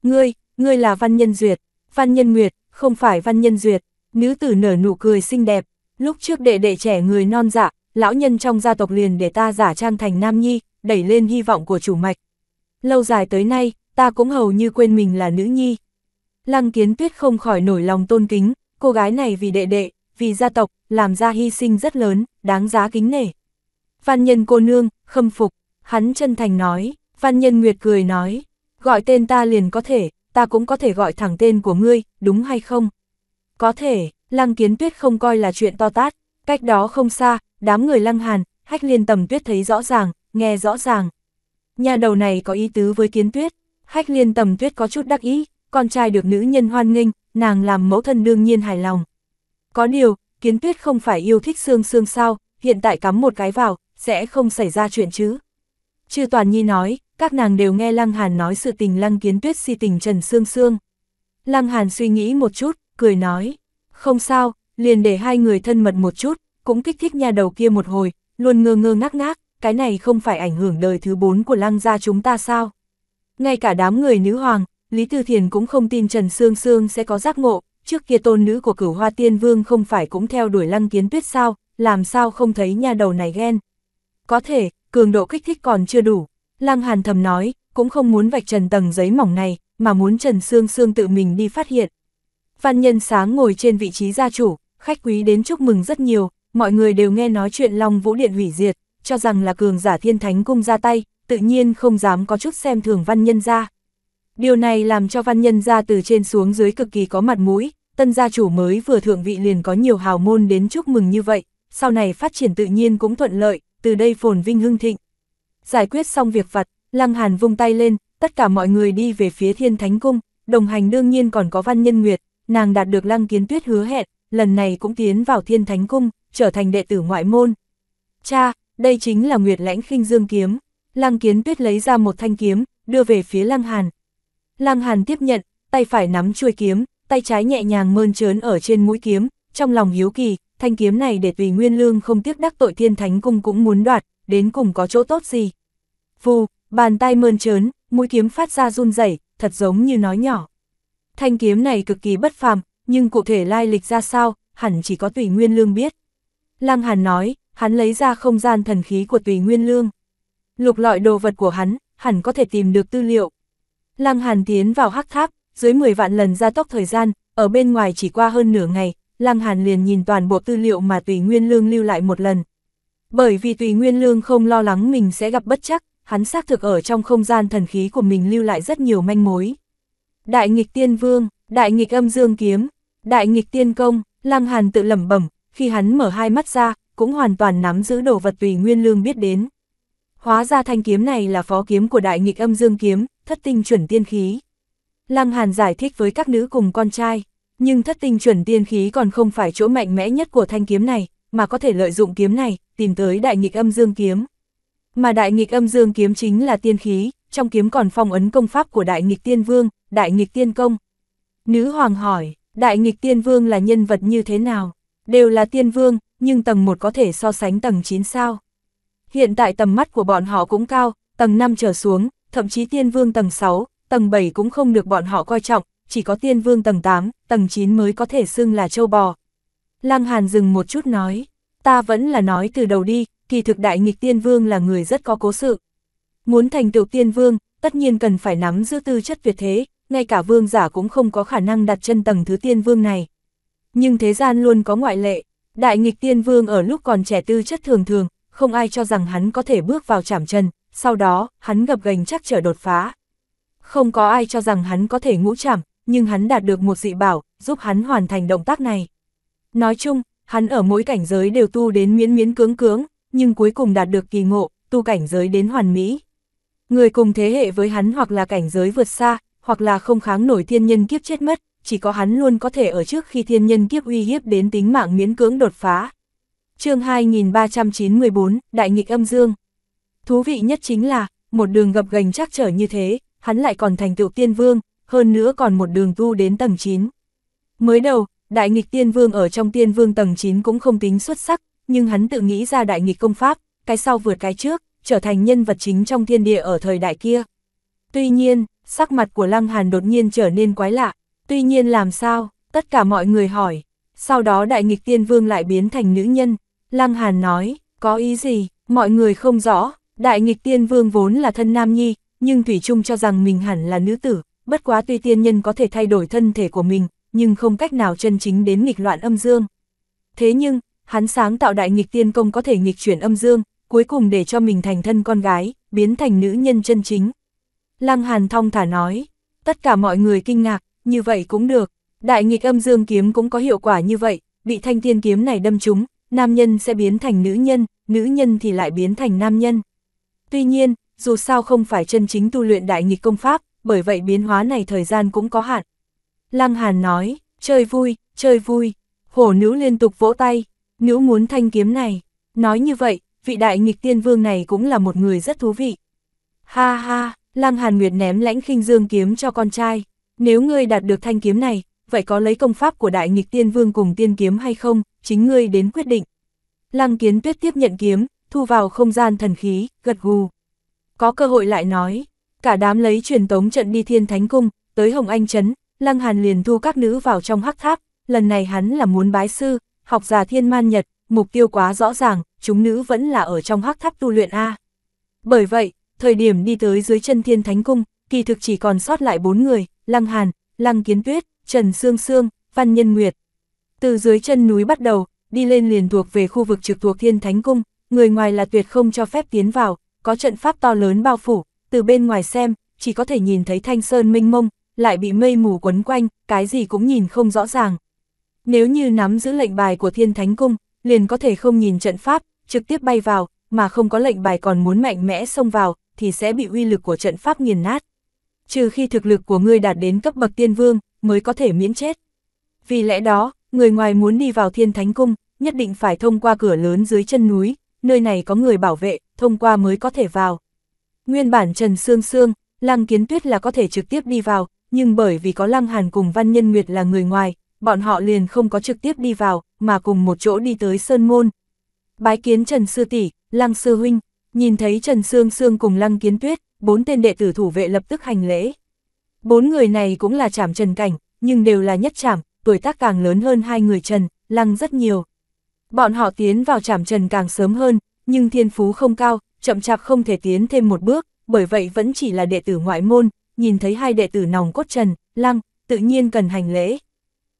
Ngươi, ngươi là văn nhân duyệt. Văn Nhân Nguyệt, không phải Văn Nhân Duyệt, nữ tử nở nụ cười xinh đẹp, lúc trước đệ đệ trẻ người non dạ, lão nhân trong gia tộc liền để ta giả trang thành nam nhi, đẩy lên hy vọng của chủ mạch. Lâu dài tới nay, ta cũng hầu như quên mình là nữ nhi. Lăng kiến tuyết không khỏi nổi lòng tôn kính, cô gái này vì đệ đệ, vì gia tộc, làm ra hy sinh rất lớn, đáng giá kính nể. Văn nhân cô nương, khâm phục, hắn chân thành nói, văn nhân nguyệt cười nói, gọi tên ta liền có thể, ta cũng có thể gọi thẳng tên của ngươi, đúng hay không? Có thể, Lăng Kiến Tuyết không coi là chuyện to tát, cách đó không xa, đám người Lăng Hàn, Hách Liên Tầm Tuyết thấy rõ ràng, nghe rõ ràng. Nhà đầu này có ý tứ với Kiến Tuyết, Hách Liên Tầm Tuyết có chút đắc ý, con trai được nữ nhân hoan nghênh, nàng làm mẫu thân đương nhiên hài lòng. Có điều, Kiến Tuyết không phải yêu thích xương xương sao, hiện tại cắm một cái vào, sẽ không xảy ra chuyện chứ. Chư Toàn Nhi nói, các nàng đều nghe Lăng Hàn nói sự tình Lăng Kiến Tuyết si tình Trần Sương Sương. Lăng Hàn suy nghĩ một chút, cười nói, không sao, liền để hai người thân mật một chút, cũng kích thích nhà đầu kia một hồi, luôn ngơ ngơ ngác ngác, cái này không phải ảnh hưởng đời thứ bốn của Lăng gia chúng ta sao. Ngay cả đám người nữ hoàng, Lý Tư Thiền cũng không tin Trần Sương Sương sẽ có giác ngộ, trước kia tôn nữ của cửu hoa tiên vương không phải cũng theo đuổi Lăng Kiến Tuyết sao, làm sao không thấy nhà đầu này ghen. Có thể, cường độ kích thích còn chưa đủ, Lăng Hàn thầm nói, cũng không muốn vạch trần tầng giấy mỏng này, mà muốn Trần Sương Sương tự mình đi phát hiện. Văn nhân sáng ngồi trên vị trí gia chủ, khách quý đến chúc mừng rất nhiều, mọi người đều nghe nói chuyện Long Vũ Điện hủy diệt, cho rằng là cường giả thiên thánh cung ra tay, tự nhiên không dám có chút xem thường văn nhân gia. Điều này làm cho văn nhân gia từ trên xuống dưới cực kỳ có mặt mũi, tân gia chủ mới vừa thượng vị liền có nhiều hào môn đến chúc mừng như vậy, sau này phát triển tự nhiên cũng thuận lợi, từ đây phồn vinh hưng thịnh. Giải quyết xong việc vặt, Lăng Hàn vung tay lên, tất cả mọi người đi về phía Thiên Thánh Cung, đồng hành đương nhiên còn có Văn Nhân Nguyệt, nàng đạt được Lăng Kiến Tuyết hứa hẹn, lần này cũng tiến vào Thiên Thánh Cung, trở thành đệ tử ngoại môn. Cha, đây chính là Nguyệt Lãnh khinh Dương Kiếm. Lăng Kiến Tuyết lấy ra một thanh kiếm, đưa về phía Lăng Hàn. Lăng Hàn tiếp nhận, tay phải nắm chuôi kiếm, tay trái nhẹ nhàng mơn trớn ở trên mũi kiếm, trong lòng hiếu kỳ, thanh kiếm này để tùy nguyên lương không tiếc đắc tội thiên thánh cung cũng muốn đoạt, đến cùng có chỗ tốt gì. Vù, bàn tay mơn trớn, mũi kiếm phát ra run rẩy, thật giống như nói nhỏ. Thanh kiếm này cực kỳ bất phàm, nhưng cụ thể lai lịch ra sao, hẳn chỉ có Tùy Nguyên Lương biết. Lăng Hàn nói, hắn lấy ra không gian thần khí của Tùy Nguyên Lương. Lục lọi đồ vật của hắn, hẳn có thể tìm được tư liệu. Lăng Hàn tiến vào hắc tháp, dưới 10 vạn lần gia tốc thời gian, ở bên ngoài chỉ qua hơn nửa ngày, Lăng Hàn liền nhìn toàn bộ tư liệu mà Tùy Nguyên Lương lưu lại một lần. Bởi vì Tùy Nguyên Lương không lo lắng mình sẽ gặp bất chắc, hắn xác thực ở trong không gian thần khí của mình lưu lại rất nhiều manh mối. Đại nghịch tiên vương, đại nghịch âm dương kiếm, đại nghịch tiên công, Lăng Hàn tự lẩm bẩm, khi hắn mở hai mắt ra, cũng hoàn toàn nắm giữ đồ vật tùy Nguyên Lương biết đến. Hóa ra thanh kiếm này là phó kiếm của đại nghịch âm dương kiếm, thất tinh chuẩn tiên khí. Lăng Hàn giải thích với các nữ cùng con trai, nhưng thất tinh chuẩn tiên khí còn không phải chỗ mạnh mẽ nhất của thanh kiếm này, mà có thể lợi dụng kiếm này, tìm tới đại nghịch âm dương kiếm. Mà đại nghịch âm dương kiếm chính là tiên khí, trong kiếm còn phong ấn công pháp của đại nghịch tiên vương, đại nghịch tiên công. Nữ hoàng hỏi, đại nghịch tiên vương là nhân vật như thế nào? Đều là tiên vương, nhưng tầng 1 có thể so sánh tầng 9 sao? Hiện tại tầm mắt của bọn họ cũng cao, tầng 5 trở xuống, thậm chí tiên vương tầng 6, tầng 7 cũng không được bọn họ coi trọng, chỉ có tiên vương tầng 8, tầng 9 mới có thể xưng là châu bò. Lăng Hàn dừng một chút nói, ta vẫn là nói từ đầu đi, kỳ thực đại nghịch tiên vương là người rất có cố sự. Muốn thành tựu tiên vương, tất nhiên cần phải nắm giữ tư chất tuyệt thế, ngay cả vương giả cũng không có khả năng đặt chân tầng thứ tiên vương này. Nhưng thế gian luôn có ngoại lệ, đại nghịch tiên vương ở lúc còn trẻ tư chất thường thường, không ai cho rằng hắn có thể bước vào chảm chân, sau đó, hắn gập gành chắc trở đột phá. Không có ai cho rằng hắn có thể ngũ chảm, nhưng hắn đạt được một dị bảo, giúp hắn hoàn thành động tác này. Nói chung, Hắn ở mỗi cảnh giới đều tu đến miễn miễn cưỡng cưỡng, nhưng cuối cùng đạt được kỳ ngộ, tu cảnh giới đến hoàn mỹ. Người cùng thế hệ với hắn hoặc là cảnh giới vượt xa, hoặc là không kháng nổi thiên nhân kiếp chết mất, chỉ có hắn luôn có thể ở trước khi thiên nhân kiếp uy hiếp đến tính mạng miễn cưỡng đột phá. chương 2394, Đại nghịch âm dương. Thú vị nhất chính là, một đường gập gành chắc trở như thế, hắn lại còn thành tựu tiên vương, hơn nữa còn một đường tu đến tầng 9. Mới đầu, Đại nghịch tiên vương ở trong tiên vương tầng 9 cũng không tính xuất sắc, nhưng hắn tự nghĩ ra đại nghịch công pháp, cái sau vượt cái trước, trở thành nhân vật chính trong thiên địa ở thời đại kia. Tuy nhiên, sắc mặt của Lăng Hàn đột nhiên trở nên quái lạ, tuy nhiên làm sao, tất cả mọi người hỏi. Sau đó đại nghịch tiên vương lại biến thành nữ nhân, Lăng Hàn nói, có ý gì, mọi người không rõ, đại nghịch tiên vương vốn là thân nam nhi, nhưng Thủy Trung cho rằng mình hẳn là nữ tử, bất quá tuy tiên nhân có thể thay đổi thân thể của mình, nhưng không cách nào chân chính đến nghịch loạn âm dương. Thế nhưng, hắn sáng tạo đại nghịch tiên công có thể nghịch chuyển âm dương, cuối cùng để cho mình thành thân con gái, biến thành nữ nhân chân chính. Lăng Hàn thong thả nói, tất cả mọi người kinh ngạc, như vậy cũng được, đại nghịch âm dương kiếm cũng có hiệu quả như vậy, bị thanh tiên kiếm này đâm trúng, nam nhân sẽ biến thành nữ nhân, nữ nhân thì lại biến thành nam nhân. Tuy nhiên, dù sao không phải chân chính tu luyện đại nghịch công pháp, bởi vậy biến hóa này thời gian cũng có hạn, Lăng Hàn nói, chơi vui, chơi vui, hổ nữ liên tục vỗ tay, nữ muốn thanh kiếm này. Nói như vậy, vị đại nghịch tiên vương này cũng là một người rất thú vị. Ha ha, Lăng Hàn Nguyệt ném lãnh khinh dương kiếm cho con trai. Nếu ngươi đạt được thanh kiếm này, vậy có lấy công pháp của đại nghịch tiên vương cùng tiên kiếm hay không, chính ngươi đến quyết định. Lăng kiến tuyết tiếp nhận kiếm, thu vào không gian thần khí, gật gù. Có cơ hội lại nói, cả đám lấy truyền tống trận đi thiên thánh cung, tới Hồng Anh Trấn, Lăng Hàn liền thu các nữ vào trong hắc tháp, lần này hắn là muốn bái sư, học giả thiên man nhật, mục tiêu quá rõ ràng, chúng nữ vẫn là ở trong hắc tháp tu luyện A. Bởi vậy, thời điểm đi tới dưới chân thiên thánh cung, kỳ thực chỉ còn sót lại bốn người, Lăng Hàn, Lăng Kiến Tuyết, Trần Sương Sương, Văn Nhân Nguyệt. Từ dưới chân núi bắt đầu, đi lên liền thuộc về khu vực trực thuộc thiên thánh cung, người ngoài là tuyệt không cho phép tiến vào, có trận pháp to lớn bao phủ, từ bên ngoài xem, chỉ có thể nhìn thấy thanh sơn minh mông, lại bị mây mù quấn quanh, cái gì cũng nhìn không rõ ràng. Nếu như nắm giữ lệnh bài của Thiên Thánh Cung, liền có thể không nhìn trận pháp, trực tiếp bay vào, mà không có lệnh bài còn muốn mạnh mẽ xông vào, thì sẽ bị uy lực của trận pháp nghiền nát. Trừ khi thực lực của ngươi đạt đến cấp bậc tiên vương, mới có thể miễn chết. Vì lẽ đó, người ngoài muốn đi vào Thiên Thánh Cung, nhất định phải thông qua cửa lớn dưới chân núi, nơi này có người bảo vệ, thông qua mới có thể vào. Nguyên bản Trần Sương Sương, Lăng Kiến Tuyết là có thể trực tiếp đi vào, nhưng bởi vì có Lăng Hàn cùng Văn Nhân Nguyệt là người ngoài, bọn họ liền không có trực tiếp đi vào, mà cùng một chỗ đi tới Sơn Môn. Bái kiến Trần Sư Tỷ, Lăng Sư Huynh, nhìn thấy Trần Sương Sương cùng Lăng Kiến Tuyết, bốn tên đệ tử thủ vệ lập tức hành lễ. Bốn người này cũng là chảm trần cảnh, nhưng đều là nhất chảm, tuổi tác càng lớn hơn hai người trần, lăng rất nhiều. Bọn họ tiến vào chảm trần càng sớm hơn, nhưng thiên phú không cao, chậm chạp không thể tiến thêm một bước, bởi vậy vẫn chỉ là đệ tử ngoại môn, nhìn thấy hai đệ tử nòng cốt trần, lăng, tự nhiên cần hành lễ.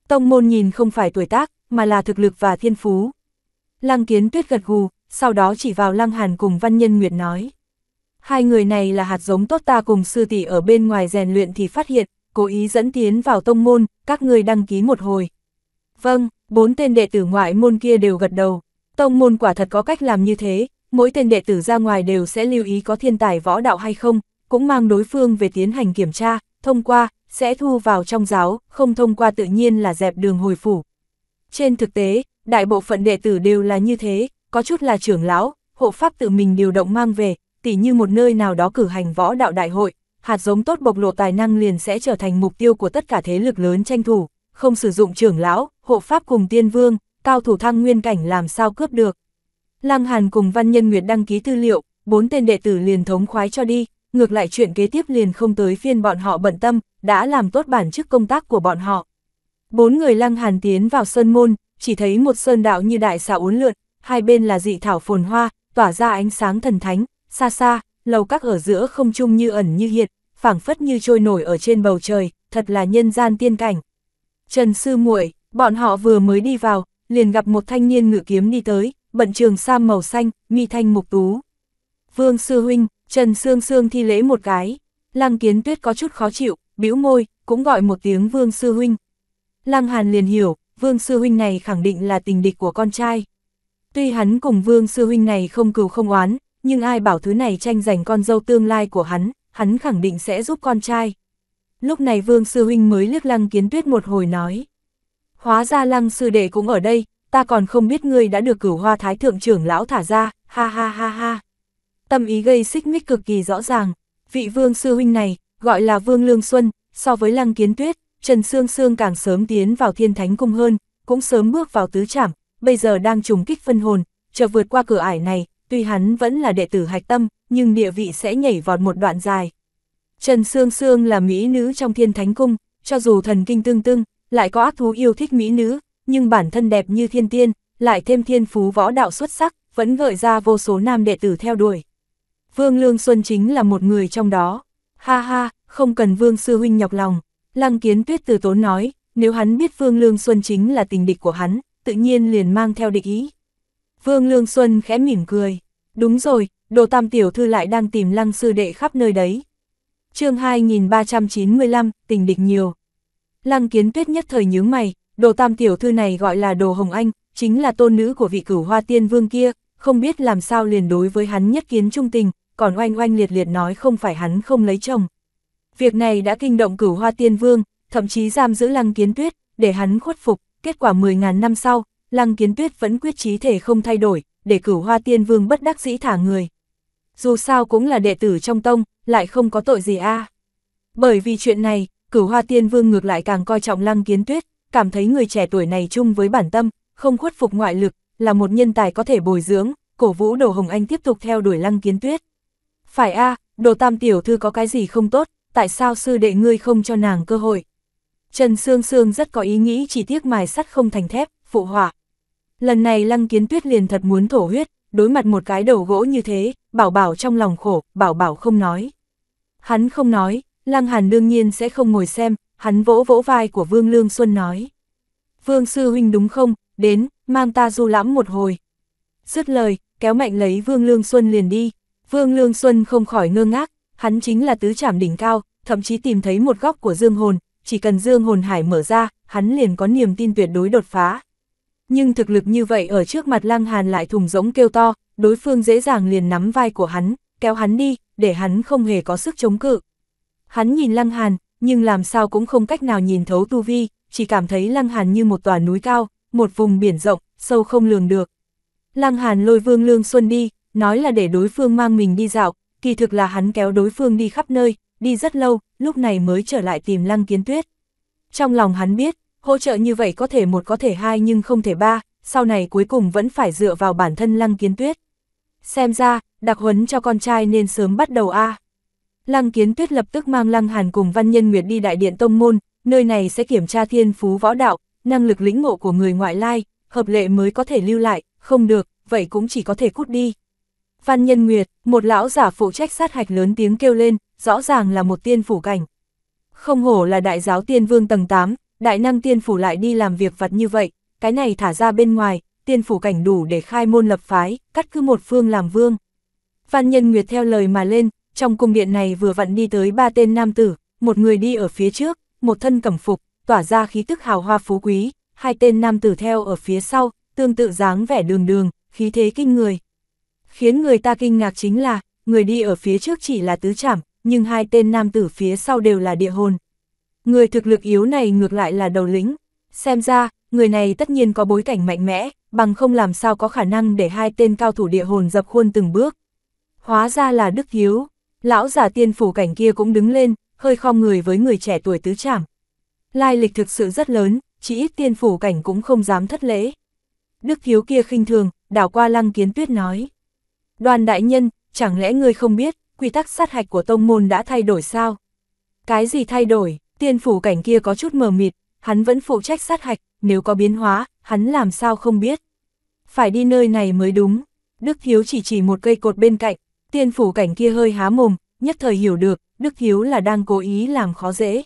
Tông môn nhìn không phải tuổi tác, mà là thực lực và thiên phú. Lăng kiến tuyết gật gù, sau đó chỉ vào lăng hàn cùng văn nhân nguyệt nói. Hai người này là hạt giống tốt ta cùng sư tỷ ở bên ngoài rèn luyện thì phát hiện, cố ý dẫn tiến vào tông môn, các người đăng ký một hồi. Vâng, bốn tên đệ tử ngoại môn kia đều gật đầu. Tông môn quả thật có cách làm như thế, mỗi tên đệ tử ra ngoài đều sẽ lưu ý có thiên tài võ đạo hay không, cũng mang đối phương về tiến hành kiểm tra, thông qua, sẽ thu vào trong giáo, không thông qua tự nhiên là dẹp đường hồi phủ. Trên thực tế, đại bộ phận đệ tử đều là như thế, có chút là trưởng lão, hộ pháp tự mình điều động mang về, tỉ như một nơi nào đó cử hành võ đạo đại hội, hạt giống tốt bộc lộ tài năng liền sẽ trở thành mục tiêu của tất cả thế lực lớn tranh thủ, không sử dụng trưởng lão, hộ pháp cùng tiên vương, cao thủ thăng nguyên cảnh làm sao cướp được. Lăng Hàn cùng Văn Nhân Nguyệt đăng ký tư liệu, bốn tên đệ tử liền thống khoái cho đi, ngược lại chuyện kế tiếp liền không tới phiên bọn họ bận tâm, đã làm tốt bản chức công tác của bọn họ. Bốn người lăng hàn tiến vào sơn môn, chỉ thấy một sơn đạo như đại xà uốn lượn, hai bên là dị thảo phồn hoa, tỏa ra ánh sáng thần thánh, xa xa, lầu các ở giữa không trung như ẩn như hiện, phảng phất như trôi nổi ở trên bầu trời, thật là nhân gian tiên cảnh. Trần Sư muội bọn họ vừa mới đi vào, liền gặp một thanh niên ngự kiếm đi tới, bận trường sam màu xanh, mi thanh mục tú. Vương Sư Huynh, Trần Sương Sương thi lễ một cái, Lăng Kiến Tuyết có chút khó chịu, bĩu môi, cũng gọi một tiếng Vương Sư Huynh. Lăng Hàn liền hiểu, Vương Sư Huynh này khẳng định là tình địch của con trai. Tuy hắn cùng Vương Sư Huynh này không cừu không oán, nhưng ai bảo thứ này tranh giành con dâu tương lai của hắn, hắn khẳng định sẽ giúp con trai. Lúc này Vương Sư Huynh mới liếc Lăng Kiến Tuyết một hồi nói. Hóa ra Lăng Sư Đệ cũng ở đây, ta còn không biết ngươi đã được cửu hoa thái thượng trưởng lão thả ra, ha ha ha ha tâm ý gây xích mích cực kỳ rõ ràng. Vị vương sư huynh này, gọi là vương lương xuân, so với lăng kiến tuyết, Trần Sương Sương càng sớm tiến vào thiên thánh cung hơn, cũng sớm bước vào tứ trảm, bây giờ đang trùng kích phân hồn, chờ vượt qua cửa ải này, tuy hắn vẫn là đệ tử hạch tâm, nhưng địa vị sẽ nhảy vọt một đoạn dài. Trần Sương Sương là mỹ nữ trong thiên thánh cung, cho dù thần kinh tương tương, lại có ác thú yêu thích mỹ nữ, nhưng bản thân đẹp như thiên tiên, lại thêm thiên phú võ đạo xuất sắc, vẫn gợi ra vô số nam đệ tử theo đuổi. Vương Lương Xuân chính là một người trong đó. Ha ha, không cần Vương Sư Huynh nhọc lòng. Lăng Kiến Tuyết từ tốn nói, nếu hắn biết Vương Lương Xuân chính là tình địch của hắn, tự nhiên liền mang theo địch ý. Vương Lương Xuân khẽ mỉm cười. Đúng rồi, đồ tam tiểu thư lại đang tìm lăng sư đệ khắp nơi đấy. chương 2395, tình địch nhiều. Lăng kiến tuyết nhất thời nhướng mày, đồ tam tiểu thư này gọi là đồ hồng anh, chính là tôn nữ của vị cửu hoa tiên vương kia, không biết làm sao liền đối với hắn nhất kiến trung tình, còn oanh oanh liệt liệt nói không phải hắn không lấy chồng. Việc này đã kinh động cửu hoa tiên vương, thậm chí giam giữ lăng kiến tuyết, để hắn khuất phục, kết quả 10.000 năm sau, lăng kiến tuyết vẫn quyết trí thể không thay đổi, để cửu hoa tiên vương bất đắc dĩ thả người. Dù sao cũng là đệ tử trong tông, lại không có tội gì a Bởi vì chuyện này, cửu hoa tiên vương ngược lại càng coi trọng lăng kiến tuyết, cảm thấy người trẻ tuổi này chung với bản tâm, không khuất phục ngoại lực, là một nhân tài có thể bồi dưỡng, cổ vũ Đồ Hồng Anh tiếp tục theo đuổi Lăng Kiến Tuyết. Phải a Đồ Tam Tiểu Thư có cái gì không tốt, tại sao sư đệ ngươi không cho nàng cơ hội? Trần Sương Sương rất có ý nghĩ chỉ tiếc mài sắt không thành thép, phụ họa. Lần này Lăng Kiến Tuyết liền thật muốn thổ huyết, đối mặt một cái đầu gỗ như thế, bảo bảo trong lòng khổ, bảo bảo không nói. Hắn không nói, Lăng Hàn đương nhiên sẽ không ngồi xem, hắn vỗ vỗ vai của Vương Lương Xuân nói. Vương Sư Huynh đúng không, đến, mang ta du lãm một hồi. Dứt lời, kéo mạnh lấy Vương Lương Xuân liền đi. Vương Lương Xuân không khỏi ngơ ngác, hắn chính là tứ trảm đỉnh cao, thậm chí tìm thấy một góc của dương hồn, chỉ cần dương hồn hải mở ra, hắn liền có niềm tin tuyệt đối đột phá. Nhưng thực lực như vậy ở trước mặt Lăng Hàn lại thùng rỗng kêu to, đối phương dễ dàng liền nắm vai của hắn, kéo hắn đi, để hắn không hề có sức chống cự. Hắn nhìn Lăng Hàn, nhưng làm sao cũng không cách nào nhìn thấu tu vi, chỉ cảm thấy Lăng Hàn như một tòa núi cao, một vùng biển rộng, sâu không lường được. Lăng Hàn lôi Vương Lương Xuân đi, nói là để đối phương mang mình đi dạo, kỳ thực là hắn kéo đối phương đi khắp nơi, đi rất lâu, lúc này mới trở lại tìm Lăng Kiến Tuyết. Trong lòng hắn biết, hỗ trợ như vậy có thể một có thể hai nhưng không thể ba, sau này cuối cùng vẫn phải dựa vào bản thân Lăng Kiến Tuyết. Xem ra, đặc huấn cho con trai nên sớm bắt đầu a. À. Lăng Kiến Tuyết lập tức mang Lăng Hàn cùng Văn Nhân Nguyệt đi Đại Điện Tông Môn, nơi này sẽ kiểm tra thiên phú võ đạo, năng lực lĩnh ngộ của người ngoại lai, hợp lệ mới có thể lưu lại, không được, vậy cũng chỉ có thể cút đi. Văn Nhân Nguyệt, một lão giả phụ trách sát hạch lớn tiếng kêu lên, rõ ràng là một tiên phủ cảnh. Không hổ là đại giáo tiên vương tầng 8, đại năng tiên phủ lại đi làm việc vặt như vậy, cái này thả ra bên ngoài, tiên phủ cảnh đủ để khai môn lập phái, cắt cứ một phương làm vương. Văn Nhân Nguyệt theo lời mà lên, trong cung điện này vừa vặn đi tới ba tên nam tử, một người đi ở phía trước, một thân cẩm phục, tỏa ra khí tức hào hoa phú quý, hai tên nam tử theo ở phía sau, tương tự dáng vẻ đường đường, khí thế kinh người. Khiến người ta kinh ngạc chính là, người đi ở phía trước chỉ là tứ trảm, nhưng hai tên nam tử phía sau đều là địa hồn. Người thực lực yếu này ngược lại là đầu lĩnh, xem ra, người này tất nhiên có bối cảnh mạnh mẽ, bằng không làm sao có khả năng để hai tên cao thủ địa hồn dập khuôn từng bước. Hóa ra là Đức Hiếu, lão giả tiên phủ cảnh kia cũng đứng lên, hơi khom người với người trẻ tuổi tứ trảm. Lai lịch thực sự rất lớn, chỉ ít tiên phủ cảnh cũng không dám thất lễ. Đức thiếu kia khinh thường, đảo qua lăng kiến tuyết nói. Đoàn đại nhân, chẳng lẽ ngươi không biết, quy tắc sát hạch của tông môn đã thay đổi sao? Cái gì thay đổi, tiên phủ cảnh kia có chút mờ mịt, hắn vẫn phụ trách sát hạch, nếu có biến hóa, hắn làm sao không biết. Phải đi nơi này mới đúng, Đức Hiếu chỉ chỉ một cây cột bên cạnh, tiên phủ cảnh kia hơi há mồm, nhất thời hiểu được, Đức Hiếu là đang cố ý làm khó dễ.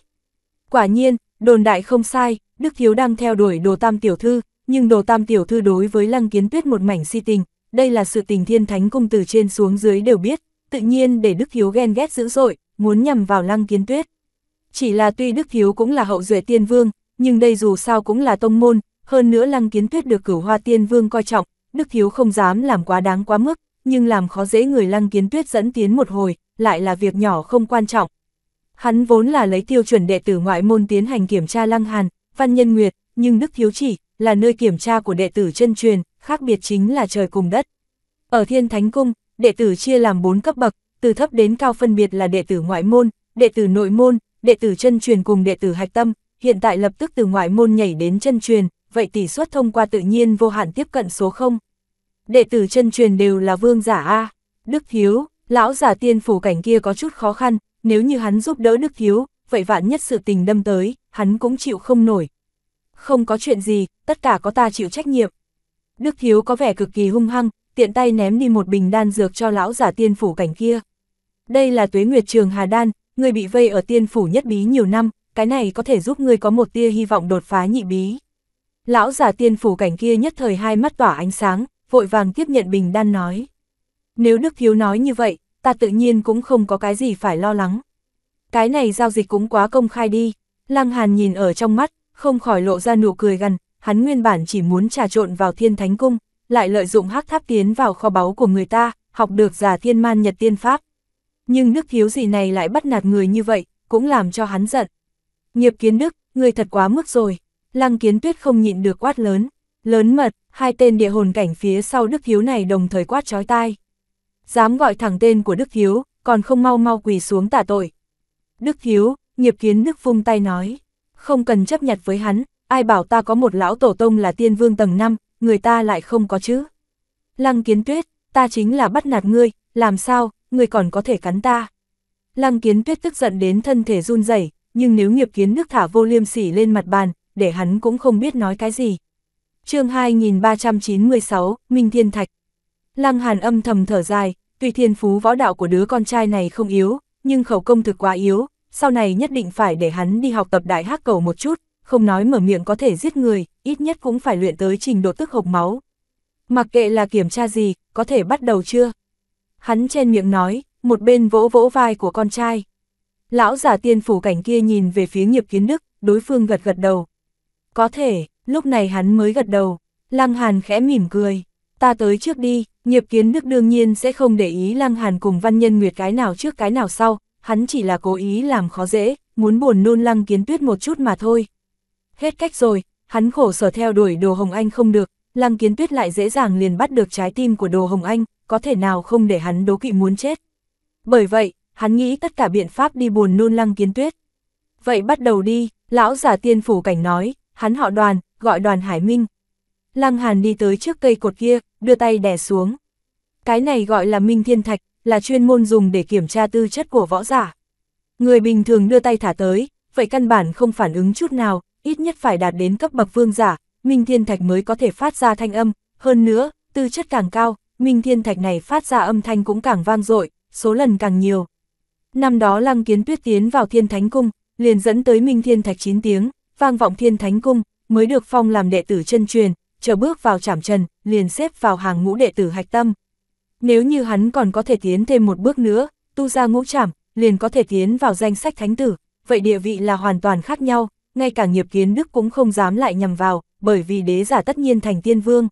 Quả nhiên, Đồn đại không sai, Đức Thiếu đang theo đuổi đồ tam tiểu thư, nhưng đồ tam tiểu thư đối với lăng kiến tuyết một mảnh si tình, đây là sự tình thiên thánh cung từ trên xuống dưới đều biết, tự nhiên để Đức Thiếu ghen ghét dữ dội, muốn nhằm vào lăng kiến tuyết. Chỉ là tuy Đức Thiếu cũng là hậu duệ tiên vương, nhưng đây dù sao cũng là tông môn, hơn nữa lăng kiến tuyết được cửu hoa tiên vương coi trọng, Đức Thiếu không dám làm quá đáng quá mức, nhưng làm khó dễ người lăng kiến tuyết dẫn tiến một hồi, lại là việc nhỏ không quan trọng, Hắn vốn là lấy tiêu chuẩn đệ tử ngoại môn tiến hành kiểm tra lăng hàn, văn nhân nguyệt, nhưng Đức Thiếu Chỉ là nơi kiểm tra của đệ tử chân truyền, khác biệt chính là trời cùng đất. Ở Thiên Thánh Cung, đệ tử chia làm 4 cấp bậc, từ thấp đến cao phân biệt là đệ tử ngoại môn, đệ tử nội môn, đệ tử chân truyền cùng đệ tử hạch tâm, hiện tại lập tức từ ngoại môn nhảy đến chân truyền, vậy tỷ suất thông qua tự nhiên vô hạn tiếp cận số 0. Đệ tử chân truyền đều là vương giả A, Đức Thiếu, lão giả tiên phủ cảnh kia có chút khó khăn, nếu như hắn giúp đỡ Đức Hiếu, vậy vạn nhất sự tình đâm tới, hắn cũng chịu không nổi. Không có chuyện gì, tất cả có ta chịu trách nhiệm. Đức Hiếu có vẻ cực kỳ hung hăng, tiện tay ném đi một bình đan dược cho lão giả tiên phủ cảnh kia. Đây là tuế nguyệt trường Hà Đan, người bị vây ở tiên phủ nhất bí nhiều năm, cái này có thể giúp người có một tia hy vọng đột phá nhị bí. Lão giả tiên phủ cảnh kia nhất thời hai mắt tỏa ánh sáng, vội vàng tiếp nhận bình đan nói. Nếu Đức Hiếu nói như vậy, ta tự nhiên cũng không có cái gì phải lo lắng. Cái này giao dịch cũng quá công khai đi, Lăng Hàn nhìn ở trong mắt, không khỏi lộ ra nụ cười gần, hắn nguyên bản chỉ muốn trà trộn vào thiên thánh cung, lại lợi dụng hắc tháp tiến vào kho báu của người ta, học được giả thiên man nhật tiên pháp. Nhưng nước thiếu gì này lại bắt nạt người như vậy, cũng làm cho hắn giận. Nghiệp kiến đức, người thật quá mức rồi, Lăng kiến tuyết không nhịn được quát lớn, lớn mật, hai tên địa hồn cảnh phía sau đức thiếu này đồng thời quát trói tai dám gọi thẳng tên của Đức Hiếu, còn không mau mau quỳ xuống tả tội. Đức Hiếu, nghiệp kiến Đức vung tay nói, không cần chấp nhặt với hắn, ai bảo ta có một lão tổ tông là tiên vương tầng 5, người ta lại không có chứ. Lăng kiến tuyết, ta chính là bắt nạt ngươi, làm sao, ngươi còn có thể cắn ta. Lăng kiến tuyết tức giận đến thân thể run rẩy nhưng nếu nghiệp kiến đức thả vô liêm sỉ lên mặt bàn, để hắn cũng không biết nói cái gì. chương 2396, Minh Thiên Thạch Lăng Hàn âm thầm thở dài, tuy thiên phú võ đạo của đứa con trai này không yếu, nhưng khẩu công thực quá yếu, sau này nhất định phải để hắn đi học tập đại hắc cầu một chút, không nói mở miệng có thể giết người, ít nhất cũng phải luyện tới trình độ tức hộc máu. Mặc kệ là kiểm tra gì, có thể bắt đầu chưa? Hắn trên miệng nói, một bên vỗ vỗ vai của con trai. Lão giả tiên phủ cảnh kia nhìn về phía nghiệp kiến đức, đối phương gật gật đầu. Có thể, lúc này hắn mới gật đầu, lăng hàn khẽ mỉm cười, ta tới trước đi, Nghiệp kiến đức đương nhiên sẽ không để ý Lăng Hàn cùng Văn Nhân Nguyệt cái nào trước cái nào sau, hắn chỉ là cố ý làm khó dễ, muốn buồn nôn Lăng Kiến Tuyết một chút mà thôi. Hết cách rồi, hắn khổ sở theo đuổi Đồ Hồng Anh không được, Lăng Kiến Tuyết lại dễ dàng liền bắt được trái tim của Đồ Hồng Anh, có thể nào không để hắn đố kỵ muốn chết. Bởi vậy, hắn nghĩ tất cả biện pháp đi buồn nôn Lăng Kiến Tuyết. Vậy bắt đầu đi, lão giả tiên phủ cảnh nói, hắn họ đoàn, gọi đoàn Hải Minh, Lăng Hàn đi tới trước cây cột kia, đưa tay đè xuống. Cái này gọi là minh thiên thạch, là chuyên môn dùng để kiểm tra tư chất của võ giả. Người bình thường đưa tay thả tới, vậy căn bản không phản ứng chút nào, ít nhất phải đạt đến cấp bậc vương giả, minh thiên thạch mới có thể phát ra thanh âm, hơn nữa, tư chất càng cao, minh thiên thạch này phát ra âm thanh cũng càng vang dội, số lần càng nhiều. Năm đó Lăng Kiến Tuyết tiến vào Thiên Thánh Cung, liền dẫn tới Minh Thiên Thạch 9 tiếng, vang vọng Thiên Thánh Cung, mới được phong làm đệ tử chân truyền, chờ bước vào trảm trần, liền xếp vào hàng ngũ đệ tử hạch tâm. Nếu như hắn còn có thể tiến thêm một bước nữa, tu ra ngũ trảm, liền có thể tiến vào danh sách thánh tử, vậy địa vị là hoàn toàn khác nhau, ngay cả nghiệp kiến đức cũng không dám lại nhằm vào, bởi vì đế giả tất nhiên thành tiên vương.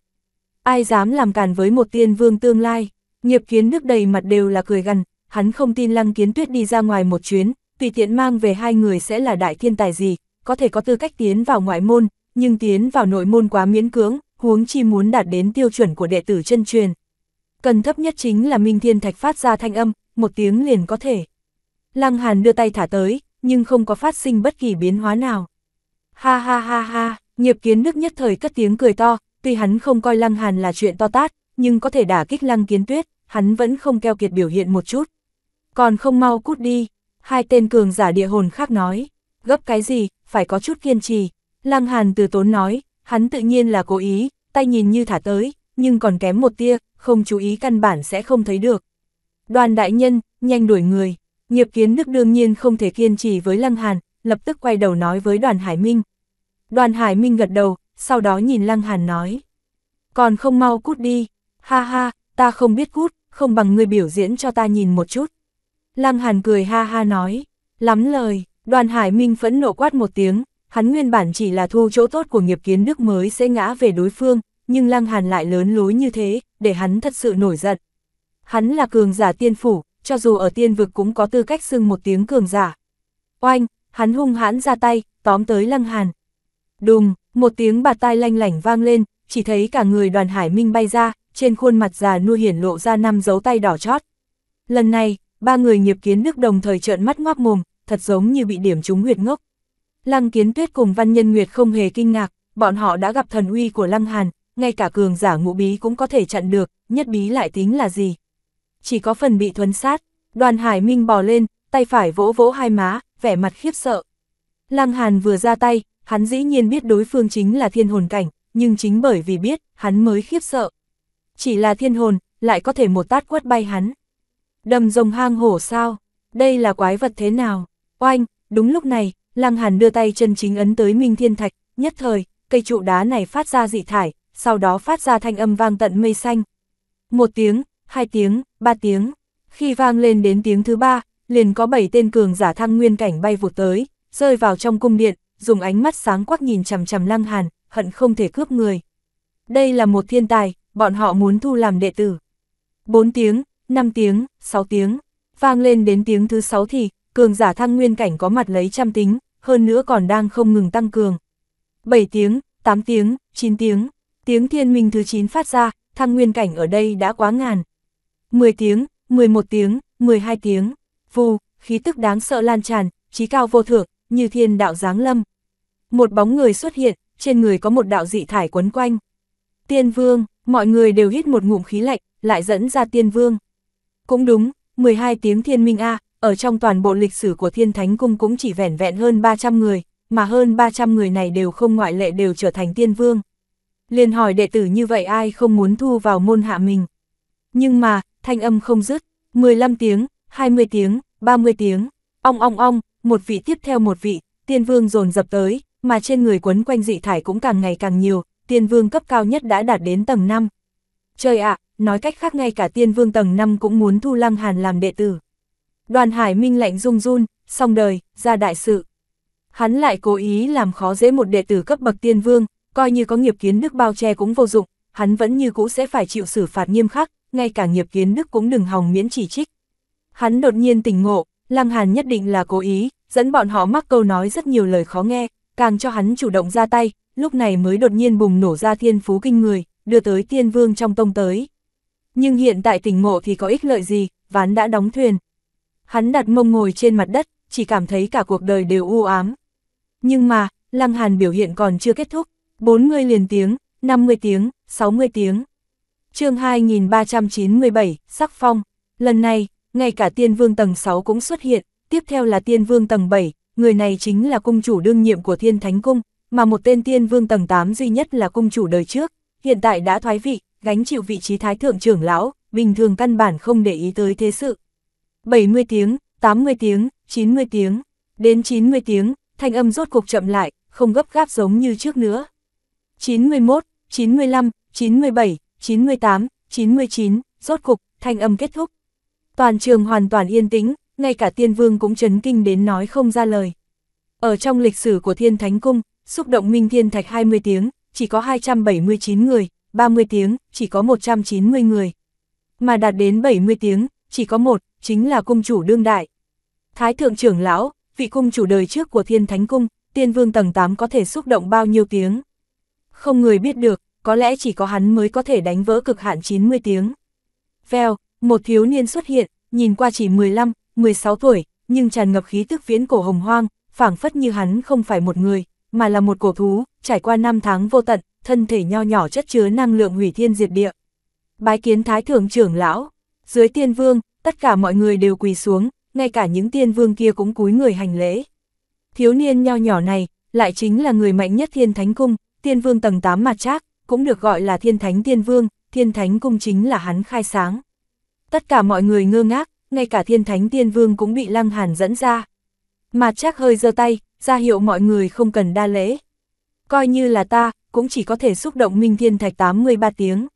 Ai dám làm càn với một tiên vương tương lai, nghiệp kiến đức đầy mặt đều là cười gằn, hắn không tin lăng kiến tuyết đi ra ngoài một chuyến, tùy tiện mang về hai người sẽ là đại thiên tài gì, có thể có tư cách tiến vào ngoại môn, nhưng tiến vào nội môn quá miễn cưỡng, huống chi muốn đạt đến tiêu chuẩn của đệ tử chân truyền. Cần thấp nhất chính là Minh Thiên Thạch phát ra thanh âm, một tiếng liền có thể. Lăng Hàn đưa tay thả tới, nhưng không có phát sinh bất kỳ biến hóa nào. Ha ha ha ha, nghiệp kiến đức nhất thời cất tiếng cười to, tuy hắn không coi Lăng Hàn là chuyện to tát, nhưng có thể đả kích Lăng Kiến Tuyết, hắn vẫn không keo kiệt biểu hiện một chút. Còn không mau cút đi, hai tên cường giả địa hồn khác nói, gấp cái gì, phải có chút kiên trì, Lăng Hàn từ tốn nói, hắn tự nhiên là cố ý, tay nhìn như thả tới, nhưng còn kém một tia, không chú ý căn bản sẽ không thấy được. Đoàn đại nhân, nhanh đuổi người, nghiệp kiến đức đương nhiên không thể kiên trì với Lăng Hàn, lập tức quay đầu nói với đoàn Hải Minh. Đoàn Hải Minh gật đầu, sau đó nhìn Lăng Hàn nói. Còn không mau cút đi, ha ha, ta không biết cút, không bằng người biểu diễn cho ta nhìn một chút. Lăng Hàn cười ha ha nói, lắm lời, đoàn Hải Minh phẫn nộ quát một tiếng, Hắn nguyên bản chỉ là thu chỗ tốt của nghiệp kiến đức mới sẽ ngã về đối phương, nhưng Lăng Hàn lại lớn lối như thế, để hắn thật sự nổi giận. Hắn là cường giả tiên phủ, cho dù ở tiên vực cũng có tư cách xưng một tiếng cường giả. Oanh, hắn hung hãn ra tay, tóm tới Lăng Hàn. Đùng, một tiếng bạt tai lanh lảnh vang lên, chỉ thấy cả người đoàn hải minh bay ra, trên khuôn mặt già nua hiển lộ ra năm dấu tay đỏ chót. Lần này, ba người nghiệp kiến đức đồng thời trợn mắt ngoác mồm, thật giống như bị điểm trúng huyệt ngốc. Lăng Kiến Tuyết cùng Văn Nhân Nguyệt không hề kinh ngạc, bọn họ đã gặp thần uy của Lăng Hàn, ngay cả cường giả ngũ bí cũng có thể chặn được, nhất bí lại tính là gì. Chỉ có phần bị thuấn sát, đoàn hải minh bò lên, tay phải vỗ vỗ hai má, vẻ mặt khiếp sợ. Lăng Hàn vừa ra tay, hắn dĩ nhiên biết đối phương chính là thiên hồn cảnh, nhưng chính bởi vì biết, hắn mới khiếp sợ. Chỉ là thiên hồn, lại có thể một tát quất bay hắn. Đầm rồng hang hổ sao? Đây là quái vật thế nào? Oanh, đúng lúc này, Lăng Hàn đưa tay chân chính ấn tới Minh Thiên Thạch, nhất thời, cây trụ đá này phát ra dị thải, sau đó phát ra thanh âm vang tận mây xanh. Một tiếng, hai tiếng, ba tiếng, khi vang lên đến tiếng thứ ba, liền có bảy tên cường giả thăng nguyên cảnh bay vụt tới, rơi vào trong cung điện, dùng ánh mắt sáng quắc nhìn chằm chằm Lăng Hàn, hận không thể cướp người. Đây là một thiên tài, bọn họ muốn thu làm đệ tử. Bốn tiếng, năm tiếng, sáu tiếng, vang lên đến tiếng thứ sáu thì, cường giả thăng nguyên cảnh có mặt lấy trăm tính, hơn nữa còn đang không ngừng tăng cường. 7 tiếng, 8 tiếng, 9 tiếng, tiếng thiên minh thứ 9 phát ra, thăng nguyên cảnh ở đây đã quá ngàn. 10 tiếng, 11 tiếng, 12 tiếng, vù, khí tức đáng sợ lan tràn, trí cao vô thượng, như thiên đạo giáng lâm. Một bóng người xuất hiện, trên người có một đạo dị thải quấn quanh. Tiên vương, mọi người đều hít một ngụm khí lạnh, lại dẫn ra tiên vương. Cũng đúng, 12 tiếng thiên minh A, à, ở trong toàn bộ lịch sử của Thiên Thánh Cung cũng chỉ vẻn vẹn hơn 300 người, mà hơn 300 người này đều không ngoại lệ đều trở thành tiên vương. Liền hỏi đệ tử như vậy ai không muốn thu vào môn hạ mình. Nhưng mà, thanh âm không dứt, 15 tiếng, 20 tiếng, 30 tiếng, ong ong ong, một vị tiếp theo một vị, tiên vương dồn dập tới, mà trên người quấn quanh dị thải cũng càng ngày càng nhiều, tiên vương cấp cao nhất đã đạt đến tầng 5. Trời ạ, nói cách khác ngay cả tiên vương tầng 5 cũng muốn thu lăng hàn làm đệ tử. Đoàn Hải Minh lạnh run run, xong đời, ra đại sự. Hắn lại cố ý làm khó dễ một đệ tử cấp bậc tiên vương, coi như có nghiệp kiến đức bao che cũng vô dụng, hắn vẫn như cũ sẽ phải chịu xử phạt nghiêm khắc, ngay cả nghiệp kiến đức cũng đừng hòng miễn chỉ trích. Hắn đột nhiên tỉnh ngộ, Lăng Hàn nhất định là cố ý, dẫn bọn họ mắc câu nói rất nhiều lời khó nghe, càng cho hắn chủ động ra tay, lúc này mới đột nhiên bùng nổ ra thiên phú kinh người, đưa tới tiên vương trong tông tới. Nhưng hiện tại tỉnh ngộ thì có ích lợi gì, ván đã đóng thuyền, Hắn đặt mông ngồi trên mặt đất, chỉ cảm thấy cả cuộc đời đều u ám. Nhưng mà, Lăng Hàn biểu hiện còn chưa kết thúc, bốn 40 liền tiếng, 50 tiếng, 60 tiếng. chương 2397, Sắc Phong, lần này, ngay cả tiên vương tầng 6 cũng xuất hiện, tiếp theo là tiên vương tầng 7, người này chính là cung chủ đương nhiệm của thiên thánh cung, mà một tên tiên vương tầng 8 duy nhất là cung chủ đời trước, hiện tại đã thoái vị, gánh chịu vị trí thái thượng trưởng lão, bình thường căn bản không để ý tới thế sự. 70 tiếng, 80 tiếng, 90 tiếng, đến 90 tiếng, thanh âm rốt cục chậm lại, không gấp gáp giống như trước nữa. 91, 95, 97, 98, 99, rốt cục, thanh âm kết thúc. Toàn trường hoàn toàn yên tĩnh, ngay cả tiên vương cũng chấn kinh đến nói không ra lời. Ở trong lịch sử của thiên thánh cung, xúc động minh thiên thạch 20 tiếng, chỉ có 279 người, 30 tiếng, chỉ có 190 người. Mà đạt đến 70 tiếng, chỉ có một, chính là cung chủ đương đại. Thái thượng trưởng lão, vị cung chủ đời trước của thiên thánh cung, tiên vương tầng 8 có thể xúc động bao nhiêu tiếng. Không người biết được, có lẽ chỉ có hắn mới có thể đánh vỡ cực hạn 90 tiếng. Vèo, một thiếu niên xuất hiện, nhìn qua chỉ 15, 16 tuổi, nhưng tràn ngập khí tức viễn cổ hồng hoang, phảng phất như hắn không phải một người, mà là một cổ thú, trải qua năm tháng vô tận, thân thể nho nhỏ chất chứa năng lượng hủy thiên diệt địa. Bái kiến thái thượng trưởng lão, dưới tiên vương, tất cả mọi người đều quỳ xuống, ngay cả những tiên vương kia cũng cúi người hành lễ. Thiếu niên nho nhỏ này, lại chính là người mạnh nhất thiên thánh cung, tiên vương tầng 8 mà chắc cũng được gọi là thiên thánh tiên vương, thiên thánh cung chính là hắn khai sáng. Tất cả mọi người ngơ ngác, ngay cả thiên thánh tiên vương cũng bị lăng hàn dẫn ra. Mà chắc hơi giơ tay, ra hiệu mọi người không cần đa lễ. Coi như là ta, cũng chỉ có thể xúc động minh thiên thạch 83 tiếng.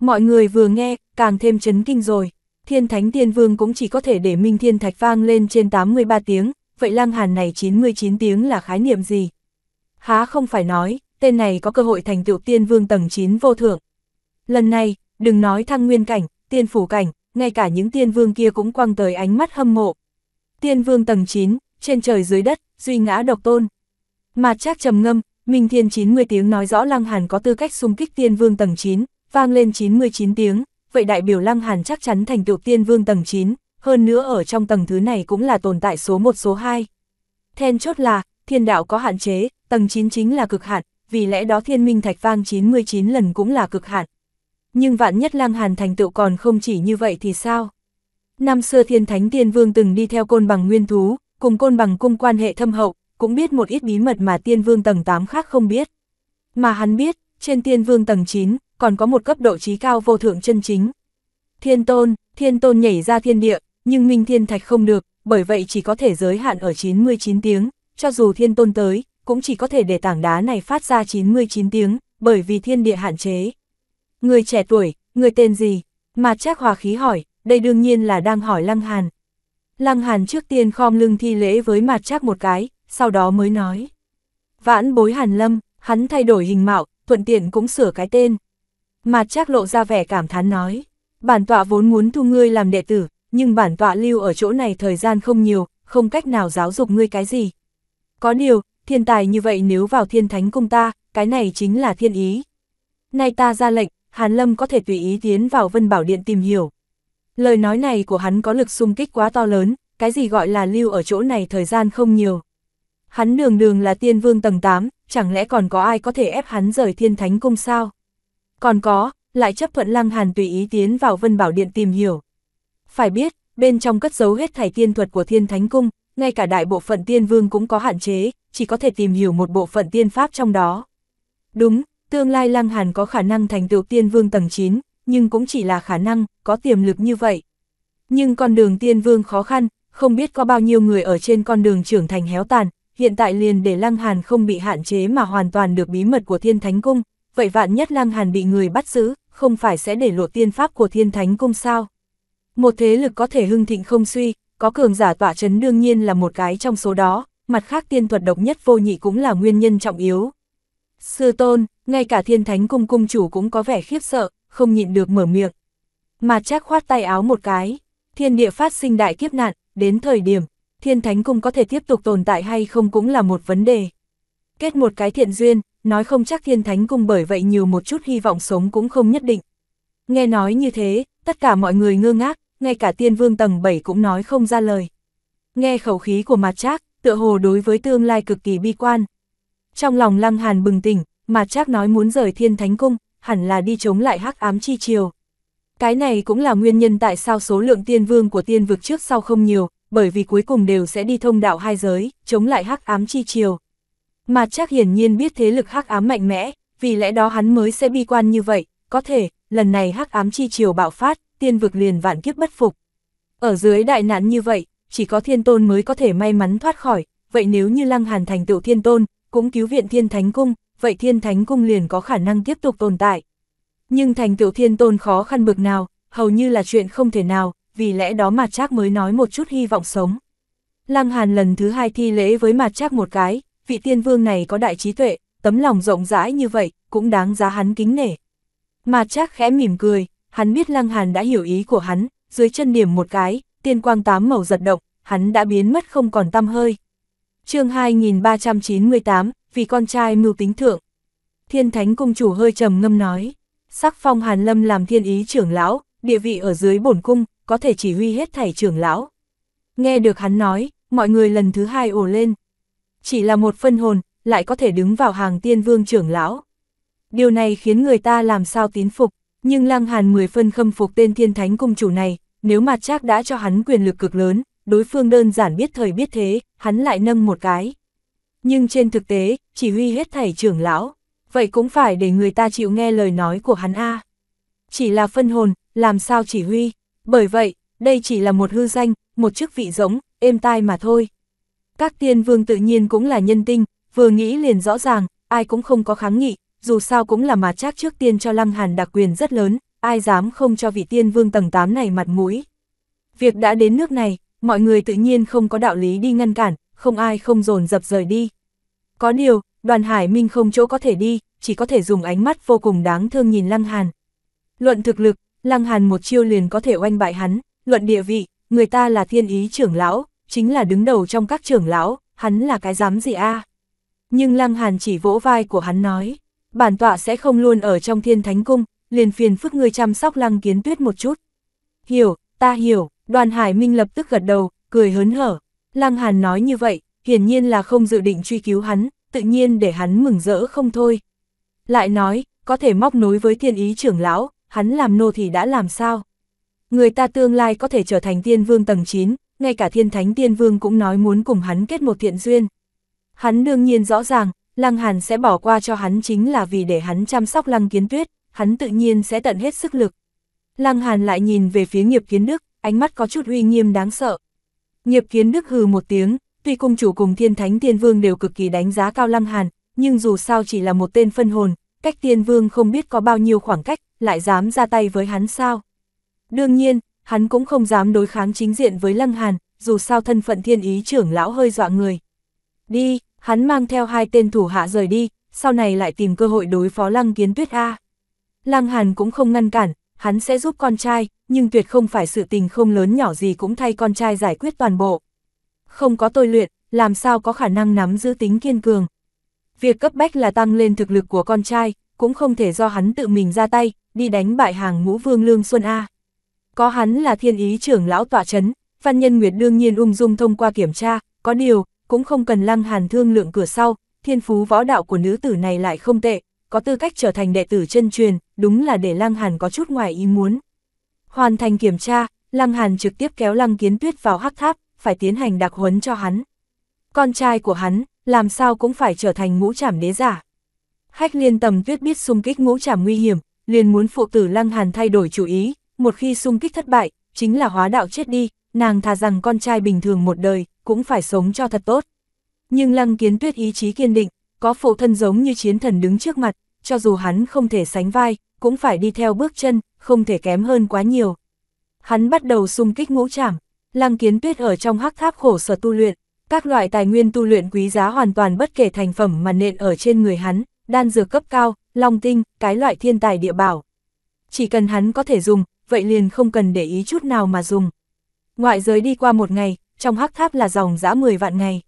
Mọi người vừa nghe, càng thêm chấn kinh rồi. Thiên Thánh Tiên Vương cũng chỉ có thể để Minh Thiên Thạch vang lên trên 83 tiếng, vậy Lang Hàn này 99 tiếng là khái niệm gì? Há không phải nói, tên này có cơ hội thành tựu Tiên Vương tầng 9 vô thượng. Lần này, đừng nói thăng nguyên cảnh, tiên phủ cảnh, ngay cả những tiên vương kia cũng quăng tới ánh mắt hâm mộ. Tiên vương tầng 9, trên trời dưới đất, duy ngã độc tôn. Mà chắc trầm ngâm, Minh Thiên 90 tiếng nói rõ Lăng Hàn có tư cách xung kích tiên vương tầng 9, vang lên 99 tiếng, vậy đại biểu Lăng Hàn chắc chắn thành tựu tiên vương tầng 9, hơn nữa ở trong tầng thứ này cũng là tồn tại số 1 số 2. Then chốt là, thiên đạo có hạn chế, tầng 9 chính là cực hạn, vì lẽ đó thiên minh thạch vang 99 lần cũng là cực hạn. Nhưng vạn nhất Lăng Hàn thành tựu còn không chỉ như vậy thì sao? Năm xưa thiên thánh tiên vương từng đi theo côn bằng nguyên thú, cùng côn bằng cung quan hệ thâm hậu, cũng biết một ít bí mật mà tiên vương tầng 8 khác không biết. Mà hắn biết, trên tiên vương tầng 9, còn có một cấp độ trí cao vô thượng chân chính. Thiên tôn, thiên tôn nhảy ra thiên địa, nhưng minh thiên thạch không được, bởi vậy chỉ có thể giới hạn ở 99 tiếng, cho dù thiên tôn tới, cũng chỉ có thể để tảng đá này phát ra 99 tiếng, bởi vì thiên địa hạn chế. Người trẻ tuổi, người tên gì? Mà Trác Hòa Khí hỏi, đây đương nhiên là đang hỏi Lăng Hàn. Lăng Hàn trước tiên khom lưng thi lễ với mặt Trác một cái, sau đó mới nói. Vãn bối Hàn Lâm, hắn thay đổi hình mạo, thuận tiện cũng sửa cái tên. Mặt trác lộ ra vẻ cảm thán nói, bản tọa vốn muốn thu ngươi làm đệ tử, nhưng bản tọa lưu ở chỗ này thời gian không nhiều, không cách nào giáo dục ngươi cái gì. Có điều, thiên tài như vậy nếu vào thiên thánh cung ta, cái này chính là thiên ý. Nay ta ra lệnh, Hàn Lâm có thể tùy ý tiến vào Vân Bảo Điện tìm hiểu. Lời nói này của hắn có lực xung kích quá to lớn, cái gì gọi là lưu ở chỗ này thời gian không nhiều. Hắn đường đường là tiên vương tầng 8, chẳng lẽ còn có ai có thể ép hắn rời thiên thánh cung sao? Còn có, lại chấp thuận Lăng Hàn tùy ý tiến vào Vân Bảo Điện tìm hiểu. Phải biết, bên trong cất giấu hết thảy tiên thuật của Thiên Thánh Cung, ngay cả đại bộ phận tiên vương cũng có hạn chế, chỉ có thể tìm hiểu một bộ phận tiên pháp trong đó. Đúng, tương lai Lăng Hàn có khả năng thành tựu tiên vương tầng 9, nhưng cũng chỉ là khả năng, có tiềm lực như vậy. Nhưng con đường tiên vương khó khăn, không biết có bao nhiêu người ở trên con đường trưởng thành héo tàn, hiện tại liền để Lăng Hàn không bị hạn chế mà hoàn toàn được bí mật của Thiên Thánh Cung, vậy vạn nhất Lang Hàn bị người bắt giữ, không phải sẽ để lộ tiên pháp của thiên thánh cung sao? Một thế lực có thể hưng thịnh không suy, có cường giả tọa chấn đương nhiên là một cái trong số đó, mặt khác tiên thuật độc nhất vô nhị cũng là nguyên nhân trọng yếu. Sư tôn, ngay cả thiên thánh cung cung chủ cũng có vẻ khiếp sợ, không nhịn được mở miệng. Mà chắc khoát tay áo một cái, thiên địa phát sinh đại kiếp nạn, đến thời điểm, thiên thánh cung có thể tiếp tục tồn tại hay không cũng là một vấn đề. Kết một cái thiện duyên, nói không chắc thiên thánh cung bởi vậy nhiều một chút hy vọng sống cũng không nhất định. Nghe nói như thế, tất cả mọi người ngơ ngác, ngay cả tiên vương tầng 7 cũng nói không ra lời. Nghe khẩu khí của mặt trác, tựa hồ đối với tương lai cực kỳ bi quan. Trong lòng lăng hàn bừng tỉnh, mặt trác nói muốn rời thiên thánh cung, hẳn là đi chống lại hắc ám chi chiều. Cái này cũng là nguyên nhân tại sao số lượng tiên vương của tiên vực trước sau không nhiều, bởi vì cuối cùng đều sẽ đi thông đạo hai giới, chống lại hắc ám chi chiều. Mà chắc hiển nhiên biết thế lực hắc ám mạnh mẽ, vì lẽ đó hắn mới sẽ bi quan như vậy, có thể, lần này hắc ám chi triều bạo phát, tiên vực liền vạn kiếp bất phục. Ở dưới đại nạn như vậy, chỉ có thiên tôn mới có thể may mắn thoát khỏi, vậy nếu như lăng hàn thành tựu thiên tôn, cũng cứu viện thiên thánh cung, vậy thiên thánh cung liền có khả năng tiếp tục tồn tại. Nhưng thành tựu thiên tôn khó khăn bực nào, hầu như là chuyện không thể nào, vì lẽ đó mà Trác mới nói một chút hy vọng sống. Lăng Hàn lần thứ hai thi lễ với mặt Trác một cái, vị tiên vương này có đại trí tuệ, tấm lòng rộng rãi như vậy, cũng đáng giá hắn kính nể. Mà chắc khẽ mỉm cười, hắn biết Lăng Hàn đã hiểu ý của hắn, dưới chân điểm một cái, tiên quang tám màu giật động, hắn đã biến mất không còn tăm hơi. chương 2398, vì con trai mưu tính thượng. Thiên Thánh Cung Chủ hơi trầm ngâm nói, sắc phong Hàn Lâm làm thiên ý trưởng lão, địa vị ở dưới bổn cung, có thể chỉ huy hết thảy trưởng lão. Nghe được hắn nói, mọi người lần thứ hai ồ lên, chỉ là một phân hồn, lại có thể đứng vào hàng tiên vương trưởng lão. Điều này khiến người ta làm sao tín phục, nhưng Lăng Hàn mười phân khâm phục tên thiên thánh cung chủ này, nếu mà chắc đã cho hắn quyền lực cực lớn, đối phương đơn giản biết thời biết thế, hắn lại nâng một cái. Nhưng trên thực tế, chỉ huy hết thảy trưởng lão, vậy cũng phải để người ta chịu nghe lời nói của hắn a. Chỉ là phân hồn, làm sao chỉ huy, bởi vậy, đây chỉ là một hư danh, một chức vị rỗng, êm tai mà thôi. Các tiên vương tự nhiên cũng là nhân tinh, vừa nghĩ liền rõ ràng, ai cũng không có kháng nghị, dù sao cũng là mà chắc trước tiên cho Lăng Hàn đặc quyền rất lớn, ai dám không cho vị tiên vương tầng 8 này mặt mũi. Việc đã đến nước này, mọi người tự nhiên không có đạo lý đi ngăn cản, không ai không dồn dập rời đi. Có điều, đoàn hải minh không chỗ có thể đi, chỉ có thể dùng ánh mắt vô cùng đáng thương nhìn Lăng Hàn. Luận thực lực, Lăng Hàn một chiêu liền có thể oanh bại hắn, luận địa vị, người ta là thiên ý trưởng lão, chính là đứng đầu trong các trưởng lão, hắn là cái dám gì a? Nhưng Lăng Hàn chỉ vỗ vai của hắn nói, bản tọa sẽ không luôn ở trong thiên thánh cung, liền phiền phức ngươi chăm sóc Lăng Kiến Tuyết một chút. Hiểu, ta hiểu, đoàn Hải Minh lập tức gật đầu, cười hớn hở. Lăng Hàn nói như vậy, hiển nhiên là không dự định truy cứu hắn, tự nhiên để hắn mừng rỡ không thôi. Lại nói, có thể móc nối với thiên ý trưởng lão, hắn làm nô thì đã làm sao? Người ta tương lai có thể trở thành tiên vương tầng 9, ngay cả thiên thánh tiên vương cũng nói muốn cùng hắn kết một thiện duyên. Hắn đương nhiên rõ ràng, Lăng Hàn sẽ bỏ qua cho hắn chính là vì để hắn chăm sóc Lăng Kiến Tuyết, hắn tự nhiên sẽ tận hết sức lực. Lăng Hàn lại nhìn về phía nghiệp kiến đức, ánh mắt có chút uy nghiêm đáng sợ. Nghiệp kiến đức hừ một tiếng, tuy cung chủ cùng thiên thánh tiên vương đều cực kỳ đánh giá cao Lăng Hàn, nhưng dù sao chỉ là một tên phân hồn, cách tiên vương không biết có bao nhiêu khoảng cách, lại dám ra tay với hắn sao. Đương nhiên, hắn cũng không dám đối kháng chính diện với Lăng Hàn, dù sao thân phận thiên ý trưởng lão hơi dọa người. Đi, hắn mang theo hai tên thủ hạ rời đi, sau này lại tìm cơ hội đối phó Lăng Kiến Tuyết A. Lăng Hàn cũng không ngăn cản, hắn sẽ giúp con trai, nhưng tuyệt không phải sự tình không lớn nhỏ gì cũng thay con trai giải quyết toàn bộ. Không có tôi luyện, làm sao có khả năng nắm giữ tính kiên cường. Việc cấp bách là tăng lên thực lực của con trai, cũng không thể do hắn tự mình ra tay, đi đánh bại hàng ngũ vương Lương Xuân A. Có hắn là thiên ý trưởng lão tọa chấn, Văn Nhân Nguyệt đương nhiên ung dung thông qua kiểm tra, có điều, cũng không cần lăng hàn thương lượng cửa sau, thiên phú võ đạo của nữ tử này lại không tệ, có tư cách trở thành đệ tử chân truyền, đúng là để lăng hàn có chút ngoài ý muốn. Hoàn thành kiểm tra, lăng hàn trực tiếp kéo lăng kiến tuyết vào hắc tháp, phải tiến hành đặc huấn cho hắn. Con trai của hắn, làm sao cũng phải trở thành ngũ trảm đế giả. Hách liên tầm tuyết biết xung kích ngũ trảm nguy hiểm, liền muốn phụ tử lăng hàn thay đổi chủ ý, một khi xung kích thất bại, chính là hóa đạo chết đi, nàng thà rằng con trai bình thường một đời, cũng phải sống cho thật tốt. Nhưng lăng kiến tuyết ý chí kiên định, có phụ thân giống như chiến thần đứng trước mặt, cho dù hắn không thể sánh vai, cũng phải đi theo bước chân, không thể kém hơn quá nhiều. Hắn bắt đầu xung kích ngũ trảm, lăng kiến tuyết ở trong hắc tháp khổ sở tu luyện, các loại tài nguyên tu luyện quý giá hoàn toàn bất kể thành phẩm mà nện ở trên người hắn, đan dược cấp cao, long tinh, cái loại thiên tài địa bảo. Chỉ cần hắn có thể dùng, vậy liền không cần để ý chút nào mà dùng. Ngoại giới đi qua một ngày, trong hắc tháp là dòng dã 10 vạn ngày.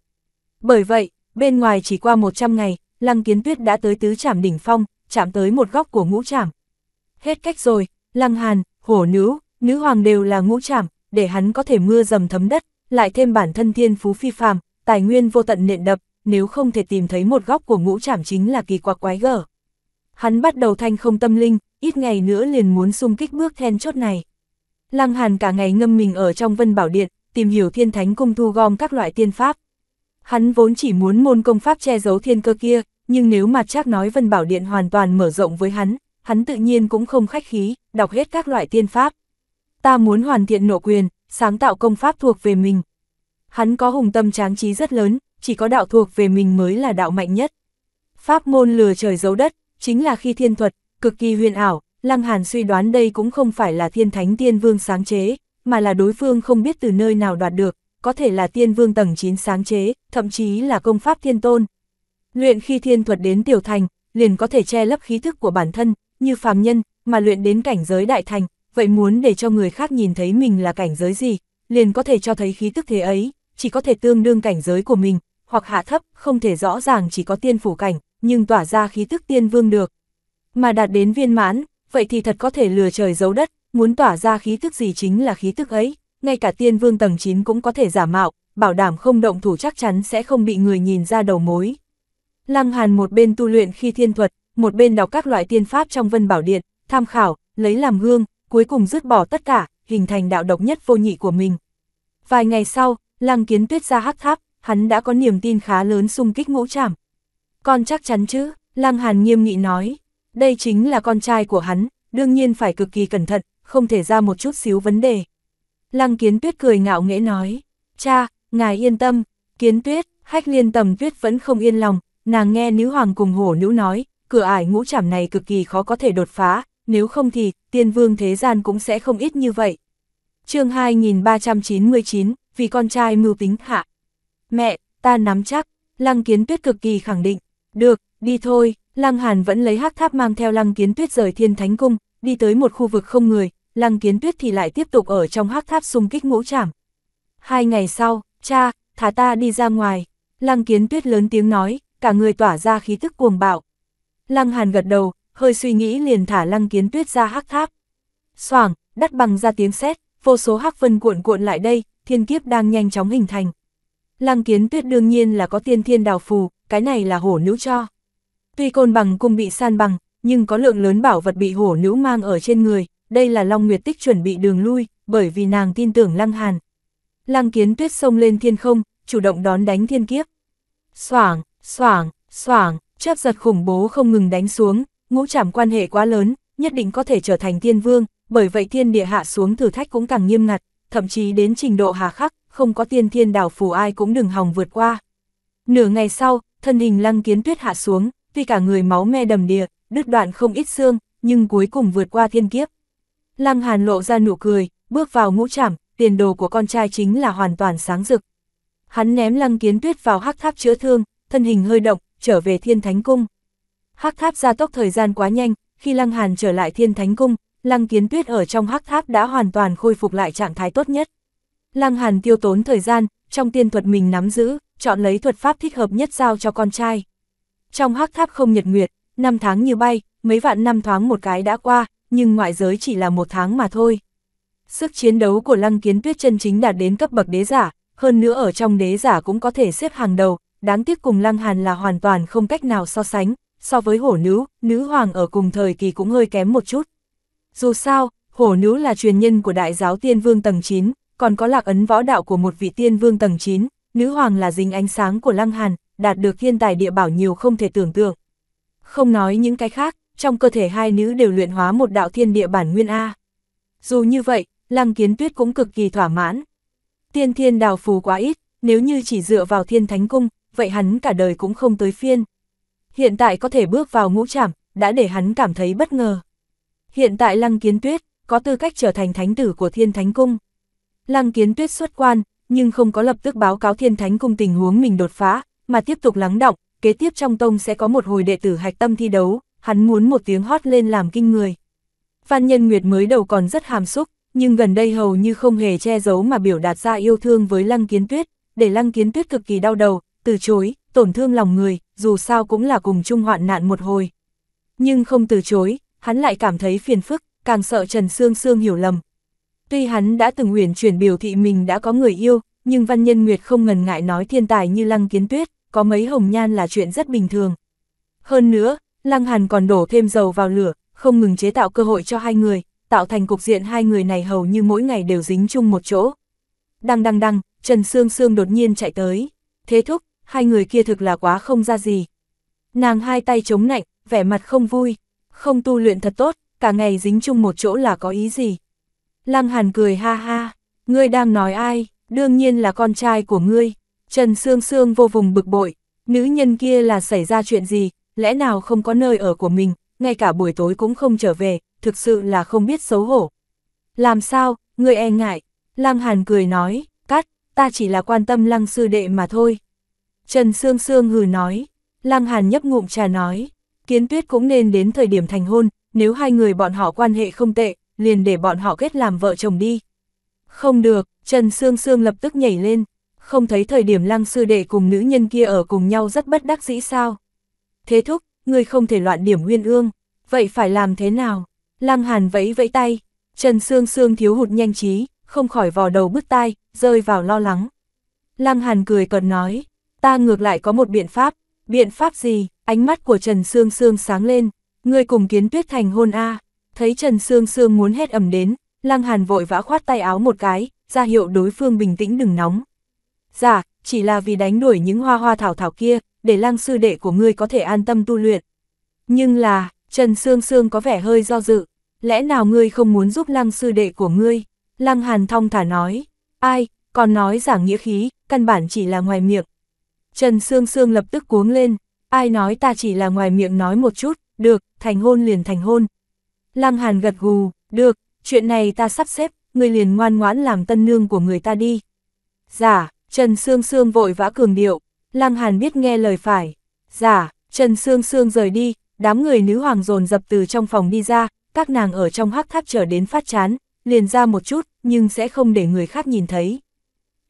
Bởi vậy, bên ngoài chỉ qua 100 ngày, Lăng Kiến Tuyết đã tới tứ trảm đỉnh phong, chạm tới một góc của ngũ trảm. Hết cách rồi, Lăng Hàn, Hổ Nữ, Nữ Hoàng đều là ngũ trảm, để hắn có thể mưa dầm thấm đất, lại thêm bản thân thiên phú phi phàm, tài nguyên vô tận nện đập, nếu không thể tìm thấy một góc của ngũ trảm chính là kỳ quặc quái gở. Hắn bắt đầu thanh không tâm linh, ít ngày nữa liền muốn xung kích bước then chốt này. Lăng Hàn cả ngày ngâm mình ở trong Vân Bảo Điện, tìm hiểu thiên thánh cung thu gom các loại tiên pháp. Hắn vốn chỉ muốn môn công pháp che giấu thiên cơ kia, nhưng nếu mặt chắc nói Vân Bảo Điện hoàn toàn mở rộng với hắn, hắn tự nhiên cũng không khách khí, đọc hết các loại tiên pháp. Ta muốn hoàn thiện nộ quyền, sáng tạo công pháp thuộc về mình. Hắn có hùng tâm tráng trí rất lớn, chỉ có đạo thuộc về mình mới là đạo mạnh nhất. Pháp môn lừa trời giấu đất, chính là khi thiên thuật, cực kỳ huyền ảo, Lăng Hàn suy đoán đây cũng không phải là thiên thánh tiên vương sáng chế, mà là đối phương không biết từ nơi nào đoạt được, có thể là tiên vương tầng 9 sáng chế, thậm chí là công pháp thiên tôn. Luyện khi thiên thuật đến tiểu thành, liền có thể che lấp khí thức của bản thân, như phàm nhân, mà luyện đến cảnh giới đại thành, vậy muốn để cho người khác nhìn thấy mình là cảnh giới gì, liền có thể cho thấy khí tức thế ấy, chỉ có thể tương đương cảnh giới của mình, hoặc hạ thấp, không thể rõ ràng chỉ có tiên phủ cảnh, nhưng tỏa ra khí tức tiên vương được mà đạt đến viên mãn, vậy thì thật có thể lừa trời giấu đất, muốn tỏa ra khí tức gì chính là khí tức ấy, ngay cả tiên vương tầng 9 cũng có thể giả mạo, bảo đảm không động thủ chắc chắn sẽ không bị người nhìn ra đầu mối. Lăng Hàn một bên tu luyện khi thiên thuật, một bên đọc các loại tiên pháp trong vân bảo điện, tham khảo, lấy làm gương, cuối cùng dứt bỏ tất cả, hình thành đạo độc nhất vô nhị của mình. Vài ngày sau, Lăng Kiến Tuyết ra hắc tháp, hắn đã có niềm tin khá lớn xung kích ngũ trảm. Con chắc chắn chứ, Lăng Hàn nghiêm nghị nói đây chính là con trai của hắn, đương nhiên phải cực kỳ cẩn thận, không thể ra một chút xíu vấn đề. Lăng Kiến Tuyết cười ngạo nghễ nói, cha, ngài yên tâm, Kiến Tuyết, hách liên tầm Tuyết vẫn không yên lòng, nàng nghe nữ hoàng cùng hổ nữ nói, cửa ải ngũ trảm này cực kỳ khó có thể đột phá, nếu không thì, tiên vương thế gian cũng sẽ không ít như vậy. chương 2399, vì con trai mưu tính hạ. Mẹ, ta nắm chắc, Lăng Kiến Tuyết cực kỳ khẳng định, được, đi thôi, Lăng Hàn vẫn lấy hắc tháp mang theo Lăng Kiến Tuyết rời Thiên Thánh Cung, đi tới một khu vực không người, Lăng Kiến Tuyết thì lại tiếp tục ở trong hắc tháp xung kích ngũ trảm. Hai ngày sau, cha, thả ta đi ra ngoài, Lăng Kiến Tuyết lớn tiếng nói, cả người tỏa ra khí tức cuồng bạo. Lăng Hàn gật đầu, hơi suy nghĩ liền thả Lăng Kiến Tuyết ra hắc tháp. Soảng, đất bằng ra tiếng sét, vô số hắc vân cuộn cuộn lại đây, thiên kiếp đang nhanh chóng hình thành. Lăng Kiến Tuyết đương nhiên là có tiên thiên đào phù, cái này là hổ nữ cho. Tuy côn bằng cung bị san bằng, nhưng có lượng lớn bảo vật bị hổ nữ mang ở trên người, đây là Long Nguyệt Tích chuẩn bị đường lui, bởi vì nàng tin tưởng Lăng Hàn. Lăng Kiến Tuyết xông lên thiên không, chủ động đón đánh thiên kiếp. Soảng, soảng, soảng, chớp giật khủng bố không ngừng đánh xuống, ngũ trảm quan hệ quá lớn, nhất định có thể trở thành tiên vương, bởi vậy thiên địa hạ xuống thử thách cũng càng nghiêm ngặt, thậm chí đến trình độ hà khắc, không có tiên thiên đảo phù ai cũng đừng hòng vượt qua. Nửa ngày sau, thân hình Lăng Kiến Tuyết hạ xuống, tuy cả người máu me đầm đìa, đứt đoạn không ít xương, nhưng cuối cùng vượt qua thiên kiếp. Lăng Hàn lộ ra nụ cười, bước vào ngũ trảm, tiền đồ của con trai chính là hoàn toàn sáng rực. Hắn ném Lăng Kiến Tuyết vào hắc tháp chữa thương, thân hình hơi động, trở về Thiên Thánh Cung. Hắc tháp gia tốc thời gian quá nhanh, khi Lăng Hàn trở lại Thiên Thánh Cung, Lăng Kiến Tuyết ở trong hắc tháp đã hoàn toàn khôi phục lại trạng thái tốt nhất. Lăng Hàn tiêu tốn thời gian, trong tiên thuật mình nắm giữ, chọn lấy thuật pháp thích hợp nhất giao cho con trai. Trong hắc tháp không nhật nguyệt, năm tháng như bay, mấy vạn năm thoáng một cái đã qua, nhưng ngoại giới chỉ là một tháng mà thôi. Sức chiến đấu của lăng kiến tuyết chân chính đạt đến cấp bậc đế giả, hơn nữa ở trong đế giả cũng có thể xếp hàng đầu, đáng tiếc cùng lăng hàn là hoàn toàn không cách nào so sánh, so với hổ nữ, nữ hoàng ở cùng thời kỳ cũng hơi kém một chút. Dù sao, hổ nữ là truyền nhân của đại giáo tiên vương tầng 9, còn có lạc ấn võ đạo của một vị tiên vương tầng 9, nữ hoàng là dính ánh sáng của lăng hàn, đạt được thiên tài địa bảo nhiều không thể tưởng tượng. Không nói những cái khác, trong cơ thể hai nữ đều luyện hóa một đạo thiên địa bản nguyên A. Dù như vậy, Lăng Kiến Tuyết cũng cực kỳ thỏa mãn. Tiên thiên đào phù quá ít, nếu như chỉ dựa vào thiên thánh cung, vậy hắn cả đời cũng không tới phiên. Hiện tại có thể bước vào ngũ trảm, đã để hắn cảm thấy bất ngờ. Hiện tại Lăng Kiến Tuyết có tư cách trở thành thánh tử của thiên thánh cung. Lăng Kiến Tuyết xuất quan, nhưng không có lập tức báo cáo thiên thánh cung tình huống mình đột phá, mà tiếp tục lắng động, kế tiếp trong tông sẽ có một hồi đệ tử hạch tâm thi đấu, hắn muốn một tiếng hót lên làm kinh người. văn Nhân Nguyệt mới đầu còn rất hàm xúc, nhưng gần đây hầu như không hề che giấu mà biểu đạt ra yêu thương với Lăng Kiến Tuyết, để Lăng Kiến Tuyết cực kỳ đau đầu, từ chối, tổn thương lòng người, dù sao cũng là cùng chung hoạn nạn một hồi. Nhưng không từ chối, hắn lại cảm thấy phiền phức, càng sợ Trần Sương Sương hiểu lầm. Tuy hắn đã từng huyền chuyển biểu thị mình đã có người yêu, nhưng Văn Nhân Nguyệt không ngần ngại nói thiên tài như Lăng Kiến Tuyết có mấy hồng nhan là chuyện rất bình thường. Hơn nữa, Lăng Hàn còn đổ thêm dầu vào lửa, không ngừng chế tạo cơ hội cho hai người, tạo thành cục diện hai người này hầu như mỗi ngày đều dính chung một chỗ. Đăng đăng đăng, Trần Sương Sương đột nhiên chạy tới. Thế thúc, hai người kia thực là quá không ra gì. Nàng hai tay chống nạnh, vẻ mặt không vui, không tu luyện thật tốt, cả ngày dính chung một chỗ là có ý gì. Lăng Hàn cười ha ha, ngươi đang nói ai, đương nhiên là con trai của ngươi, Trần Sương Sương vô vùng bực bội, nữ nhân kia là xảy ra chuyện gì, lẽ nào không có nơi ở của mình, ngay cả buổi tối cũng không trở về, thực sự là không biết xấu hổ. Làm sao, người e ngại, Lăng Hàn cười nói, cắt, ta chỉ là quan tâm Lăng sư đệ mà thôi. Trần Sương Sương hừ nói, Lăng Hàn nhấp ngụm trà nói, kiến tuyết cũng nên đến thời điểm thành hôn, nếu hai người bọn họ quan hệ không tệ, liền để bọn họ kết làm vợ chồng đi. Không được, Trần Sương Sương lập tức nhảy lên, không thấy thời điểm lăng sư đệ cùng nữ nhân kia ở cùng nhau rất bất đắc dĩ sao. Thế thúc, ngươi không thể loạn điểm nguyên ương, vậy phải làm thế nào? Lăng hàn vẫy vẫy tay, Trần xương xương thiếu hụt nhanh trí, không khỏi vò đầu bứt tai, rơi vào lo lắng. Lăng hàn cười cợt nói, ta ngược lại có một biện pháp, biện pháp gì, ánh mắt của Trần Sương Sương sáng lên, ngươi cùng kiến tuyết thành hôn A, thấy Trần Sương Sương muốn hét ầm đến, Lăng hàn vội vã khoát tay áo một cái, ra hiệu đối phương bình tĩnh đừng nóng giả, dạ, chỉ là vì đánh đuổi những hoa hoa thảo thảo kia, để lăng sư đệ của ngươi có thể an tâm tu luyện. Nhưng là, Trần Sương Sương có vẻ hơi do dự, lẽ nào ngươi không muốn giúp lăng sư đệ của ngươi? Lăng Hàn thong thả nói, ai, còn nói giả nghĩa khí, căn bản chỉ là ngoài miệng. Trần Sương Sương lập tức cuống lên, ai nói ta chỉ là ngoài miệng nói một chút, được, thành hôn liền thành hôn. Lăng Hàn gật gù, được, chuyện này ta sắp xếp, ngươi liền ngoan ngoãn làm tân nương của người ta đi. Giả, dạ. Trần Sương Sương vội vã cường điệu, Lăng Hàn biết nghe lời phải. Giả, dạ, Trần Sương Sương rời đi, đám người nữ hoàng dồn dập từ trong phòng đi ra, các nàng ở trong hắc tháp trở đến phát chán, liền ra một chút, nhưng sẽ không để người khác nhìn thấy.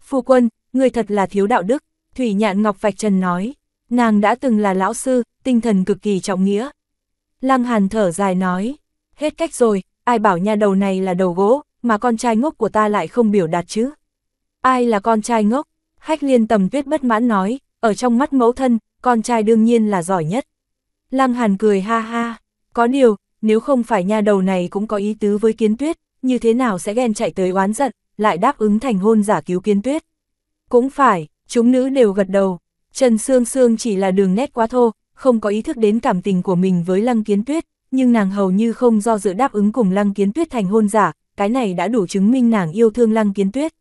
Phu quân, người thật là thiếu đạo đức, Thủy Nhạn Ngọc Vạch Trần nói, nàng đã từng là lão sư, tinh thần cực kỳ trọng nghĩa. Lăng Hàn thở dài nói, hết cách rồi, ai bảo nhà đầu này là đầu gỗ, mà con trai ngốc của ta lại không biểu đạt chứ. Ai là con trai ngốc? Hách liên tầm tuyết bất mãn nói, ở trong mắt mẫu thân, con trai đương nhiên là giỏi nhất. Lăng Hàn cười ha ha, có điều, nếu không phải nha đầu này cũng có ý tứ với kiến tuyết, như thế nào sẽ ghen chạy tới oán giận, lại đáp ứng thành hôn giả cứu kiến tuyết. Cũng phải, chúng nữ đều gật đầu, Trần Sương Sương chỉ là đường nét quá thô, không có ý thức đến cảm tình của mình với lăng kiến tuyết, nhưng nàng hầu như không do dự đáp ứng cùng lăng kiến tuyết thành hôn giả, cái này đã đủ chứng minh nàng yêu thương lăng kiến tuyết.